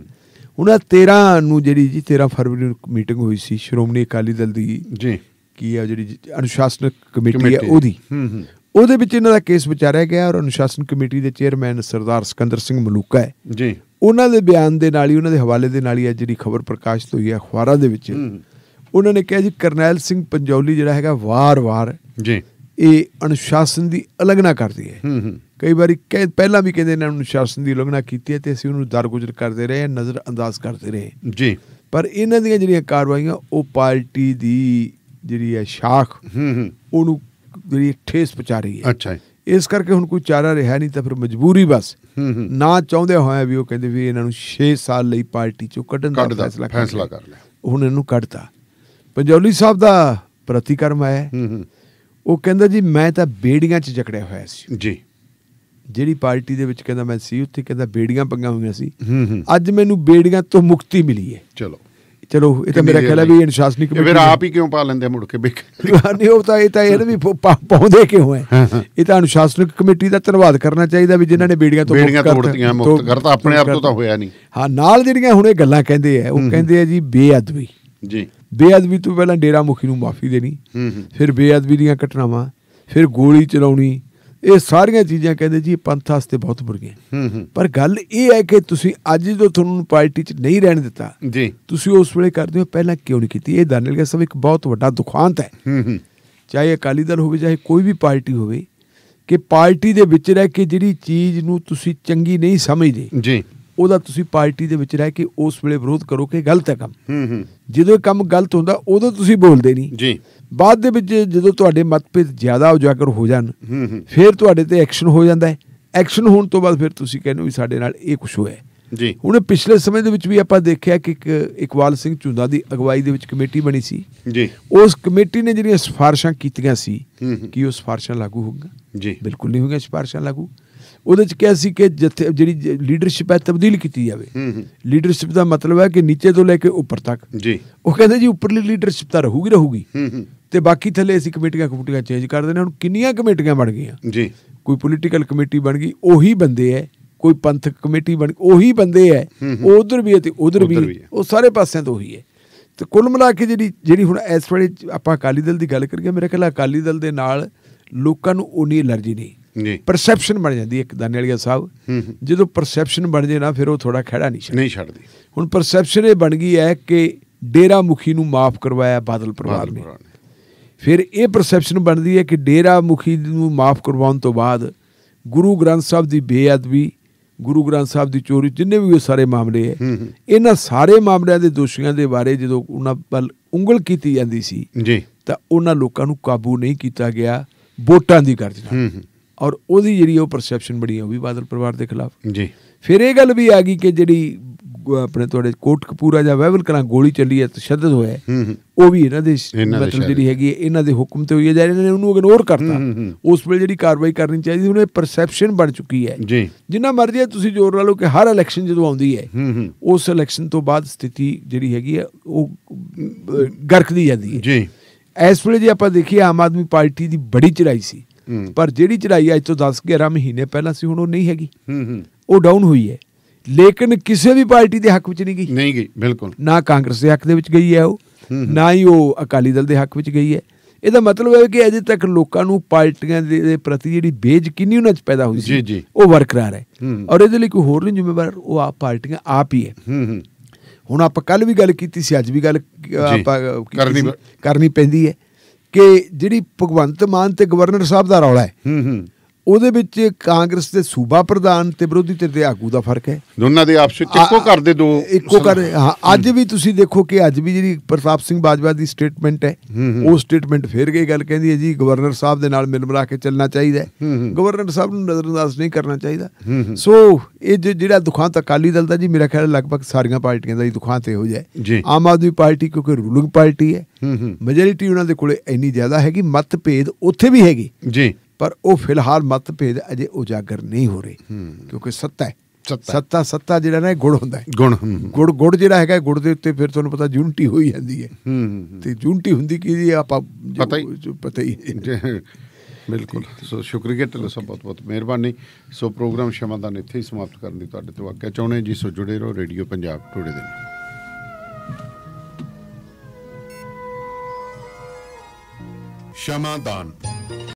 ਉਹਨਾਂ 13 ਨੂੰ ਜਿਹੜੀ ਜੀ 13 ਫਰਵਰੀ ਨੂੰ ਮੀਟਿੰਗ ਹੋਈ ਸੀ ਸ਼੍ਰੋਮਣੀ ਅਕਾਲੀ ਦਲ ਦੀ ਜੀ ਕੀ ਆ ਜਿਹੜੀ ਅਨੁਸ਼ਾਸਨਕ ਕਮੇਟੀ ਆ ਉਹਦੀ ਉਹਦੇ ਵਿੱਚ ਇਹਨਾਂ ਦਾ ਕੇਸ ਵਿਚਾਰਿਆ ਗਿਆ ਔਰ ਅਨੁਸ਼ਾਸਨ ਕਮੇਟੀ ਦੇ ਚੇਅਰਮੈਨ ਸਰਦਾਰ ਸਿਕੰਦਰ ਸਿੰਘ ਮਲੂਕਾ ਹੈ ਜੀ ਉਹਨਾਂ ਦੇ ਬਿਆਨ ਦੇ ਨਾਲ ਹੀ ਉਹਨਾਂ ਦੇ ਹਵਾਲੇ ਦੇ ਨਾਲ ਹੀ ਅੱਜ ਜਿਹੜੀ ਖਬਰ ਪ੍ਰਕਾਸ਼ਿਤ ਹੋਈ ਹੈ ਅਖਬਾਰਾਂ ਦੇ ਵਿੱਚ ਉਹਨਾਂ ਨੇ ਕਿਹਾ ਜੀ ਕਰਨੈਲ ਸਿੰਘ ਪੰਜੌਲੀ ਜਿਹੜਾ ਹੈਗਾ ਵਾਰ-ਵਾਰ ਜੀ ਇਹ ਅਨੁਸ਼ਾਸਨ ਦੀ ਉਲੰਘਣਾ ਕਰਦੀ ਹੈ ਹੂੰ ਹੂੰ ਕਈ ਵਾਰੀ ਪਹਿਲਾਂ ਵੀ ਕਹਿੰਦੇ ਨੇ ਅਨੁਸ਼ਾਸਨ ਦੀ ਉਲੰਘਣਾ ਕੀਤੀ ਹੈ ਤੇ ਅਸੀਂ ਉਹਨੂੰ ਦਰਗੁਜ਼ਰ ਕਰਦੇ ਰਹੇ ਨਜ਼ਰ ਅੰਦਾਜ਼ ਕਰਦੇ ਰਹੇ ਜੀ ਪਰ ਇਹਨਾਂ ਦੀਆਂ ਜਿਹੜੀਆਂ ਕਾਰਵਾਈਆਂ ਉਹ ਪਾਰਟੀ ਦੀ ਜਿਹੜੀ ਹੈ ਸ਼ਾਖ ਹੂੰ ਹੂੰ ਉਹਨੂੰ ਜਿਹੜੀ ਠੇਸ ਪਹੁੰਚਾ ਰਹੀ ਹੈ ਅੱਛਾ ਇਸ ਕਰਕੇ ਹੁਣ ਕੋਈ ਚਾਰਾ ਰਿਹਾ ਨਹੀਂ ਤਾਂ ਫਿਰ ਮਜਬੂਰੀ ਬਸ ਨਾ ਚਾਹੁੰਦੇ ਹੋਇਆ ਵੀ ਉਹ ਕਹਿੰਦੇ ਵੀ ਇਹਨਾਂ ਨੂੰ 6 ਸਾਲ ਲਈ ਪਾਰਟੀ ਚੋਂ ਕੱਢਣ ਦਾ ਫੈਸਲਾ ਕਰ ਲਿਆ ਹੁਣ ਇਹਨੂੰ ਕੱਢਤਾ ਪੰਜੌਲੀ ਸਾਹਿਬ ਦਾ ਪ੍ਰਤੀਕਰਮ ਹੈ ਉਹ ਕਹਿੰਦਾ ਜੀ ਮੈਂ ਤਾਂ ਬੇੜੀਆਂ 'ਚ ਜਕੜਿਆ ਹੋਇਆ ਸੀ ਜੀ ਜਿਹੜੀ ਪਾਰਟੀ ਦੇ ਵਿੱਚ ਕਹਿੰਦਾ ਮੈਂ ਸੀ ਉੱਥੇ ਕਹਿੰਦਾ ਬੇੜੀਆਂ ਪੰਗਾ ਹੋਈਆਂ ਸੀ ਅੱਜ ਮੈਨੂੰ ਬੇੜੀਆਂ ਤੋਂ ਮੁਕਤੀ ਮਿਲੀ ਹੈ ਚਲੋ ਚਲੋ ਇਹ ਤਾਂ ਮੇਰਾ ਖਿਆਲ ਹੈ ਵੀ ਅਨੁਸ਼ਾਸਨੀ ਕਮੇਟੀ ਫਿਰ ਆਪ ਹੀ ਕਿਉਂ ਪਾ ਲੈਂਦੇ ਮੁੜ ਕੇ ਬਿਕ ਨਹੀਂ ਉਹ ਤਾਂ ਇਹ ਤਾਂ ਇਹ ਵੀ ਪਾਉਂਦੇ ਕਿਉਂ ਹੈ ਇਹ ਤਾਂ ਅਨੁਸ਼ਾਸਨਿਕ ਕਮੇਟੀ ਦਾ ਧੰਨਵਾਦ ਕਰਨਾ ਚਾਹੀਦਾ ਵੀ ਜਿਨ੍ਹਾਂ ਨੇ ਬੇੜੀਆਂ ਤੋਂ ਬੇੜੀਆਂ ਤੋੜਤੀਆਂ ਮੁਕਤ ਕਰਤਾ ਆਪਣੇ ਆਪ ਤੋਂ ਤਾਂ ਹੋਇਆ ਨਹੀਂ ਹਾਂ ਨਾਲ ਜਿਹੜੀਆਂ ਹੁਣ ਇਹ ਗੱਲਾਂ ਕਹਿੰਦੇ ਆ ਉਹ ਕਹਿੰਦੇ ਆ ਜੀ ਬੇਅਦਬੀ ਜੀ ਬੇਅਦਬੀ ਤੋਂ ਪਹਿਲਾਂ ਡੇਰਾ ਮੁਖੀ ਨੂੰ ਮਾਫੀ ਦੇਣੀ ਫਿਰ ਬੇਅਦਬੀ ਦੀਆਂ ਘਟਨਾਵਾਂ ਫਿਰ ਗੋਲੀ ਚਲਾਉਣੀ ਇਹ ਸਾਰੀਆਂ ਚੀਜ਼ਾਂ ਕਹਿੰਦੇ ਜੀ ਪੰਥ ਵਾਸਤੇ ਬਹੁਤ ਬੁਰੀਆਂ ਪਰ ਗੱਲ ਇਹ ਹੈ ਕਿ ਤੁਸੀਂ ਅੱਜ ਜੋ ਤੁਹਾਨੂੰ ਪਾਰਟੀ 'ਚ ਨਹੀਂ ਰਹਿਣ ਦਿੱਤਾ ਜੀ ਤੁਸੀਂ ਉਸ ਵੇਲੇ ਕਰਦੇ ਹੋ ਪਹਿਲਾਂ ਕਿਉਂ ਨਹੀਂ ਕੀਤੀ ਇਹ ਗਿਆ ਸਭ ਇੱਕ ਬਹੁਤ ਵੱਡਾ ਦੁਖਾਂਤ ਹੈ ਚਾਹੇ ਅਕਾਲੀ ਦਲ ਹੋਵੇ ਚਾਹੇ ਕੋਈ ਵੀ ਪਾਰਟੀ ਹੋਵੇ ਕਿ ਪਾਰਟੀ ਦੇ ਵਿੱਚ ਰਹਿ ਕੇ ਜਿਹੜੀ ਚੀਜ਼ ਨੂੰ ਤੁਸੀਂ ਚੰਗੀ ਨਹੀਂ ਸਮਝਦੇ ਜੀ ਉਹਦਾ ਤੁਸੀਂ ਪਾਰਟੀ ਦੇ ਵਿੱਚ ਰਹਿ ਕੇ ਉਸ ਵੇਲੇ ਵਿਰੋਧ ਕਰੋ ਕਿ ਗਲਤ ਹੈ ਕੰਮ ਹੂੰ ਹੂੰ ਜਦੋਂ ਕੰਮ ਗਲਤ ਹੁੰਦਾ ਉਦੋਂ ਤੁਸੀਂ ਬੋਲਦੇ ਨਹੀਂ ਜੀ ਬਾਅਦ ਦੇ ਵਿੱਚ ਜਦੋਂ ਤੁਹਾਡੇ ਮਤਭੇਦ ਜ਼ਿਆਦਾ ਉਜਾਗਰ ਹੋ ਜਾਣ ਹੂੰ ਹੂੰ ਫਿਰ ਤੁਹਾਡੇ ਤੇ ਐਕਸ਼ਨ ਹੋ ਜਾਂਦਾ ਹੈ ਐਕਸ਼ਨ ਹੋਣ ਤੋਂ ਬਾਅਦ ਫਿਰ ਤੁਸੀਂ ਕਹਿੰਦੇ ਵੀ ਸਾਡੇ ਨਾਲ ਇਹ ਕੁਝ ਹੋਇਆ ਜੀ ਹੁਣ ਪਿਛਲੇ ਸਮੇਂ ਦੇ ਵਿੱਚ ਵੀ ਆਪਾਂ ਦੇਖਿਆ ਕਿ ਇੱਕ ਇਕਵਾਲ ਸਿੰਘ ਚੁੰਦਾ ਦੀ ਅਗਵਾਈ ਦੇ ਵਿੱਚ ਕਮੇਟੀ ਬਣੀ ਸੀ ਜੀ ਉਸ ਕਮੇਟੀ ਨੇ ਜਿਹੜੀਆਂ ਸਿਫਾਰਿਸ਼ਾਂ ਕੀਤੀਆਂ ਸੀ ਕਿ ਉਹ ਸਿਫਾਰਿਸ਼ਾਂ ਲਾਗੂ ਹੋਣਗੀਆਂ ਜੀ ਬਿਲਕੁਲ ਨਹੀਂ ਹੋਣਗੀਆਂ ਸਿਫਾਰਿਸ਼ਾਂ ਲਾਗੂ ਉਹਦੇ ਚ ਕਿਹਾ ਸੀ ਕਿ ਜਿੱਥੇ ਜਿਹੜੀ ਲੀਡਰਸ਼ਿਪ ਹੈ ਤਬਦੀਲ ਕੀਤੀ ਜਾਵੇ ਲੀਡਰਸ਼ਿਪ ਦਾ ਮਤਲਬ ਹੈ ਕਿ ਨੀਚੇ ਤੋਂ ਲੈ ਕੇ ਉੱਪਰ ਤੱਕ ਜੀ ਉਹ ਕਹਿੰਦੇ ਜੀ ਉੱਪਰਲੀ ਲੀਡਰਸ਼ਿਪ ਤਾਂ ਰਹੂਗੀ ਰਹੂਗੀ ਤੇ ਬਾਕੀ ਥੱਲੇ ਅਸੀਂ ਕਮੇਟੀਆਂ ਕਮੇਟੀਆਂ ਚੇਂਜ ਕਰ ਦਿੰਦੇ ਹੁਣ ਕਿੰਨੀਆਂ ਕਮੇਟੀਆਂ ਬਣ ਗਈਆਂ ਜੀ ਕੋਈ ਪੋਲੀਟੀਕਲ ਕਮੇਟੀ ਬਣ ਗਈ ਉਹੀ ਬੰਦੇ ਐ ਕੋਈ ਪੰਥਕ ਕਮੇਟੀ ਬਣ ਉਹੀ ਬੰਦੇ ਐ ਉਧਰ ਵੀ ਤੇ ਉਧਰ ਵੀ ਉਹ ਸਾਰੇ ਪਾਸਿਆਂ ਤੋਂ ਉਹੀ ਐ ਤੇ ਕੁੱਲ ਮਿਲਾ ਕੇ ਜਿਹੜੀ ਜਿਹੜੀ ਹੁਣ ਇਸ ਵੇਲੇ ਆਪਾਂ ਅਕਾਲੀ ਦਲ ਦੀ ਗੱਲ ਕਰੀਏ ਮੇਰੇ ਖਿਆਲ ਅਕਾਲੀ ਦਲ ਦੇ ਨਾਲ ਲੋਕਾਂ ਨੂੰ ਉਨੀ ਅਲਰਜੀ ਨਹੀਂ ਜੀ ਪਰਸੈਪਸ਼ਨ ਬਣ ਜਾਂਦੀ ਹੈ ਦਾਨੇਲੀਆ ਸਾਹਿਬ ਜਦੋਂ ਪਰਸੈਪਸ਼ਨ ਬਣ ਜੇ ਨਾ ਫਿਰ ਉਹ ਥੋੜਾ ਖੜਾ ਨਹੀਂ ਛੱਡ ਨਹੀਂ ਛੱਡਦੀ ਹੁਣ ਪਰਸੈਪਸ਼ਨ ਇਹ ਬਣ ਗਈ ਹੈ ਕਿ ਡੇਰਾ ਮੁਖੀ ਨੂੰ ਮਾਫ ਕਰਵਾਇਆ ਬਾਦਲ ਪਰਿਵਾਰ ਨੇ ਫਿਰ ਇਹ ਪਰਸੈਪਸ਼ਨ ਬਣਦੀ ਹੈ ਕਿ ਡੇਰਾ ਮੁਖੀ ਨੂੰ ਮਾਫ ਕਰਵਾਉਣ ਤੋਂ ਬਾਅਦ ਗੁਰੂ ਗ੍ਰੰਥ ਸਾਹਿਬ ਦੀ ਬੇਅਦਬੀ ਗੁਰੂ ਗ੍ਰੰਥ ਸਾਹਿਬ ਦੀ ਚੋਰੀ ਜਿੰਨੇ ਵੀ ਉਹ ਸਾਰੇ ਮਾਮਲੇ ਹੈ ਇਹਨਾਂ ਸਾਰੇ ਮਾਮਲਿਆਂ ਦੇ ਦੋਸ਼ੀਆਂ ਦੇ ਬਾਰੇ ਜਦੋਂ ਉਹਨਾਂ ਵੱਲ ਉਂਗਲ ਕੀਤੀ ਜਾਂਦੀ ਸੀ ਜੀ ਤਾਂ ਉਹਨਾਂ ਲੋਕਾਂ ਨੂੰ ਕਾਬੂ ਨਹੀਂ ਕੀਤਾ ਗਿਆ ਵੋਟਾਂ ਦੀ ਗਰਜ ਨਾਲ ਔਰ ਉਹਦੀ ਜਿਹੜੀ ਉਹ ਪਰਸੈਪਸ਼ਨ ਬਣੀ ਉਹ ਵੀ ਬਾਦਲ ਪਰਿਵਾਰ ਦੇ ਖਿਲਾਫ ਜੀ ਫਿਰ ਇਹ ਗੱਲ ਵੀ ਆ ਗਈ ਕਿ ਜਿਹੜੀ ਆਪਣੇ ਤੁਹਾਡੇ ਕੋਟ ਕਪੂਰਾ ਜਾਂ ਵੈਵਲ ਕਰਾਂ ਗੋਲੀ ਚੱਲੀ ਹੈ ਤਸ਼ੱਦਦ ਹੋਇਆ ਉਹ ਵੀ ਇਹਨਾਂ ਦੇ ਮਤਲਬ ਜਿਹੜੀ ਹੈਗੀ ਇਹਨਾਂ ਦੇ ਹੁਕਮ ਤੇ ਹੋਈ ਹੈ ਜਾਂ ਇਹਨਾਂ ਨੇ ਉਹਨੂੰ ਇਗਨੋਰ ਕਰਤਾ ਉਸ ਵੇਲੇ ਜਿਹੜੀ ਕਾਰਵਾਈ ਕਰਨੀ ਚਾਹੀਦੀ ਉਹਨੇ ਪਰਸੈਪਸ਼ਨ ਬਣ ਚੁੱਕੀ ਹੈ ਜੀ ਜਿੰਨਾ ਮਰਜ਼ੀ ਹੈ ਤੁਸੀਂ ਜ਼ੋਰ ਲਾ ਲਓ ਕਿ ਹਰ ਇਲੈਕਸ਼ਨ ਜਦੋਂ ਆਉਂਦੀ ਹੈ ਉਸ ਇਲੈਕਸ਼ਨ ਤੋਂ ਬਾਅਦ ਸਥਿਤੀ ਜਿਹੜੀ ਹੈਗੀ ਹੈ ਉਹ ਗਰਕਦੀ ਜਾਂਦੀ ਹੈ ਜੀ ਐਸ ਵੇਲੇ ਜੇ ਆਪਾਂ ਦੇਖੀਏ ਆਮ ਆਦਮੀ ਪਾਰਟੀ ਦੀ ਬੜੀ ਚੜਾਈ ਸੀ ਪਰ ਜਿਹੜੀ ਚੜਾਈ ਅੱਜ ਤੋਂ 10 11 ਮਹੀਨੇ ਪਹਿਲਾਂ ਸੀ ਹੁਣ ਉਹ ਨਹੀਂ ਹੈਗੀ ਹੂੰ ਹੂੰ ਉਹ ਡਾਊਨ ਹੋਈ ਹੈ ਲੇਕਿਨ ਕਿਸੇ ਵੀ ਪਾਰਟੀ ਦੇ ਹੱਕ ਵਿੱਚ ਨਹੀਂ ਗਈ ਨਹੀਂ ਗਈ ਬਿਲਕੁਲ ਨਾ ਕਾਂਗਰਸ ਦੇ ਹੱਕ ਦੇ ਵਿੱਚ ਗਈ ਹੈ ਉਹ ਨਾ ਹੀ ਉਹ ਅਕਾਲੀ ਦਲ ਦੇ ਹੱਕ ਵਿੱਚ ਗਈ ਹੈ ਇਹਦਾ ਮਤਲਬ ਹੈ ਕਿ ਅਜੇ ਤੱਕ ਲੋਕਾਂ ਨੂੰ ਪਾਰਟੀਆਂ ਦੇ ਪ੍ਰਤੀ ਜਿਹੜੀ ਬੇਜਕੀਨੀ ਉਹਨਾਂ 'ਚ ਪੈਦਾ ਹੋਈ ਸੀ ਜੀ ਜੀ ਉਹ ਵਰਕਰਾਰ ਹੈ ਔਰ ਇਹਦੇ ਲਈ ਕੋਈ ਹੋਰ ਨਹੀਂ ਜ਼ਿੰਮੇਵਾਰ ਉਹ ਆਪ ਪਾਰਟੀਆਂ ਆਪ ਹੀ ਹੈ ਹੁਣ ਆਪਾਂ ਕੱਲ ਵੀ ਗੱਲ ਕੀਤੀ ਸੀ ਅੱਜ ਵੀ ਗੱਲ ਕਰਨੀ ਕਰਨੀ ਪੈਂਦੀ ਹੈ ਕਿ ਜਿਹੜੀ ਭਗਵੰਤ ਮਾਨ ਤੇ ਗਵਰਨਰ ਸਾਹਿਬ ਦਾ ਰੌਲਾ ਹੈ ਹੂੰ ਹੂੰ ਉਹਦੇ ਵਿੱਚ ਕਾਂਗਰਸ ਦੇ ਸੂਬਾ ਪ੍ਰਧਾਨ ਤੇ ਵਿਰੋਧੀ ਧਿਰ ਦੇ ਆਗੂ ਦਾ ਫਰਕ ਹੈ ਦੋਨਾਂ ਦੇ ਆਪਸ ਵਿੱਚ ਇੱਕੋ ਕਰ ਦੇ ਦੋ ਇੱਕੋ ਕਰ ਅੱਜ ਵੀ ਤੁਸੀਂ ਦੇਖੋ ਕਿ ਅੱਜ ਵੀ ਜਿਹੜੀ ਪ੍ਰਤਾਪ ਸਿੰਘ ਬਾਜਵਾ ਦੀ ਸਟੇਟਮੈਂਟ ਹੈ ਉਹ ਸਟੇਟਮੈਂਟ ਫੇਰ ਗਈ ਗੱਲ ਕਹਿੰਦੀ ਹੈ ਜੀ ਗਵਰਨਰ ਸਾਹਿਬ ਦੇ ਨਾਲ ਮਿਲ ਮਿਲਾ ਕੇ ਚੱਲਣਾ ਚਾਹੀਦਾ ਹੈ ਗਵਰਨਰ ਸਾਹਿਬ ਨੂੰ ਨਜ਼ਰਅੰਦਾਜ਼ ਨਹੀਂ ਕਰਨਾ ਚਾਹੀਦਾ ਸੋ ਇਹ ਜਿਹੜਾ ਦੁਖਾਂਤ ਅਕਾਲੀ ਦਲ ਦਾ ਜੀ ਮੇਰਾ ਖਿਆਲ ਲਗਭਗ ਸਾਰੀਆਂ ਪਾਰਟੀਆਂ ਦਾ ਹੀ ਦੁਖਾਂਤ ਹੋ ਜਾਏ ਆਮ ਆਦਮੀ ਪਾਰਟੀ ਕਿਉਂਕਿ ਰੂਲਿੰਗ ਪਾਰਟੀ ਹੈ ਮੈਜੋਰਿਟੀ ਉਹਨਾਂ ਦੇ ਕੋਲੇ ਇੰਨੀ ਜ਼ਿਆਦਾ ਹੈਗੀ ਮਤਭੇਦ ਉੱਥੇ ਵੀ ਹੈਗੀ ਜੀ ਪਰ ਉਹ ਫਿਲਹਾਲ ਮਤਭੇਦ ਅਜੇ ਉਜਾਗਰ ਨਹੀਂ ਹੋ ਰਹੇ ਕਿਉਂਕਿ ਸੱਤਾ ਹੈ ਸੱਤਾ ਸੱਤਾ ਜਿਹੜਾ ਨਾ ਗੁੜ ਹੁੰਦਾ ਹੈ ਗੁਣ ਗੁੜ ਗੁੜ ਜਿਹੜਾ ਹੈਗਾ ਗੁੜ ਦੇ ਉੱਤੇ ਫਿਰ ਤੁਹਾਨੂੰ ਪਤਾ ਯੂਨਿਟੀ ਹੋਈ ਜਾਂਦੀ ਹੈ ਤੇ ਯੂਨਿਟੀ ਹੁੰਦੀ ਕੀ ਜੀ ਆਪਾਂ ਪਤਾ ਹੀ ਪਤਾ ਹੀ ਬਿਲਕੁਲ ਸੋ ਸ਼ੁਕਰੀਆ ਤੁਹਾਡਾ ਸਭ ਬਹੁਤ ਬਹੁਤ ਮਿਹਰਬਾਨੀ ਸੋ ਪ੍ਰੋਗਰਾਮ ਦਾ ਇੱਥੇ ਹੀ ਸਮਾਪਤ ਕਰਨ ਦੀ ਤੁਹਾਡੇ ਤੋਂ ਆਗਿਆ ਚਾਹੁੰਦੇ ਜੀ ਸੋ ਜੁੜੇ ਰਹੋ ਰੇਡੀਓ ਪੰਜਾਬ ਟੁਡੇ ਦੇ ਨਾਲ ਸ਼ਮਾਦਾਨ